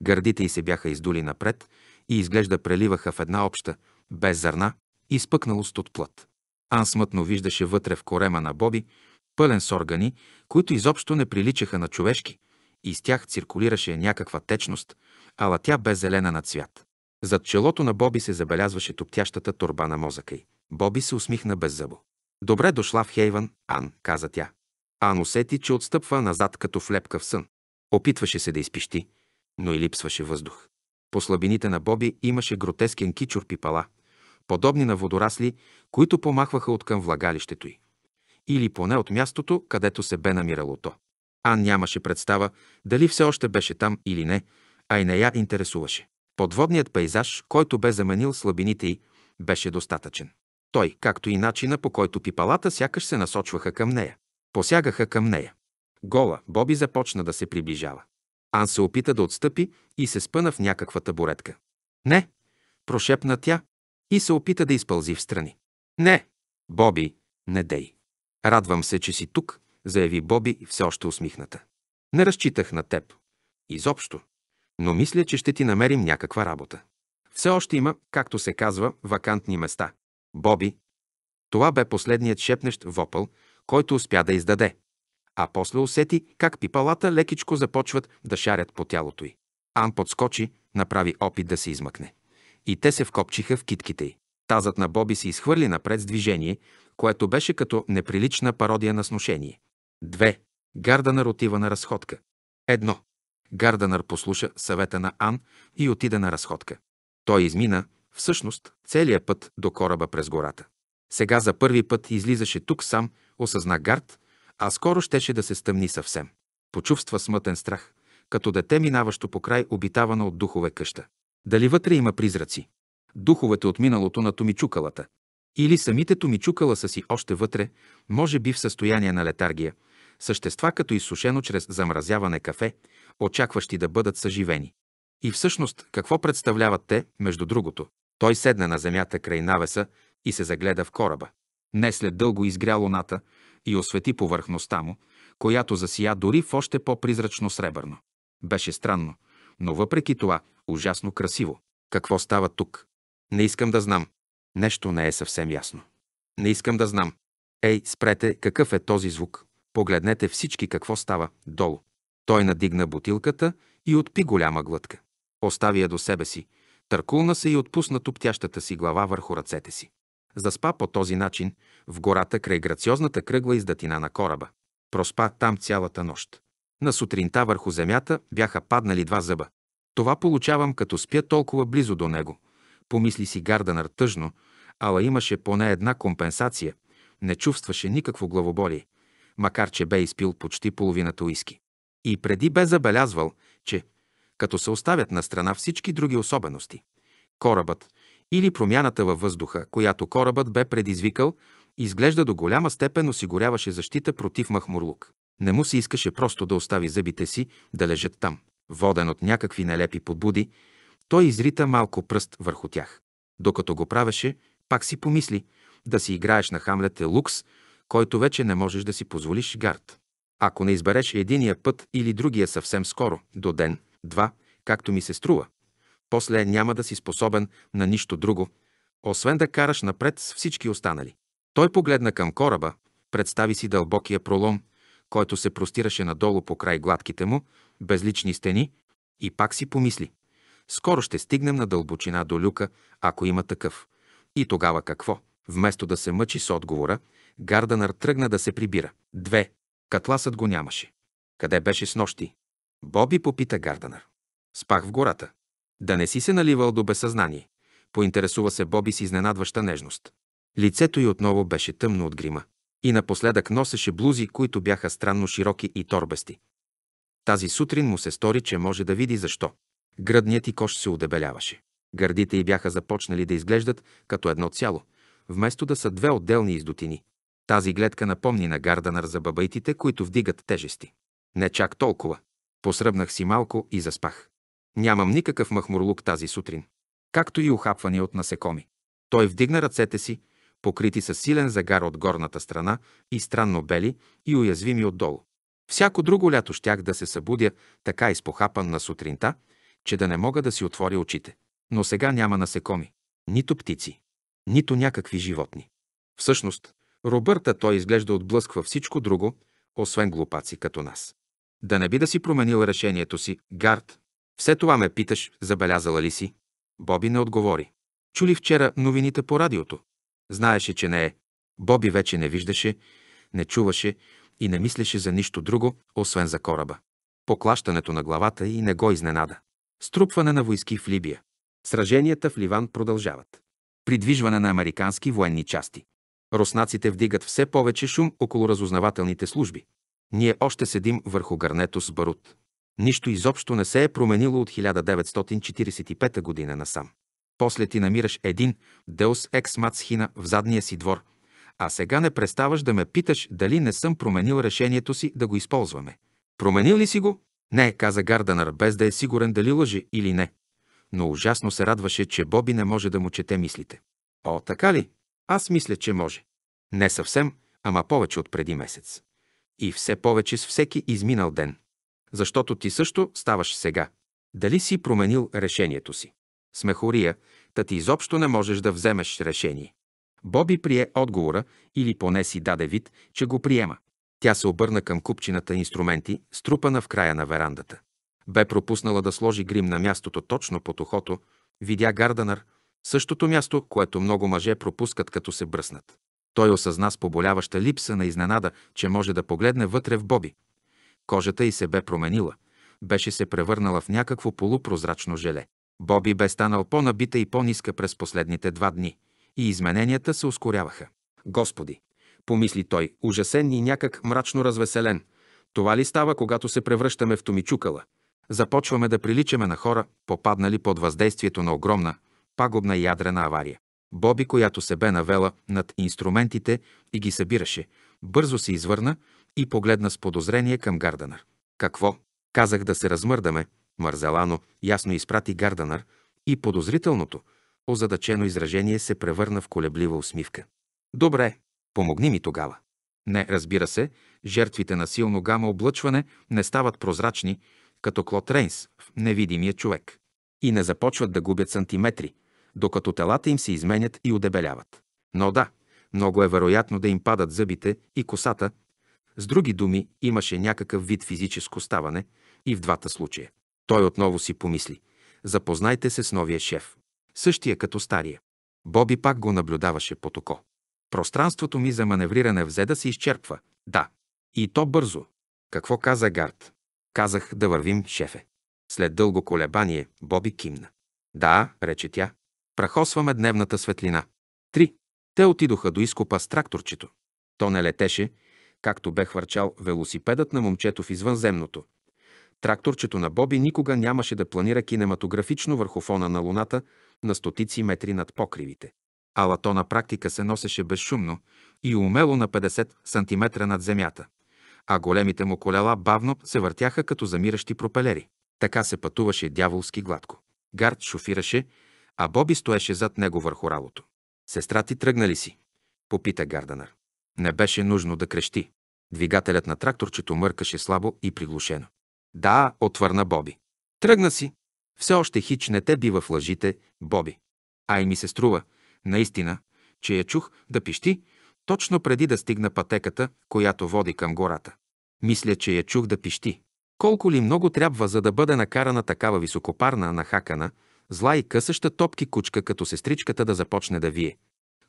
Гърдите й се бяха издули напред и изглежда преливаха в една обща, без зърна, изпъкналост от плът. Ан смътно виждаше вътре в корема на Боби, пълен с органи, които изобщо не приличаха на човешки, и с тях циркулираше някаква течност, ала тя бе зелена на цвят. Зад челото на Боби се забелязваше топтящата турба на мозъка й. Боби се усмихна без зъбо. Добре дошла в Хейвън, Ан, каза тя. Ан усети, че отстъпва назад като влепка в сън. Опитваше се да изпищи, но и липсваше въздух. По слабините на Боби имаше гротескен кичур пипала, подобни на водорасли, които помахваха от към влагалището й. Или поне от мястото, където се бе намирало то. Ан нямаше представа дали все още беше там или не, а и не я интересуваше. Подводният пейзаж, който бе заменил слабините й, беше достатъчен. Той, както и начина по който пипалата сякаш се насочваха към нея. Посягаха към нея. Гола, Боби започна да се приближава. Ан се опита да отстъпи и се спъна в някаква табуретка. Не, прошепна тя, и се опита да изпълзи в страни. Не, Боби, не дей. Радвам се, че си тук, заяви Боби, все още усмихната. Не разчитах на теб. Изобщо. Но мисля, че ще ти намерим някаква работа. Все още има, както се казва, вакантни места. Боби. Това бе последният шепнещ вопъл, който успя да издаде. А после усети как пипалата лекичко започват да шарят по тялото й. Ан подскочи, направи опит да се измъкне и те се вкопчиха в китките й. Тазът на Боби се изхвърли напред с движение, което беше като неприлична пародия на сношение. 2. Гарданър отива на разходка. 1. Гарданър послуша съвета на Ан и отида на разходка. Той измина, всъщност, целия път до кораба през гората. Сега за първи път излизаше тук сам, осъзна Гард, а скоро щеше да се стъмни съвсем. Почувства смътен страх, като дете минаващо по край обитавана от духове къща. Дали вътре има призраци? Духовете от миналото на Томичукалата. Или самите Томичукала са си още вътре, може би в състояние на летаргия, същества като изсушено чрез замразяване кафе, очакващи да бъдат съживени. И всъщност какво представляват те, между другото? Той седна на земята край навеса и се загледа в кораба. Не след дълго изгря луната и освети повърхността му, която засия дори в още по-призрачно сребърно. Беше странно – но въпреки това ужасно красиво. Какво става тук? Не искам да знам. Нещо не е съвсем ясно. Не искам да знам. Ей, спрете, какъв е този звук? Погледнете всички какво става долу. Той надигна бутилката и отпи голяма глътка. Остави я до себе си. Търкулна се и отпусна топтящата си глава върху ръцете си. Заспа по този начин в гората край грациозната кръгла издатина на кораба. Проспа там цялата нощ. На сутринта върху земята бяха паднали два зъба. Това получавам, като спя толкова близо до него. Помисли си Гарданър тъжно, ала имаше поне една компенсация. Не чувстваше никакво главоболие, макар че бе изпил почти половината уиски. И преди бе забелязвал, че, като се оставят на страна всички други особености, корабът или промяната във въздуха, която корабът бе предизвикал, изглежда до голяма степен осигуряваше защита против махмурлук. Не му се искаше просто да остави зъбите си да лежат там. Воден от някакви нелепи подбуди, той изрита малко пръст върху тях. Докато го правеше, пак си помисли, да си играеш на Хамлет е лукс, който вече не можеш да си позволиш гард. Ако не избереш единия път или другия съвсем скоро, до ден, два, както ми се струва, после няма да си способен на нищо друго, освен да караш напред с всички останали. Той погледна към кораба, представи си дълбокия пролом, който се простираше надолу по край гладките му, безлични стени, и пак си помисли. Скоро ще стигнем на дълбочина до люка, ако има такъв. И тогава какво? Вместо да се мъчи с отговора, Гарданър тръгна да се прибира. Две. Катласът го нямаше. Къде беше с нощи? Боби попита Гарданър. Спах в гората. Да не си се наливал до безсъзнание. Поинтересува се Боби с изненадваща нежност. Лицето й отново беше тъмно от грима. И напоследък носеше блузи, които бяха странно широки и торбести. Тази сутрин му се стори, че може да види защо. Гръдният и кош се удебеляваше. Гърдите й бяха започнали да изглеждат като едно цяло, вместо да са две отделни издотини. Тази гледка напомни на гарданър за бабайтите, които вдигат тежести. Не чак толкова. Посръбнах си малко и заспах. Нямам никакъв махмурлук тази сутрин. Както и ухапвани от насекоми. Той вдигна ръцете си, покрити с силен загар от горната страна и странно бели и уязвими отдолу. Всяко друго лято щях да се събудя така изпохапан на сутринта, че да не мога да си отворя очите. Но сега няма насекоми, нито птици, нито някакви животни. Всъщност, Робърта той изглежда отблъсква всичко друго, освен глупаци като нас. Да не би да си променил решението си, Гард. Все това ме питаш, забелязала ли си? Боби не отговори. Чули вчера новините по радиото. Знаеше, че не е. Боби вече не виждаше, не чуваше и не мислеше за нищо друго, освен за кораба. Поклащането на главата и не го изненада. Струпване на войски в Либия. Сраженията в Ливан продължават. Придвижване на американски военни части. Руснаците вдигат все повече шум около разузнавателните служби. Ние още седим върху гърнето с барут. Нищо изобщо не се е променило от 1945 година насам. После ти намираш един Deus ex machina в задния си двор, а сега не преставаш да ме питаш дали не съм променил решението си да го използваме. Променил ли си го? Не, каза Гарданър, без да е сигурен дали лъжи или не. Но ужасно се радваше, че Боби не може да му чете мислите. О, така ли? Аз мисля, че може. Не съвсем, ама повече от преди месец. И все повече с всеки изминал ден. Защото ти също ставаш сега. Дали си променил решението си? смехория, та ти изобщо не можеш да вземеш решение. Боби прие отговора или поне си даде вид, че го приема. Тя се обърна към купчината инструменти, струпана в края на верандата. Бе пропуснала да сложи грим на мястото точно под ухото, видя Гарданър, същото място, което много мъже пропускат като се бръснат. Той осъзна с поболяваща липса на изненада, че може да погледне вътре в Боби. Кожата й се бе променила, беше се превърнала в някакво полупрозрачно желе. Боби бе станал по-набита и по-ниска през последните два дни, и измененията се ускоряваха. Господи, помисли той, ужасен и някак мрачно развеселен. Това ли става, когато се превръщаме в Томичукала? Започваме да приличаме на хора, попаднали под въздействието на огромна, пагубна ядрена авария. Боби, която се бе навела над инструментите и ги събираше, бързо се извърна и погледна с подозрение към Гарданър. Какво? Казах да се размърдаме, Марзалано ясно изпрати Гарданър и подозрителното, озадачено изражение се превърна в колеблива усмивка. Добре, помогни ми тогава. Не, разбира се, жертвите на силно гама облъчване не стават прозрачни, като Клод Рейнс в невидимия човек. И не започват да губят сантиметри, докато телата им се изменят и удебеляват. Но да, много е вероятно да им падат зъбите и косата. С други думи, имаше някакъв вид физическо ставане и в двата случая. Той отново си помисли. Запознайте се с новия шеф. Същия като стария. Боби пак го наблюдаваше по око. Пространството ми за маневриране взе да се изчерпва. Да. И то бързо. Какво каза Гард? Казах да вървим, шефе. След дълго колебание Боби кимна. Да, рече тя. Прахосваме дневната светлина. Три. Те отидоха до изкопа с тракторчето. То не летеше, както бе хвърчал велосипедът на момчето в извънземното. Тракторчето на Боби никога нямаше да планира кинематографично върху фона на Луната на стотици метри над покривите. Ала то на практика се носеше безшумно и умело на 50 см над земята, а големите му колела бавно се въртяха като замиращи пропелери. Така се пътуваше дяволски гладко. Гард шофираше, а Боби стоеше зад него върху ралото. «Сестра ти тръгна ли си?» – попита Гарданър. Не беше нужно да крещи. Двигателят на тракторчето мъркаше слабо и приглушено. Да, отвърна Боби. Тръгна си. Все още хич не те бива в лъжите, Боби. А и ми се струва, наистина, че я чух да пищи, точно преди да стигна пътеката, която води към гората. Мисля, че я чух да пищи. Колко ли много трябва, за да бъде накарана такава високопарна, нахакана, зла и късаща топки кучка, като сестричката да започне да вие.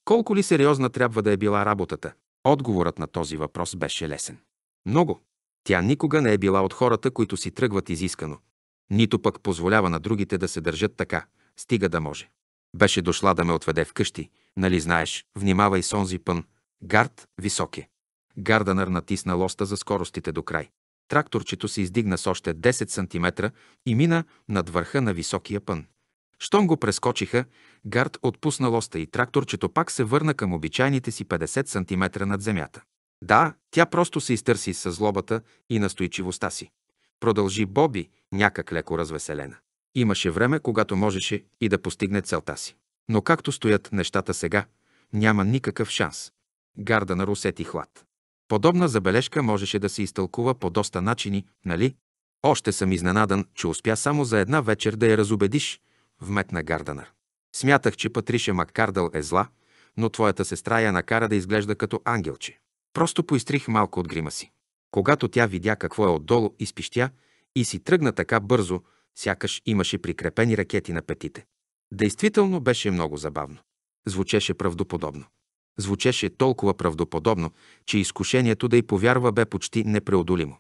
Колко ли сериозна трябва да е била работата? Отговорът на този въпрос беше лесен. Много. Тя никога не е била от хората, които си тръгват изискано. Нито пък позволява на другите да се държат така, стига да може. Беше дошла да ме отведе вкъщи, нали знаеш, внимавай с онзи пън. Гард висок е. Гарданър натисна лоста за скоростите до край. Тракторчето се издигна с още 10 см и мина над върха на високия пън. Щом го прескочиха, Гард отпусна лоста и тракторчето пак се върна към обичайните си 50 см над земята. Да, тя просто се изтърси с злобата и настойчивостта си. Продължи Боби, някак леко развеселена. Имаше време, когато можеше и да постигне целта си. Но както стоят нещата сега, няма никакъв шанс. Гарда на усети хлад. Подобна забележка можеше да се изтълкува по доста начини, нали? Още съм изненадан, че успя само за една вечер да я разобедиш, вметна Гарданър. Смятах, че Патриша Маккардъл е зла, но твоята сестра я накара да изглежда като ангелче. Просто поистрих малко от грима си. Когато тя видя какво е отдолу, изпищя и си тръгна така бързо, сякаш имаше прикрепени ракети на петите. Действително беше много забавно. Звучеше правдоподобно. Звучеше толкова правдоподобно, че изкушението да й повярва бе почти непреодолимо.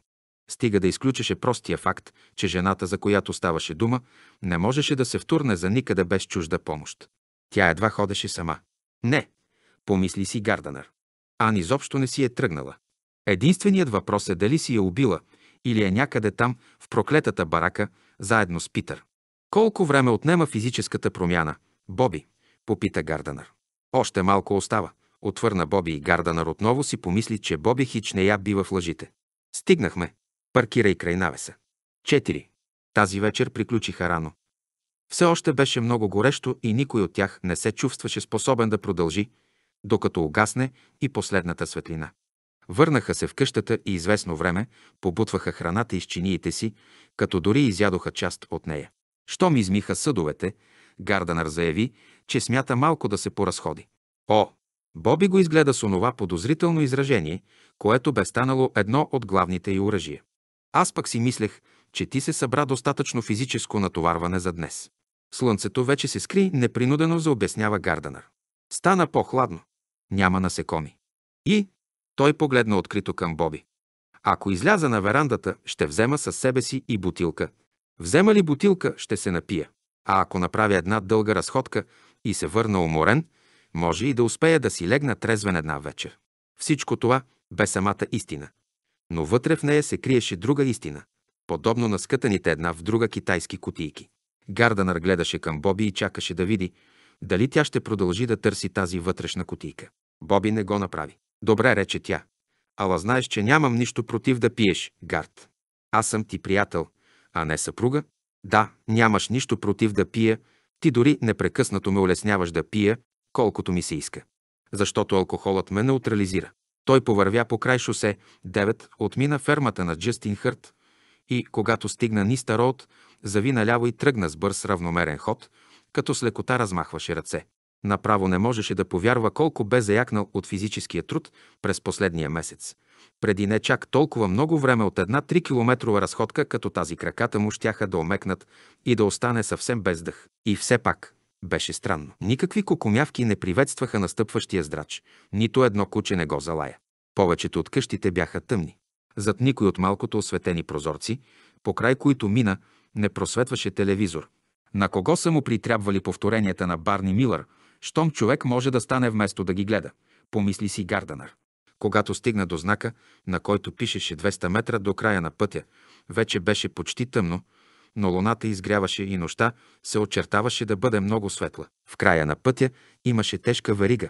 Стига да изключеше простия факт, че жената, за която ставаше дума, не можеше да се втурне за никъде без чужда помощ. Тя едва ходеше сама. Не, помисли си Гарданър. Ан изобщо не си е тръгнала. Единственият въпрос е дали си я убила или е някъде там, в проклетата барака, заедно с Питър. Колко време отнема физическата промяна, Боби? попита Гарданър. Още малко остава, отвърна Боби и Гарданър отново си помисли, че Боби Хич не я бива в лъжите. Стигнахме. Паркирай край навеса. Четири. Тази вечер приключиха рано. Все още беше много горещо и никой от тях не се чувстваше способен да продължи, докато огасне и последната светлина. Върнаха се в къщата и известно време побутваха храната из чиниите си, като дори изядоха част от нея. Щом измиха съдовете, Гарданър заяви, че смята малко да се поразходи. О! Боби го изгледа с онова подозрително изражение, което бе станало едно от главните й оръжия. Аз пък си мислех, че ти се събра достатъчно физическо натоварване за днес. Слънцето вече се скри непринудено, заобяснява Гарданър. Стана по-хладно няма насекоми. И той погледна открито към Боби. Ако изляза на верандата, ще взема със себе си и бутилка. Взема ли бутилка, ще се напия. А ако направя една дълга разходка и се върна уморен, може и да успея да си легна трезвен една вечер. Всичко това бе самата истина. Но вътре в нея се криеше друга истина, подобно на скътаните една в друга китайски кутийки. Гарданър гледаше към Боби и чакаше да види дали тя ще продължи да търси тази вътрешна кутийка. Боби не го направи. Добре, рече тя. Ала знаеш, че нямам нищо против да пиеш, Гард. Аз съм ти приятел, а не съпруга. Да, нямаш нищо против да пия, ти дори непрекъснато ме улесняваш да пия, колкото ми се иска. Защото алкохолът ме неутрализира. Той повървя по край шосе 9, отмина фермата на Джастин Хърт и, когато стигна Ниста Роуд, зави наляво и тръгна с бърз равномерен ход, като с лекота размахваше ръце. Направо не можеше да повярва колко бе заякнал от физическия труд през последния месец. Преди не чак толкова много време от една 3-километрова разходка, като тази краката му щяха да омекнат и да остане съвсем без дъх. И все пак, беше странно. Никакви кокомявки не приветстваха настъпващия здрач. Нито едно куче не го залая. Повечето от къщите бяха тъмни. Зад никой от малкото осветени прозорци, по край които мина, не просветваше телевизор. На кого са му притрябвали повторенията на Барни Милър – щом човек може да стане вместо да ги гледа, помисли си Гарданър. Когато стигна до знака, на който пишеше 200 метра до края на пътя, вече беше почти тъмно, но луната изгряваше и нощта се очертаваше да бъде много светла. В края на пътя имаше тежка варига,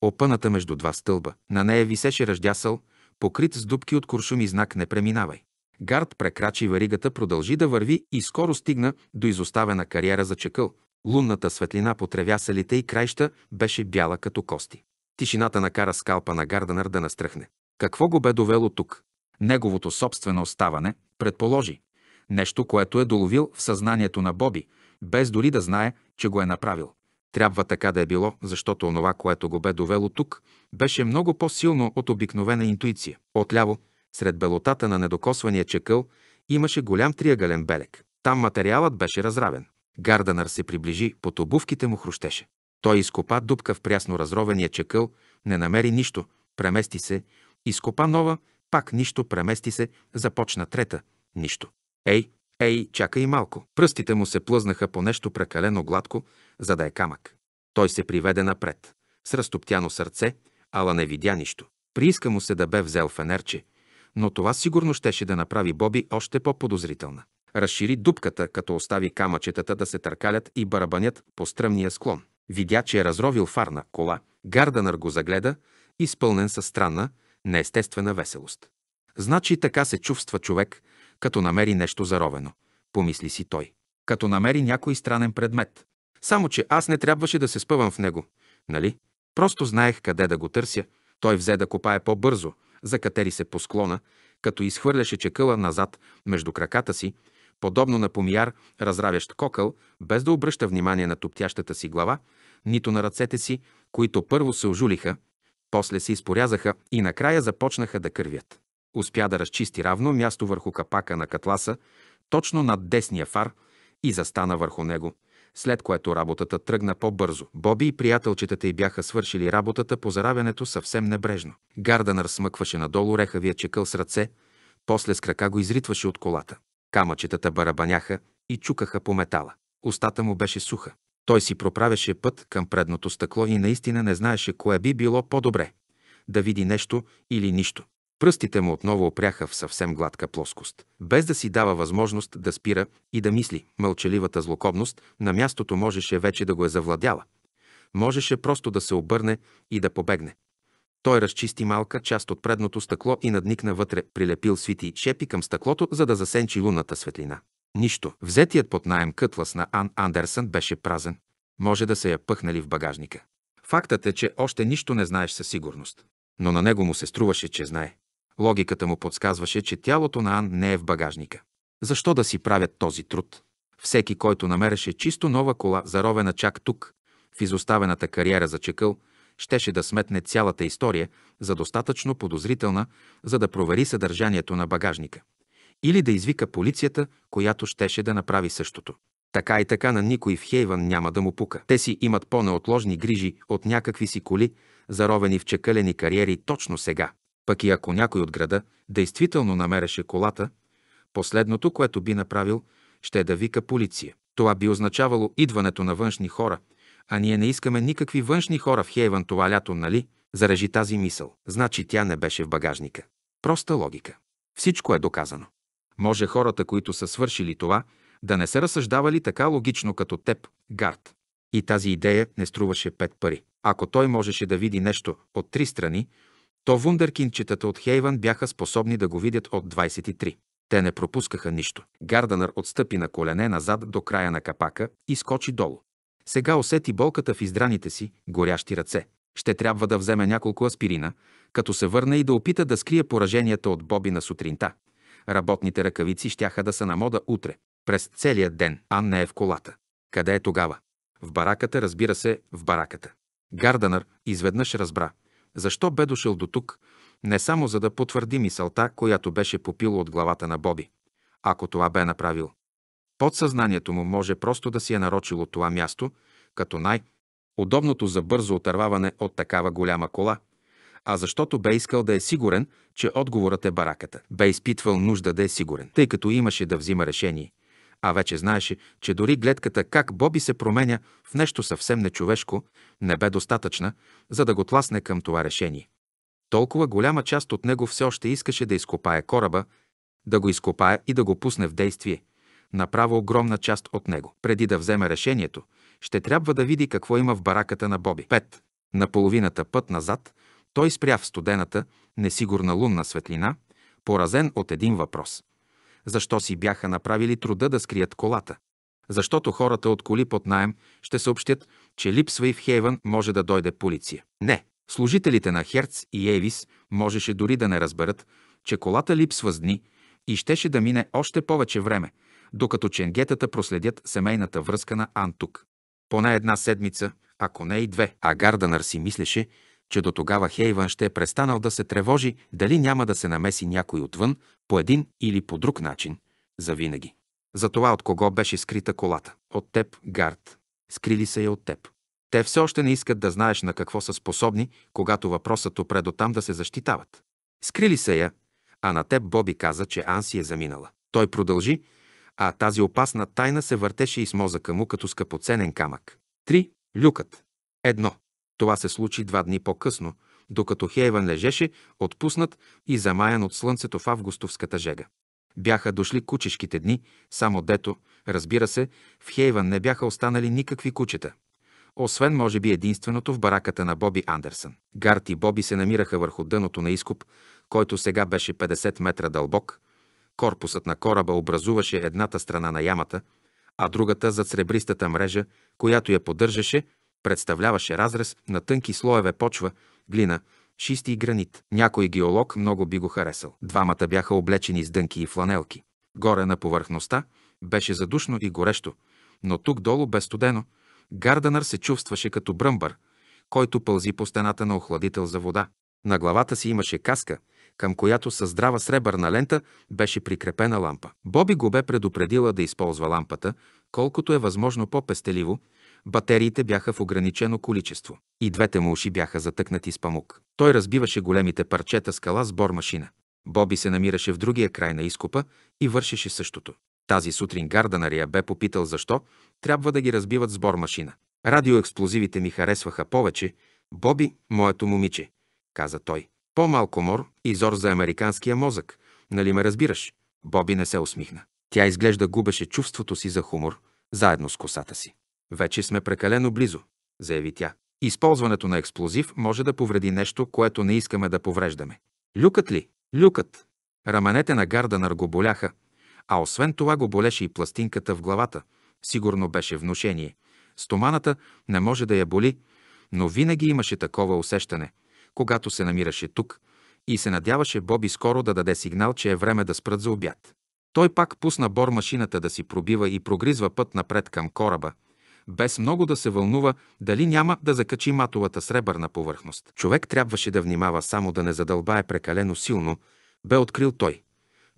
опъната между два стълба. На нея висеше ръждясъл, покрит с дубки от куршум и знак «Не преминавай». Гард прекрачи варигата, продължи да върви и скоро стигна до изоставена кариера за чекъл. Лунната светлина по тревясалите и краища беше бяла като кости. Тишината накара скалпа на Гарданър да настръхне. Какво го бе довело тук? Неговото собствено оставане, предположи. Нещо, което е доловил в съзнанието на Боби, без дори да знае, че го е направил. Трябва така да е било, защото онова, което го бе довело тук, беше много по-силно от обикновена интуиция. Отляво, сред белотата на недокосвания чекъл, имаше голям триъгълен белек. Там материалът беше разравен. Гарданър се приближи, под обувките му хрущеше. Той изкопа дупка в прясно разровения чакъл, не намери нищо, премести се, изкопа нова, пак нищо, премести се, започна трета, нищо. Ей, ей, чакай малко. Пръстите му се плъзнаха по нещо прекалено гладко, за да е камък. Той се приведе напред, с разтоптяно сърце, ала не видя нищо. Прииска му се да бе взел фенерче, но това сигурно щеше да направи Боби още по-подозрителна. Разшири дупката, като остави камъчетата да се търкалят и барабанят по стръмния склон. Видя, че е разровил фарна кола. Гарданър го загледа, изпълнен със странна, неестествена веселост. Значи така се чувства човек, като намери нещо заровено, помисли си той. Като намери някой странен предмет. Само, че аз не трябваше да се спъвам в него, нали? Просто знаех къде да го търся. Той взе да копае по-бързо, закатери се по склона, като изхвърляше чекъла назад между краката си, Подобно на помияр, разравящ кокъл, без да обръща внимание на топтящата си глава, нито на ръцете си, които първо се ожулиха, после се изпорязаха и накрая започнаха да кървят. Успя да разчисти равно място върху капака на катласа, точно над десния фар, и застана върху него, след което работата тръгна по-бързо. Боби и приятелчетата й бяха свършили работата по заравянето съвсем небрежно. Гарданър смъкваше надолу рехавия чекъл с ръце, после с крака го изритваше от колата. Камъчетата барабаняха и чукаха по метала. Устата му беше суха. Той си проправяше път към предното стъкло и наистина не знаеше кое би било по-добре – да види нещо или нищо. Пръстите му отново опряха в съвсем гладка плоскост, без да си дава възможност да спира и да мисли. Мълчаливата злокобност на мястото можеше вече да го е завладяла. Можеше просто да се обърне и да побегне. Той разчисти малка част от предното стъкло и надникна вътре, прилепил свити шепи към стъклото, за да засенчи лунната светлина. Нищо. Взетият под найем кътлас на Ан Андерсън беше празен. Може да се я пъхнали в багажника. Фактът е, че още нищо не знаеш със сигурност. Но на него му се струваше, че знае. Логиката му подсказваше, че тялото на Ан не е в багажника. Защо да си правят този труд? Всеки, който намереше чисто нова кола, заровена чак тук, в изоставената кариера за чекъл, щеше да сметне цялата история за достатъчно подозрителна, за да провери съдържанието на багажника. Или да извика полицията, която щеше да направи същото. Така и така на никой в Хейван няма да му пука. Те си имат по-неотложни грижи от някакви си коли, заровени в чекалени кариери точно сега. Пък и ако някой от града действително намереше колата, последното, което би направил, ще е да вика полиция. Това би означавало идването на външни хора – а ние не искаме никакви външни хора в Хейвън това лято, нали? Зарежи тази мисъл. Значи тя не беше в багажника. Проста логика. Всичко е доказано. Може хората, които са свършили това, да не са разсъждавали така логично като теб, Гард. И тази идея не струваше пет пари. Ако той можеше да види нещо от три страни, то вундеркинчетата от Хейван бяха способни да го видят от 23. Те не пропускаха нищо. Гарданър отстъпи на колене назад до края на капака и скочи долу. Сега усети болката в издраните си, горящи ръце. Ще трябва да вземе няколко аспирина, като се върне и да опита да скрие пораженията от Боби на сутринта. Работните ръкавици щяха да са на мода утре. През целия ден не е в колата. Къде е тогава? В бараката, разбира се, в бараката. Гарданър изведнъж разбра, защо бе дошъл до тук, не само за да потвърди мисълта, която беше попила от главата на Боби. Ако това бе направил, Подсъзнанието му може просто да си е нарочило това място като най-удобното за бързо отърваване от такава голяма кола, а защото бе искал да е сигурен, че отговорът е бараката. Бе изпитвал нужда да е сигурен, тъй като имаше да взима решение, а вече знаеше, че дори гледката как Боби се променя в нещо съвсем нечовешко не бе достатъчна, за да го тласне към това решение. Толкова голяма част от него все още искаше да изкопае кораба, да го изкопае и да го пусне в действие – направо огромна част от него. Преди да вземе решението, ще трябва да види какво има в бараката на Боби. 5. На половината път назад той спря в студената, несигурна лунна светлина, поразен от един въпрос. Защо си бяха направили труда да скрият колата? Защото хората от коли под наем ще съобщят, че липсва и в Хейвън може да дойде полиция. Не. Служителите на Херц и Евис можеше дори да не разберат, че колата липсва с дни и щеше да мине още повече време, докато ченгетата проследят семейната връзка на Антук. Поне една седмица, ако не и две. А Гарданър си мислеше, че до тогава Хейвън ще е престанал да се тревожи дали няма да се намеси някой отвън по един или по друг начин, завинаги. За това от кого беше скрита колата. От теб, Гард. Скрили се я от теб. Те все още не искат да знаеш на какво са способни, когато въпросът опре до там да се защитават. Скрили се я, а на теб Боби каза, че Анси е заминала. Той продължи, а тази опасна тайна се въртеше и с мозъка му като скъпоценен камък. 3. Люкът. Едно. Това се случи два дни по-късно, докато Хейван лежеше, отпуснат и замаян от слънцето в августовската жега. Бяха дошли кучешките дни, само дето, разбира се, в Хейван не бяха останали никакви кучета. Освен, може би, единственото в бараката на Боби Андерсън. Гарт и Боби се намираха върху дъното на изкоп, който сега беше 50 метра дълбок, Корпусът на кораба образуваше едната страна на ямата, а другата зад сребристата мрежа, която я поддържаше, представляваше разрез на тънки слоеве почва, глина, шисти и гранит. Някой геолог много би го харесал. Двамата бяха облечени с дънки и фланелки. Горе на повърхността беше задушно и горещо, но тук долу бе студено. Гарданър се чувстваше като бръмбър, който пълзи по стената на охладител за вода. На главата си имаше каска – към която със здрава сребърна лента беше прикрепена лампа. Боби го бе предупредила да използва лампата, колкото е възможно по-пестеливо, батериите бяха в ограничено количество. И двете му уши бяха затъкнати с памук. Той разбиваше големите парчета скала с бормашина. Боби се намираше в другия край на изкопа и вършеше същото. Тази сутрин Гарданария бе попитал защо трябва да ги разбиват с бормашина. Радиоексплозивите ми харесваха повече. Боби, моето момиче, каза той. По-малко мор и зор за американския мозък, нали ме разбираш? Боби не се усмихна. Тя изглежда губеше чувството си за хумор, заедно с косата си. Вече сме прекалено близо, заяви тя. Използването на експлозив може да повреди нещо, което не искаме да повреждаме. Люкът ли? Люкът. Раменете на Гарданър го боляха, а освен това го болеше и пластинката в главата. Сигурно беше внушение. Стоманата не може да я боли, но винаги имаше такова усещане, когато се намираше тук, и се надяваше Боби скоро да даде сигнал, че е време да спрат за обяд. Той пак пусна бор машината да си пробива и прогризва път напред към кораба, без много да се вълнува дали няма да закачи матовата сребърна повърхност. Човек трябваше да внимава само да не задълбае прекалено силно, бе открил той.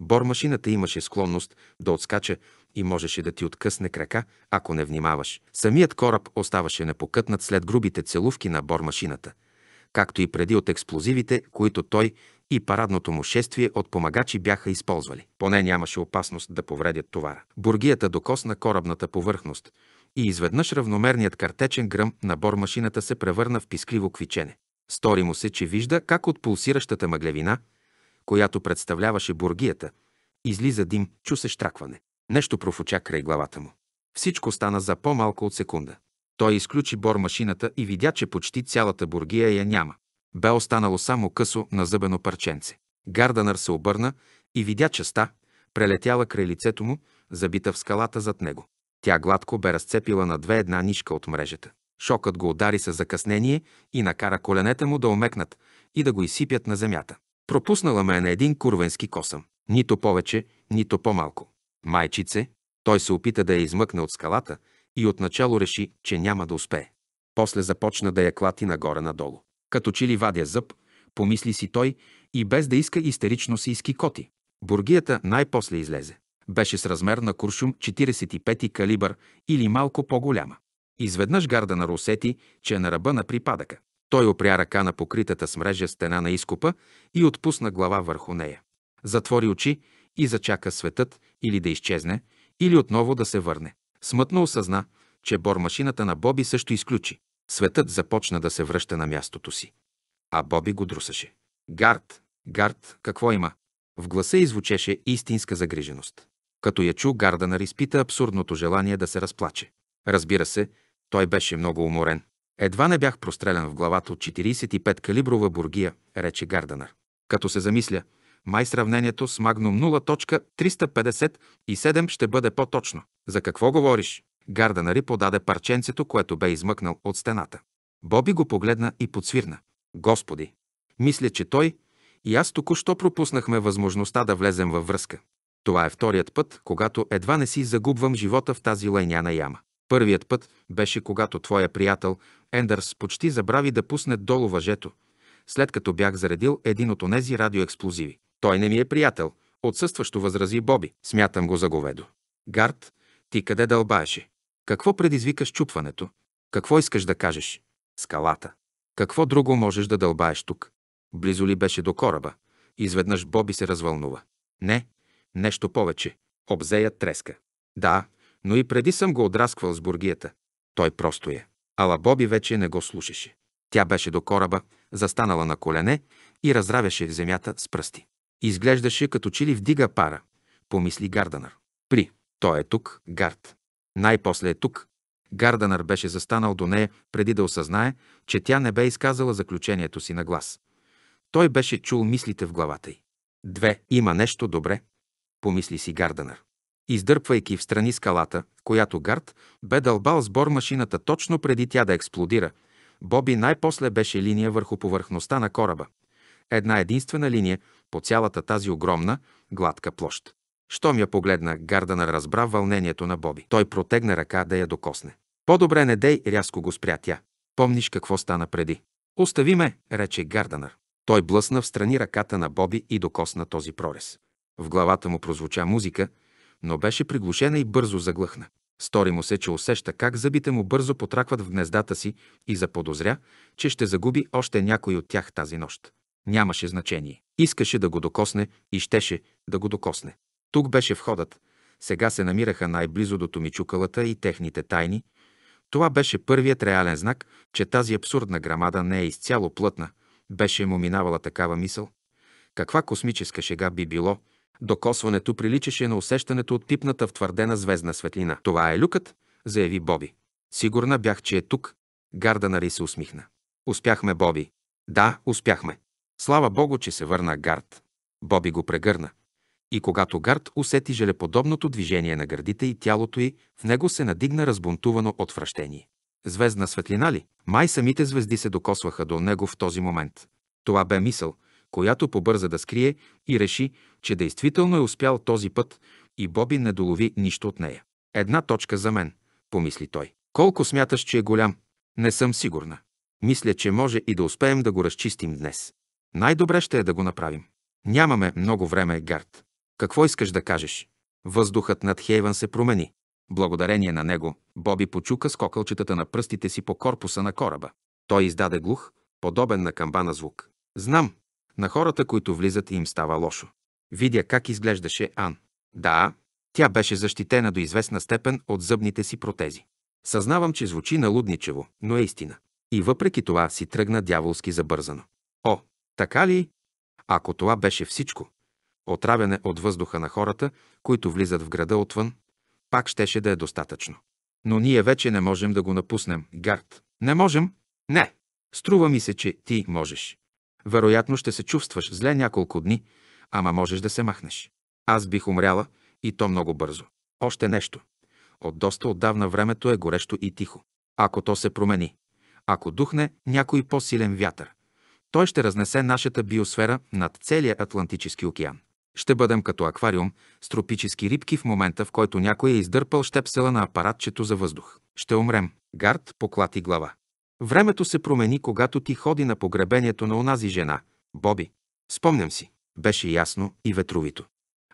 Бор машината имаше склонност да отскача и можеше да ти откъсне крака, ако не внимаваш. Самият кораб оставаше непокътнат след грубите целувки на бор машината – както и преди от експлозивите, които той и парадното му шествие от помагачи бяха използвали. Поне нямаше опасност да повредят товара. Бургията докосна корабната повърхност и изведнъж равномерният картечен гръм на бормашината се превърна в пискливо квичене. Стори му се, че вижда как от пулсиращата мъглевина, която представляваше бургията, излиза дим, чу се штракване. Нещо профуча край главата му. Всичко стана за по-малко от секунда. Той изключи бормашината и видя, че почти цялата бургия я няма. Бе останало само късо на зъбено парченце. Гарданър се обърна и видя частта, прелетяла край лицето му, забита в скалата зад него. Тя гладко бе разцепила на две една нишка от мрежата. Шокът го удари с закъснение и накара коленете му да омекнат и да го изсипят на земята. Пропуснала ме е на един курвенски косъм. Нито повече, нито по-малко. Майчице, той се опита да я измъкне от скалата – и отначало реши, че няма да успее. После започна да я клати нагоре-надолу. Като че ли вадя зъб, помисли си той и без да иска истерично се изкикоти. Бургията най-после излезе. Беше с размер на куршум 45 калибър или малко по-голяма. Изведнъж гарда на Русети, че е на ръба на припадъка. Той опря ръка на покритата с мрежа стена на изкупа и отпусна глава върху нея. Затвори очи и зачака светът или да изчезне, или отново да се върне. Смътно осъзна, че бормашината на Боби също изключи. Светът започна да се връща на мястото си. А Боби го друсаше. Гард, Гард, какво има? В гласа извучеше истинска загриженост. Като я чу, на нали изпита абсурдното желание да се разплаче. Разбира се, той беше много уморен. Едва не бях прострелян в главата от 45 калиброва бургия, рече Гарданър. Като се замисля, май сравнението с Magnum 0.357 ще бъде по-точно. За какво говориш? Гарданари подаде парченцето, което бе измъкнал от стената. Боби го погледна и подсвирна. Господи! Мисля, че той и аз току-що пропуснахме възможността да влезем във връзка. Това е вторият път, когато едва не си загубвам живота в тази лайняна яма. Първият път беше когато твоя приятел Ендърс почти забрави да пусне долу въжето, след като бях заредил един от онези радиоексплозиви. Той не ми е приятел, отсъстващо възрази Боби. Смятам го за говедо. Гард, ти къде дълбаеше? Какво предизвика щупването? Какво искаш да кажеш? Скалата. Какво друго можеш да дълбаеш тук? Близо ли беше до кораба? Изведнъж Боби се развълнува. Не, нещо повече. Обзея треска. Да, но и преди съм го отрасквал с бургията. Той просто е. Ала Боби вече не го слушаше. Тя беше до кораба, застанала на колене и разравяше земята с пръсти. Изглеждаше като че ли вдига пара, помисли Гарданър. При той е тук, гард. Най-после е тук. Гарданър беше застанал до нея, преди да осъзнае, че тя не бе изказала заключението си на глас. Той беше чул мислите в главата й. Две. Има нещо добре, помисли си Гарданър. Издърпвайки в страни скалата, която Гард бе дълбал сбор машината точно преди тя да експлодира, Боби най-после беше линия върху повърхността на кораба. Една единствена линия по цялата тази огромна, гладка площ. Щом я погледна, Гардана разбра вълнението на Боби. Той протегна ръка да я докосне. По-добре не дей, рязко го спря тя. Помниш какво стана преди. Остави ме, рече Гарданър. Той блъсна в страни ръката на Боби и докосна този прорез. В главата му прозвуча музика, но беше приглушена и бързо заглъхна. Стори му се, че усеща как зъбите му бързо потракват в гнездата си и заподозря, че ще загуби още някой от тях тази нощ. Нямаше значение. Искаше да го докосне и щеше да го докосне. Тук беше входът. Сега се намираха най-близо до Томичукалата и техните тайни. Това беше първият реален знак, че тази абсурдна грамада не е изцяло плътна. Беше му минавала такава мисъл. Каква космическа шега би било? Докосването приличаше на усещането от пипната в твърдена звездна светлина. Това е люкът, заяви Боби. Сигурна бях, че е тук. Гарда Нари се усмихна. Успяхме, Боби. Да, успяхме. Слава Богу, че се върна Гард. Боби го прегърна. И когато Гард усети желеподобното движение на гърдите и тялото й, в него се надигна разбунтувано отвращение. Звездна светлина ли? Май самите звезди се докосваха до него в този момент. Това бе мисъл, която побърза да скрие и реши, че действително е успял този път и Боби не долови нищо от нея. Една точка за мен, помисли той. Колко смяташ, че е голям? Не съм сигурна. Мисля, че може и да успеем да го разчистим днес. Най-добре ще е да го направим. Нямаме много време, Гард. Какво искаш да кажеш? Въздухът над Хейвън се промени. Благодарение на него, Боби почука с кокълчетата на пръстите си по корпуса на кораба. Той издаде глух, подобен на камбана звук. Знам, на хората, които влизат, им става лошо. Видя как изглеждаше Ан. Да, тя беше защитена до известна степен от зъбните си протези. Съзнавам, че звучи налудничево, но е истина. И въпреки това си тръгна дяволски забързано. О, така ли? Ако това беше всичко, отравяне от въздуха на хората, които влизат в града отвън, пак щеше да е достатъчно. Но ние вече не можем да го напуснем, Гард. Не можем? Не. Струва ми се, че ти можеш. Вероятно ще се чувстваш зле няколко дни, ама можеш да се махнеш. Аз бих умряла и то много бързо. Още нещо. От доста отдавна времето е горещо и тихо. Ако то се промени, ако духне някой по-силен вятър, той ще разнесе нашата биосфера над целия Атлантически океан. Ще бъдем като аквариум с тропически рибки в момента, в който някой е издърпал щепсела на апаратчето за въздух. Ще умрем. Гард поклати глава. Времето се промени, когато ти ходи на погребението на онази жена, Боби. Спомням си. Беше ясно и ветровито.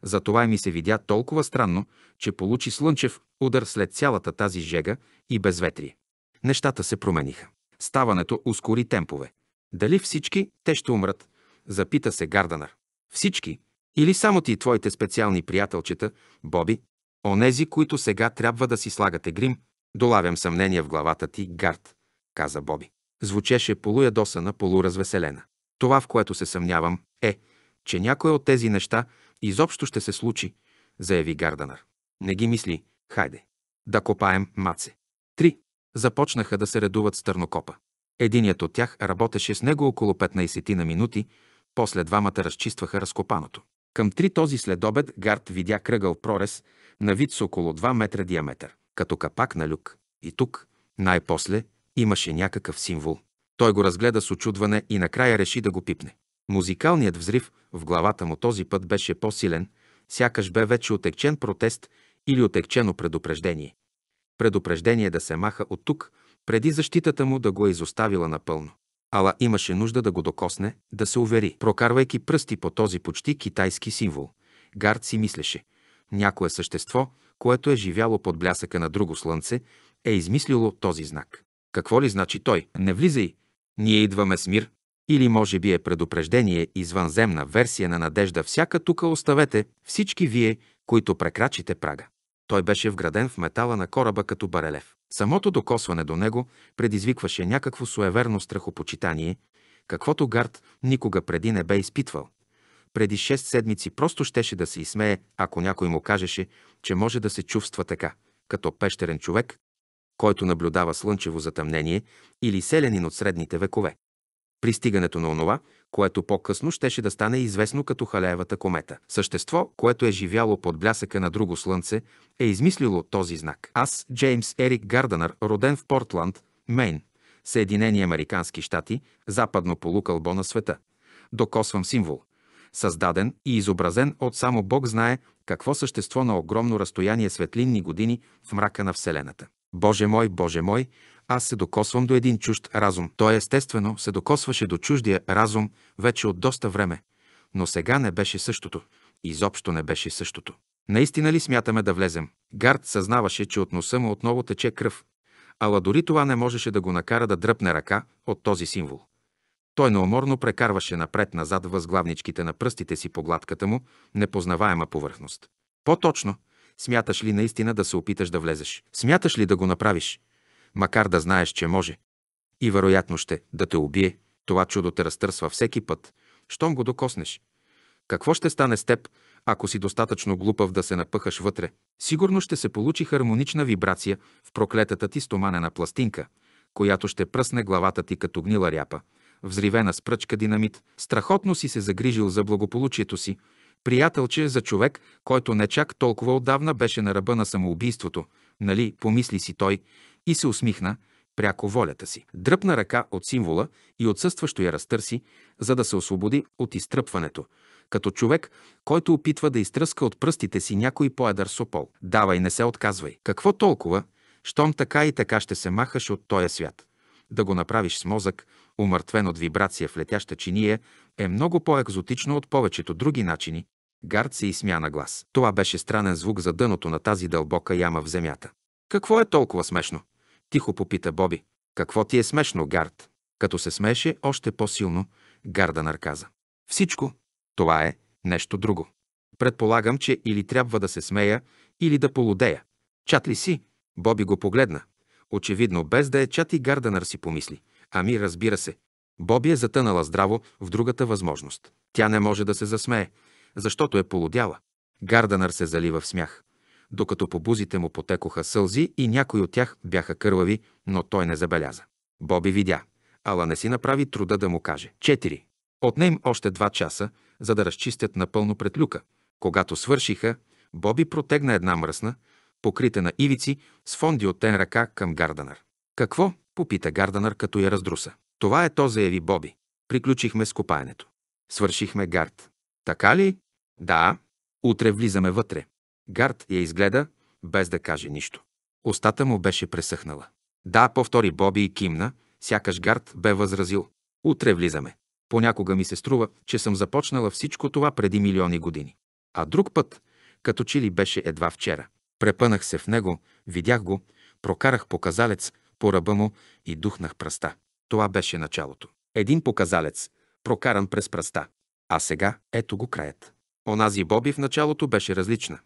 Затова ми се видя толкова странно, че получи слънчев удар след цялата тази жега и безветрие. Нещата се промениха. Ставането ускори темпове. Дали всички те ще умрат? Запита се Гарданър. Всички, или само ти и твоите специални приятелчета, Боби, онези, които сега трябва да си слагате грим, долавям съмнение в главата ти, Гард, каза Боби. Звучеше полуядосана, полуразвеселена. Това, в което се съмнявам, е, че някое от тези неща изобщо ще се случи, заяви Гарданър. Не ги мисли, хайде. Да копаем маце. Три. Започнаха да се редуват с търнокопа. Единият от тях работеше с него около 15 на минути, после двамата разчистваха разкопаното. Към три този следобед Гард видя кръгъл прорез на вид с около 2 метра диаметър, като капак на люк. И тук, най-после, имаше някакъв символ. Той го разгледа с очудване и накрая реши да го пипне. Музикалният взрив в главата му този път беше по-силен, сякаш бе вече отекчен протест или отекчено предупреждение. Предупреждение да се маха от тук, преди защитата му да го е изоставила напълно. Ала имаше нужда да го докосне, да се увери. Прокарвайки пръсти по този почти китайски символ, Гард си мислеше, някое същество, което е живяло под блясъка на друго слънце, е измислило този знак. Какво ли значи той? Не влизай! Ние идваме с мир. Или може би е предупреждение извънземна версия на надежда всяка тука оставете всички вие, които прекрачите прага. Той беше вграден в метала на кораба като барелев. Самото докосване до него предизвикваше някакво суеверно страхопочитание, каквото Гард никога преди не бе изпитвал. Преди 6 седмици просто щеше да се изсмее, ако някой му кажеше, че може да се чувства така, като пещерен човек, който наблюдава слънчево затъмнение или селянин от средните векове. Пристигането на онова, което по-късно щеше да стане известно като Халеевата комета. Същество, което е живяло под блясъка на друго слънце, е измислило този знак. Аз, Джеймс Ерик Гарданър, роден в Портланд, Мейн, Съединени Американски щати, западно полукълбо на света. Докосвам символ. Създаден и изобразен от само Бог знае какво същество на огромно разстояние светлинни години в мрака на Вселената. Боже мой, Боже мой, аз се докосвам до един чужд разум. Той естествено се докосваше до чуждия разум вече от доста време, но сега не беше същото. Изобщо не беше същото. Наистина ли смятаме да влезем? Гард съзнаваше, че от носа му отново тече кръв, ала дори това не можеше да го накара да дръпне ръка от този символ. Той неуморно прекарваше напред-назад възглавничките на пръстите си по гладката му, непознаваема повърхност. По-точно, смяташ ли наистина да се опиташ да влезеш? Смяташ ли да го направиш? макар да знаеш, че може. И вероятно ще да те убие. Това чудо те разтърсва всеки път, щом го докоснеш. Какво ще стане с теб, ако си достатъчно глупав да се напъхаш вътре? Сигурно ще се получи хармонична вибрация в проклетата ти стоманена пластинка, която ще пръсне главата ти като гнила ряпа, взривена с пръчка динамит. Страхотно си се загрижил за благополучието си, приятелче за човек, който не чак толкова отдавна беше на ръба на самоубийството, нали, помисли си той, и се усмихна, пряко волята си. Дръпна ръка от символа и отсъстващо я разтърси, за да се освободи от изтръпването, като човек, който опитва да изтръска от пръстите си някой по сопол. Давай, не се отказвай. Какво толкова, щом така и така ще се махаш от този свят? Да го направиш с мозък, умъртвен от вибрация в летяща чиния, е много по-екзотично от повечето други начини. Гард се изсмя на глас. Това беше странен звук за дъното на тази дълбока яма в земята. Какво е толкова смешно? Тихо попита Боби. Какво ти е смешно, Гард? Като се смееше още по-силно, Гарда нарказа. Всичко. Това е нещо друго. Предполагам, че или трябва да се смея, или да полудея. Чат ли си? Боби го погледна. Очевидно, без да е чат и Гарданър си помисли. Ами, разбира се. Боби е затънала здраво в другата възможност. Тя не може да се засмее, защото е полудяла. Гарданър се залива в смях докато по бузите му потекоха сълзи и някои от тях бяха кървави, но той не забеляза. Боби видя, ала не си направи труда да му каже. Четири. Отне им още два часа, за да разчистят напълно пред люка. Когато свършиха, Боби протегна една мръсна, покрита на ивици, с фонди от тен ръка към Гарданър. Какво? попита Гарданър, като я раздруса. Това е то, заяви Боби. Приключихме с копаенето. Свършихме гард. Така ли? Да. Утре влизаме вътре. Гард я изгледа, без да каже нищо. Остата му беше пресъхнала. Да, повтори Боби и кимна, сякаш Гард бе възразил. Утре влизаме. Понякога ми се струва, че съм започнала всичко това преди милиони години. А друг път, като че ли беше едва вчера. Препънах се в него, видях го, прокарах показалец по ръба му и духнах пръста. Това беше началото. Един показалец, прокаран през пръста. А сега ето го краят. Онази Боби в началото беше различна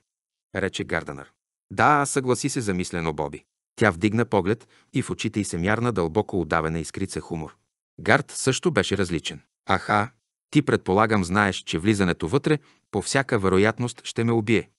рече Гарданър. Да, съгласи се замислено Боби. Тя вдигна поглед и в очите й се мярна дълбоко отдавена изкрица хумор. Гард също беше различен. Аха, ти предполагам знаеш, че влизането вътре по всяка вероятност ще ме убие.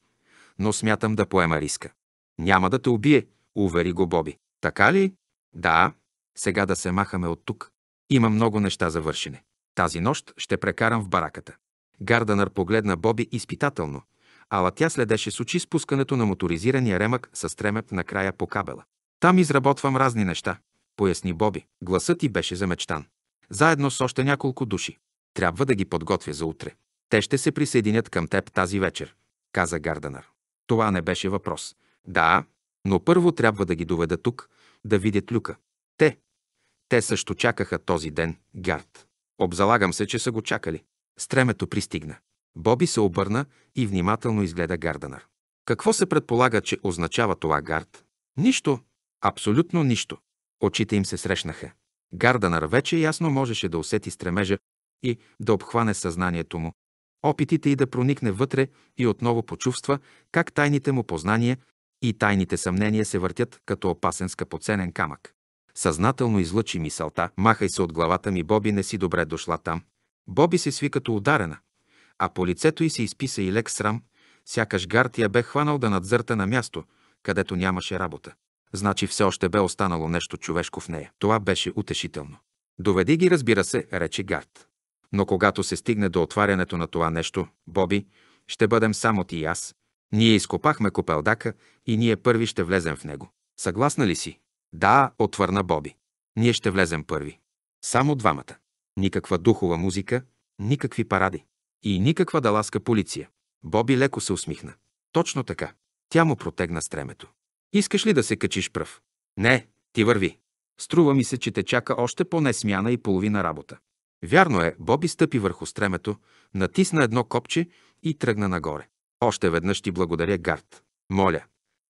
Но смятам да поема риска. Няма да те убие, увери го Боби. Така ли? Да. Сега да се махаме от тук. Има много неща за вършене. Тази нощ ще прекарам в бараката. Гарданър погледна Боби изпитателно – ала тя следеше с очи спускането на моторизирания ремък с тремеп на края по кабела. Там изработвам разни неща, поясни Боби. Гласът ти беше замечтан. Заедно с още няколко души. Трябва да ги подготвя за утре. Те ще се присъединят към теб тази вечер, каза Гарданър. Това не беше въпрос. Да, но първо трябва да ги доведа тук, да видят Люка. Те. Те също чакаха този ден, Гард. Обзалагам се, че са го чакали. Стремето пристигна. Боби се обърна и внимателно изгледа Гарданър. Какво се предполага, че означава това гард? Нищо. Абсолютно нищо. Очите им се срещнаха. Гарданър вече ясно можеше да усети стремежа и да обхване съзнанието му, опитите и да проникне вътре и отново почувства как тайните му познания и тайните съмнения се въртят като опасен скъпоценен камък. Съзнателно излъчи мисълта, махай се от главата ми, Боби, не си добре дошла там. Боби се сви като ударена а по лицето й се изписа и лек срам, сякаш гард я бе хванал да надзърта на място, където нямаше работа. Значи все още бе останало нещо човешко в нея. Това беше утешително. Доведи ги, разбира се, рече Гард. Но когато се стигне до отварянето на това нещо, Боби, ще бъдем само ти и аз. Ние изкопахме копелдака и ние първи ще влезем в него. Съгласна ли си? Да, отвърна Боби. Ние ще влезем първи. Само двамата. Никаква духова музика, никакви паради. И никаква даласка полиция. Боби леко се усмихна. Точно така. Тя му протегна стремето. Искаш ли да се качиш пръв? Не, ти върви. Струва ми се, че те чака още поне смяна и половина работа. Вярно е, Боби стъпи върху стремето, натисна едно копче и тръгна нагоре. Още веднъж ти благодаря, Гард. Моля,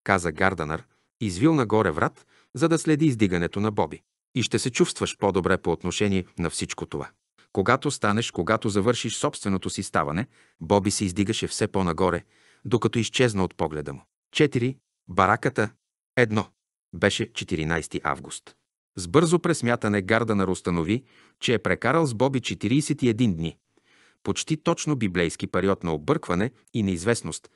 каза Гарданър, извил нагоре врат, за да следи издигането на Боби. И ще се чувстваш по-добре по отношение на всичко това. Когато станеш, когато завършиш собственото си ставане, Боби се издигаше все по-нагоре, докато изчезна от погледа му. 4. Бараката. 1. Беше 14 август. С бързо пресмятане Гарданър установи, че е прекарал с Боби 41 дни. Почти точно библейски период на объркване и неизвестност,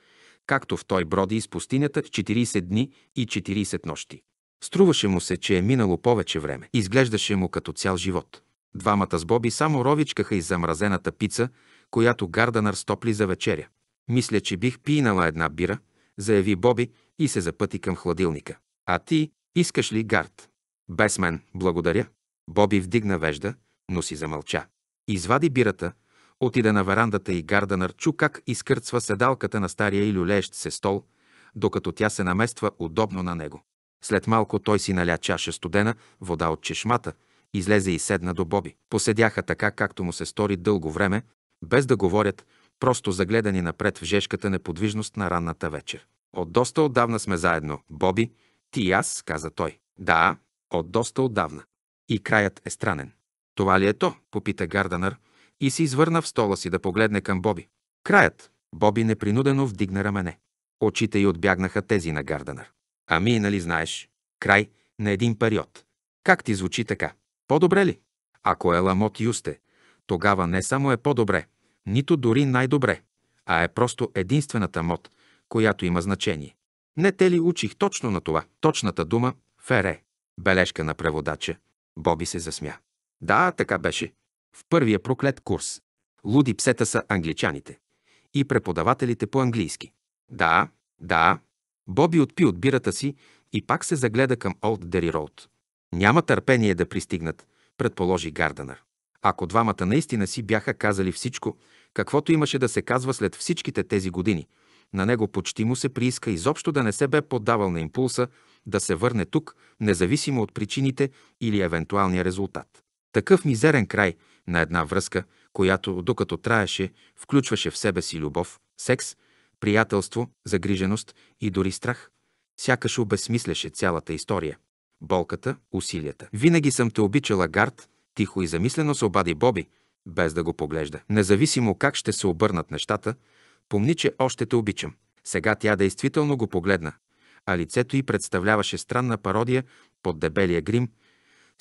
както в той броди из пустинята 40 дни и 40 нощи. Струваше му се, че е минало повече време. Изглеждаше му като цял живот. Двамата с Боби само ровичкаха из замразената пица, която Гарданър стопли за вечеря. Мисля, че бих пинала една бира, заяви Боби и се запъти към хладилника. А ти, искаш ли гард? Без мен, благодаря. Боби вдигна вежда, но си замълча. Извади бирата, отида на верандата и Гарданър чу как изкърцва седалката на стария и люлеещ се стол, докато тя се намества удобно на него. След малко той си наля чаша студена вода от чешмата – Излезе и седна до Боби. Поседяха така, както му се стори дълго време, без да говорят, просто загледани напред в жешката неподвижност на ранната вечер. От доста отдавна сме заедно, Боби, ти и аз, каза той. Да, от доста отдавна. И краят е странен. Това ли е то? попита Гарданър и се извърна в стола си да погледне към Боби. Краят. Боби непринудено вдигна рамене. Очите й отбягнаха тези на Гарданър. Ами, нали знаеш? Край на един период. Как ти звучи така? По-добре ли? Ако е ламот юсте, тогава не само е по-добре, нито дори най-добре, а е просто единствената мод, която има значение. Не те ли учих точно на това? Точната дума – фере. Бележка на преводача. Боби се засмя. Да, така беше. В първия проклет курс. Луди псета са англичаните. И преподавателите по-английски. Да, да. Боби отпи от бирата си и пак се загледа към Олд Дери Роуд. Няма търпение да пристигнат, предположи Гарданър. Ако двамата наистина си бяха казали всичко, каквото имаше да се казва след всичките тези години, на него почти му се прииска изобщо да не се бе поддавал на импулса да се върне тук, независимо от причините или евентуалния резултат. Такъв мизерен край на една връзка, която, докато траеше, включваше в себе си любов, секс, приятелство, загриженост и дори страх, сякаш обесмисляше цялата история болката, усилията. Винаги съм те обичала, Гард, тихо и замислено се обади Боби, без да го поглежда. Независимо как ще се обърнат нещата, помни, че още те обичам. Сега тя действително го погледна, а лицето й представляваше странна пародия под дебелия грим.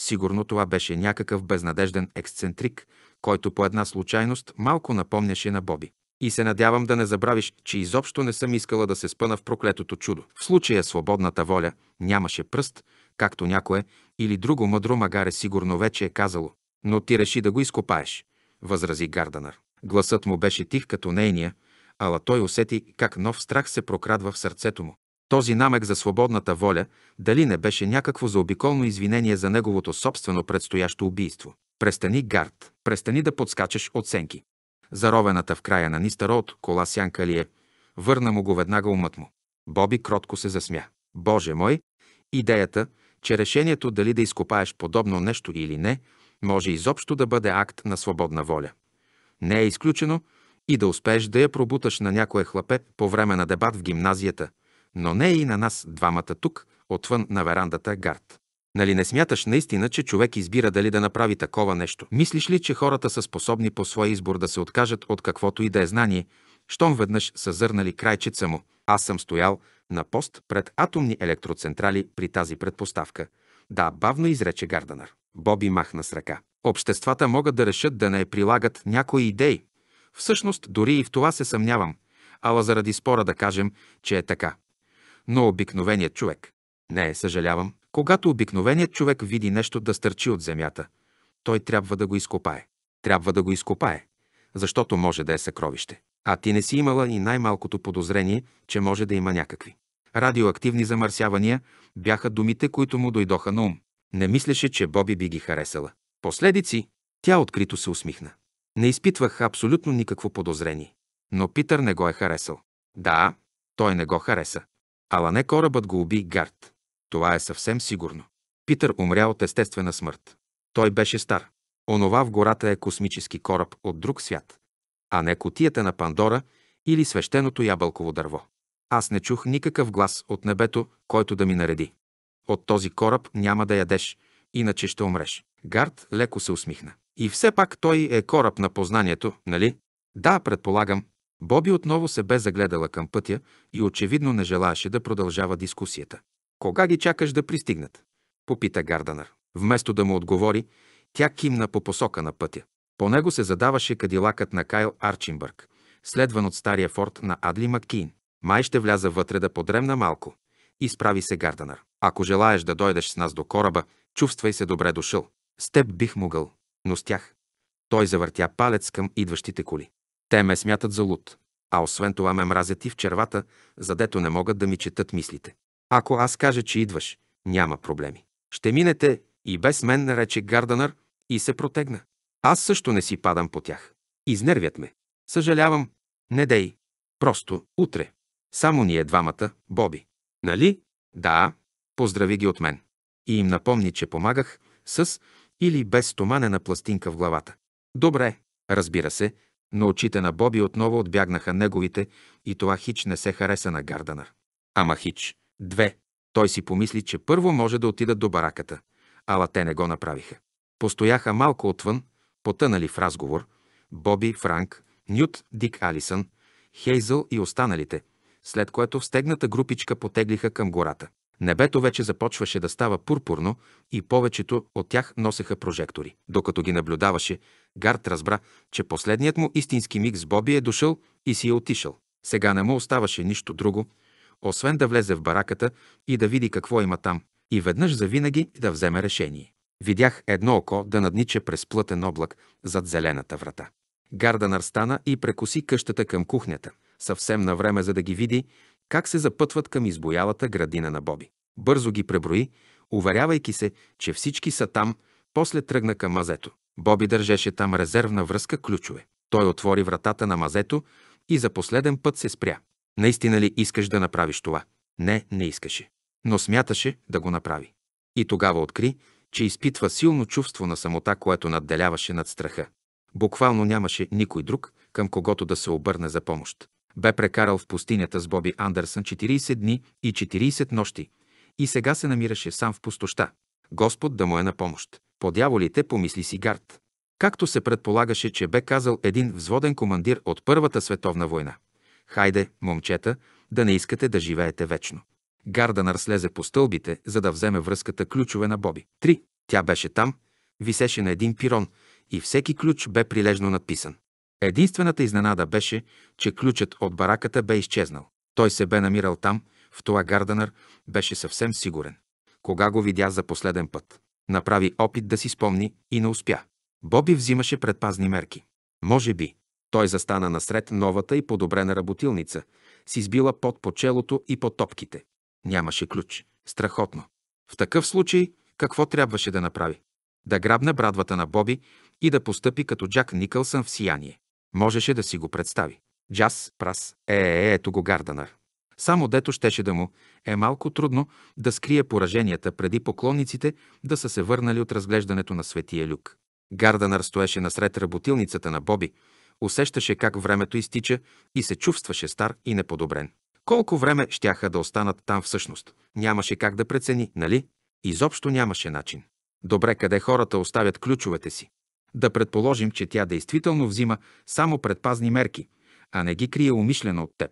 Сигурно това беше някакъв безнадежден ексцентрик, който по една случайност малко напомняше на Боби. И се надявам да не забравиш, че изобщо не съм искала да се спъна в проклетото чудо. В случая свободната воля нямаше пръст, както някое или друго мъдро магаре сигурно вече е казало. Но ти реши да го изкопаеш, възрази Гарданър. Гласът му беше тих като нейния, ала той усети как нов страх се прокрадва в сърцето му. Този намек за свободната воля дали не беше някакво заобиколно извинение за неговото собствено предстоящо убийство. Престани, Гард, престани да подскачаш оценки. Заровената в края на Нистаро от кола сянка ли е? Върна му го веднага умът му. Боби кротко се засмя. Боже мой, идеята, че решението дали да изкопаеш подобно нещо или не, може изобщо да бъде акт на свободна воля. Не е изключено и да успееш да я пробуташ на някое хлапе по време на дебат в гимназията, но не е и на нас двамата тук, отвън на верандата Гард. Нали не смяташ наистина, че човек избира дали да направи такова нещо? Мислиш ли, че хората са способни по своя избор да се откажат от каквото и да е знание, щом веднъж са зърнали крайчеца му? Аз съм стоял на пост пред атомни електроцентрали при тази предпоставка. Да, бавно изрече Гарданър. Боби махна с ръка. Обществата могат да решат да не прилагат някои идеи. Всъщност, дори и в това се съмнявам, ала заради спора да кажем, че е така. Но обикновеният човек. Не, съжалявам. Когато обикновеният човек види нещо да стърчи от земята, той трябва да го изкопае. Трябва да го изкопае, защото може да е съкровище. А ти не си имала и най-малкото подозрение, че може да има някакви. Радиоактивни замърсявания бяха думите, които му дойдоха на ум. Не мислеше, че Боби би ги харесала. Последици? Тя открито се усмихна. Не изпитвах абсолютно никакво подозрение. Но Питър не го е харесал. Да, той не го хареса. Ала не корабът го уби Гард. Това е съвсем сигурно. Питър умря от естествена смърт. Той беше стар. Онова в гората е космически кораб от друг свят а не котията на Пандора или свещеното ябълково дърво. Аз не чух никакъв глас от небето, който да ми нареди. От този кораб няма да ядеш, иначе ще умреш. Гард леко се усмихна. И все пак той е кораб на познанието, нали? Да, предполагам. Боби отново се бе загледала към пътя и очевидно не желаеше да продължава дискусията. Кога ги чакаш да пристигнат? Попита Гарданър. Вместо да му отговори, тя кимна по посока на пътя. По него се задаваше кадилакът на Кайл Арчинбърг, следван от стария форт на Адли Маккин. Май ще вляза вътре да подремна малко. Изправи се Гарданър. Ако желаеш да дойдеш с нас до кораба, чувствай се добре дошъл. С теб бих могъл, но с тях. Той завъртя палец към идващите коли. Те ме смятат за луд, а освен това ме мразят и в червата, задето не могат да ми четат мислите. Ако аз кажа, че идваш, няма проблеми. Ще минете и без мен, нарече Гарданър и се протегна. Аз също не си падам по тях. Изнервят ме. Съжалявам. Не дей. Просто, утре. Само ние двамата, Боби. Нали? Да. Поздрави ги от мен. И им напомни, че помагах с или без стоманена пластинка в главата. Добре, разбира се, но очите на Боби отново отбягнаха неговите и това Хич не се хареса на Гарданър. Ама Хич, две. Той си помисли, че първо може да отидат до бараката, ала те не го направиха. Постояха малко отвън, потънали в разговор, Боби, Франк, Нют, Дик Алисън, Хейзъл и останалите, след което стегната групичка потеглиха към гората. Небето вече започваше да става пурпурно и повечето от тях носеха прожектори. Докато ги наблюдаваше, Гард разбра, че последният му истински миг с Боби е дошъл и си е отишъл. Сега не му оставаше нищо друго, освен да влезе в бараката и да види какво има там и веднъж завинаги да вземе решение. Видях едно око да наднича през плътен облак зад зелената врата. Гарданър стана и прекоси къщата към кухнята, съвсем на време, за да ги види как се запътват към избоялата градина на Боби. Бързо ги преброи, уверявайки се, че всички са там, после тръгна към мазето. Боби държеше там резервна връзка ключове. Той отвори вратата на мазето и за последен път се спря. Наистина ли искаш да направиш това? Не, не искаше. Но смяташе да го направи. И тогава откри, че изпитва силно чувство на самота, което надделяваше над страха. Буквално нямаше никой друг, към когото да се обърне за помощ. Бе прекарал в пустинята с Боби Андерсън 40 дни и 40 нощи и сега се намираше сам в пустоща. Господ да му е на помощ. По дяволите помисли си Гард. Както се предполагаше, че бе казал един взводен командир от Първата световна война. Хайде, момчета, да не искате да живеете вечно. Гарданър слезе по стълбите, за да вземе връзката ключове на Боби. Три. Тя беше там, висеше на един пирон и всеки ключ бе прилежно надписан. Единствената изненада беше, че ключът от бараката бе изчезнал. Той се бе намирал там, в това Гарданър беше съвсем сигурен. Кога го видя за последен път? Направи опит да си спомни и не успя. Боби взимаше предпазни мерки. Може би. Той застана насред новата и подобрена работилница, с избила под по челото и по топките. Нямаше ключ. Страхотно. В такъв случай, какво трябваше да направи? Да грабне брадвата на Боби и да постъпи като Джак Никълсън в сияние. Можеше да си го представи. Джаз, прас, е, е, е ето го Гарданър. Само дето щеше да му е малко трудно да скрие пораженията преди поклонниците да са се върнали от разглеждането на Светия Люк. Гарданър стоеше насред работилницата на Боби, усещаше как времето изтича и се чувстваше стар и неподобрен. Колко време щяха да останат там всъщност? Нямаше как да прецени, нали? Изобщо нямаше начин. Добре, къде хората оставят ключовете си? Да предположим, че тя действително взима само предпазни мерки, а не ги крие умишлено от теб.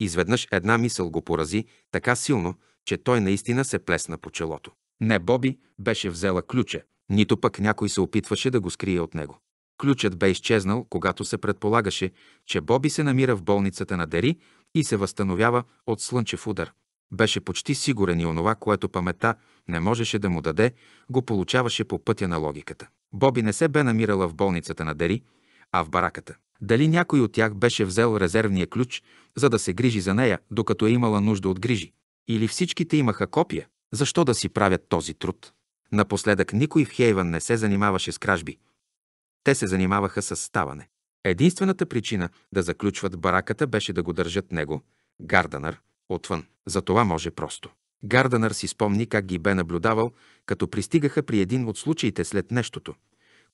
Изведнъж една мисъл го порази така силно, че той наистина се плесна по челото. Не Боби беше взела ключа, нито пък някой се опитваше да го скрие от него. Ключът бе изчезнал, когато се предполагаше, че Боби се намира в болницата на Дери, и се възстановява от слънчев удар. Беше почти сигурен и онова, което памета не можеше да му даде, го получаваше по пътя на логиката. Боби не се бе намирала в болницата на Дери, а в бараката. Дали някой от тях беше взел резервния ключ, за да се грижи за нея, докато е имала нужда от грижи? Или всичките имаха копия? Защо да си правят този труд? Напоследък никой в Хейван не се занимаваше с кражби. Те се занимаваха с ставане. Единствената причина да заключват бараката беше да го държат него, Гарданър, отвън. За това може просто. Гарданър си спомни как ги бе наблюдавал, като пристигаха при един от случаите след нещото,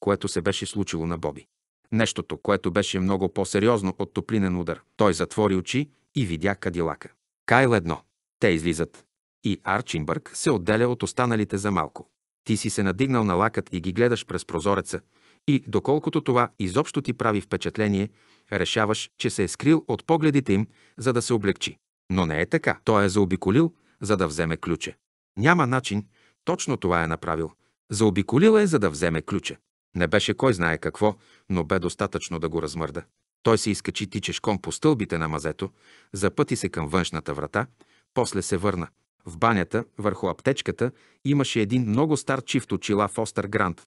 което се беше случило на Боби. Нещото, което беше много по-сериозно от топлинен удар. Той затвори очи и видя кадилака. Кайл едно. Те излизат. И Арчинбърг се отделя от останалите за малко. Ти си се надигнал на лакът и ги гледаш през прозореца – и, доколкото това изобщо ти прави впечатление, решаваш, че се е скрил от погледите им, за да се облегчи. Но не е така. Той е заобиколил, за да вземе ключе. Няма начин, точно това е направил. Заобиколил е, за да вземе ключе. Не беше кой знае какво, но бе достатъчно да го размърда. Той се изкачи тичешком по стълбите на мазето, запъти се към външната врата, после се върна. В банята, върху аптечката, имаше един много стар чифт очила Фостер Грант.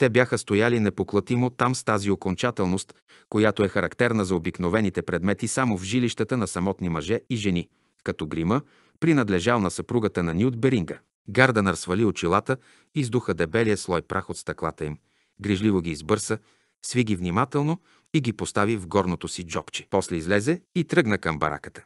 Те бяха стояли непоклатимо там с тази окончателност, която е характерна за обикновените предмети само в жилищата на самотни мъже и жени, като грима, принадлежал на съпругата на Нют Беринга. Гарданър свали очилата, издуха дебелия слой прах от стъклата им, грижливо ги избърса, сви ги внимателно и ги постави в горното си джобче. После излезе и тръгна към бараката.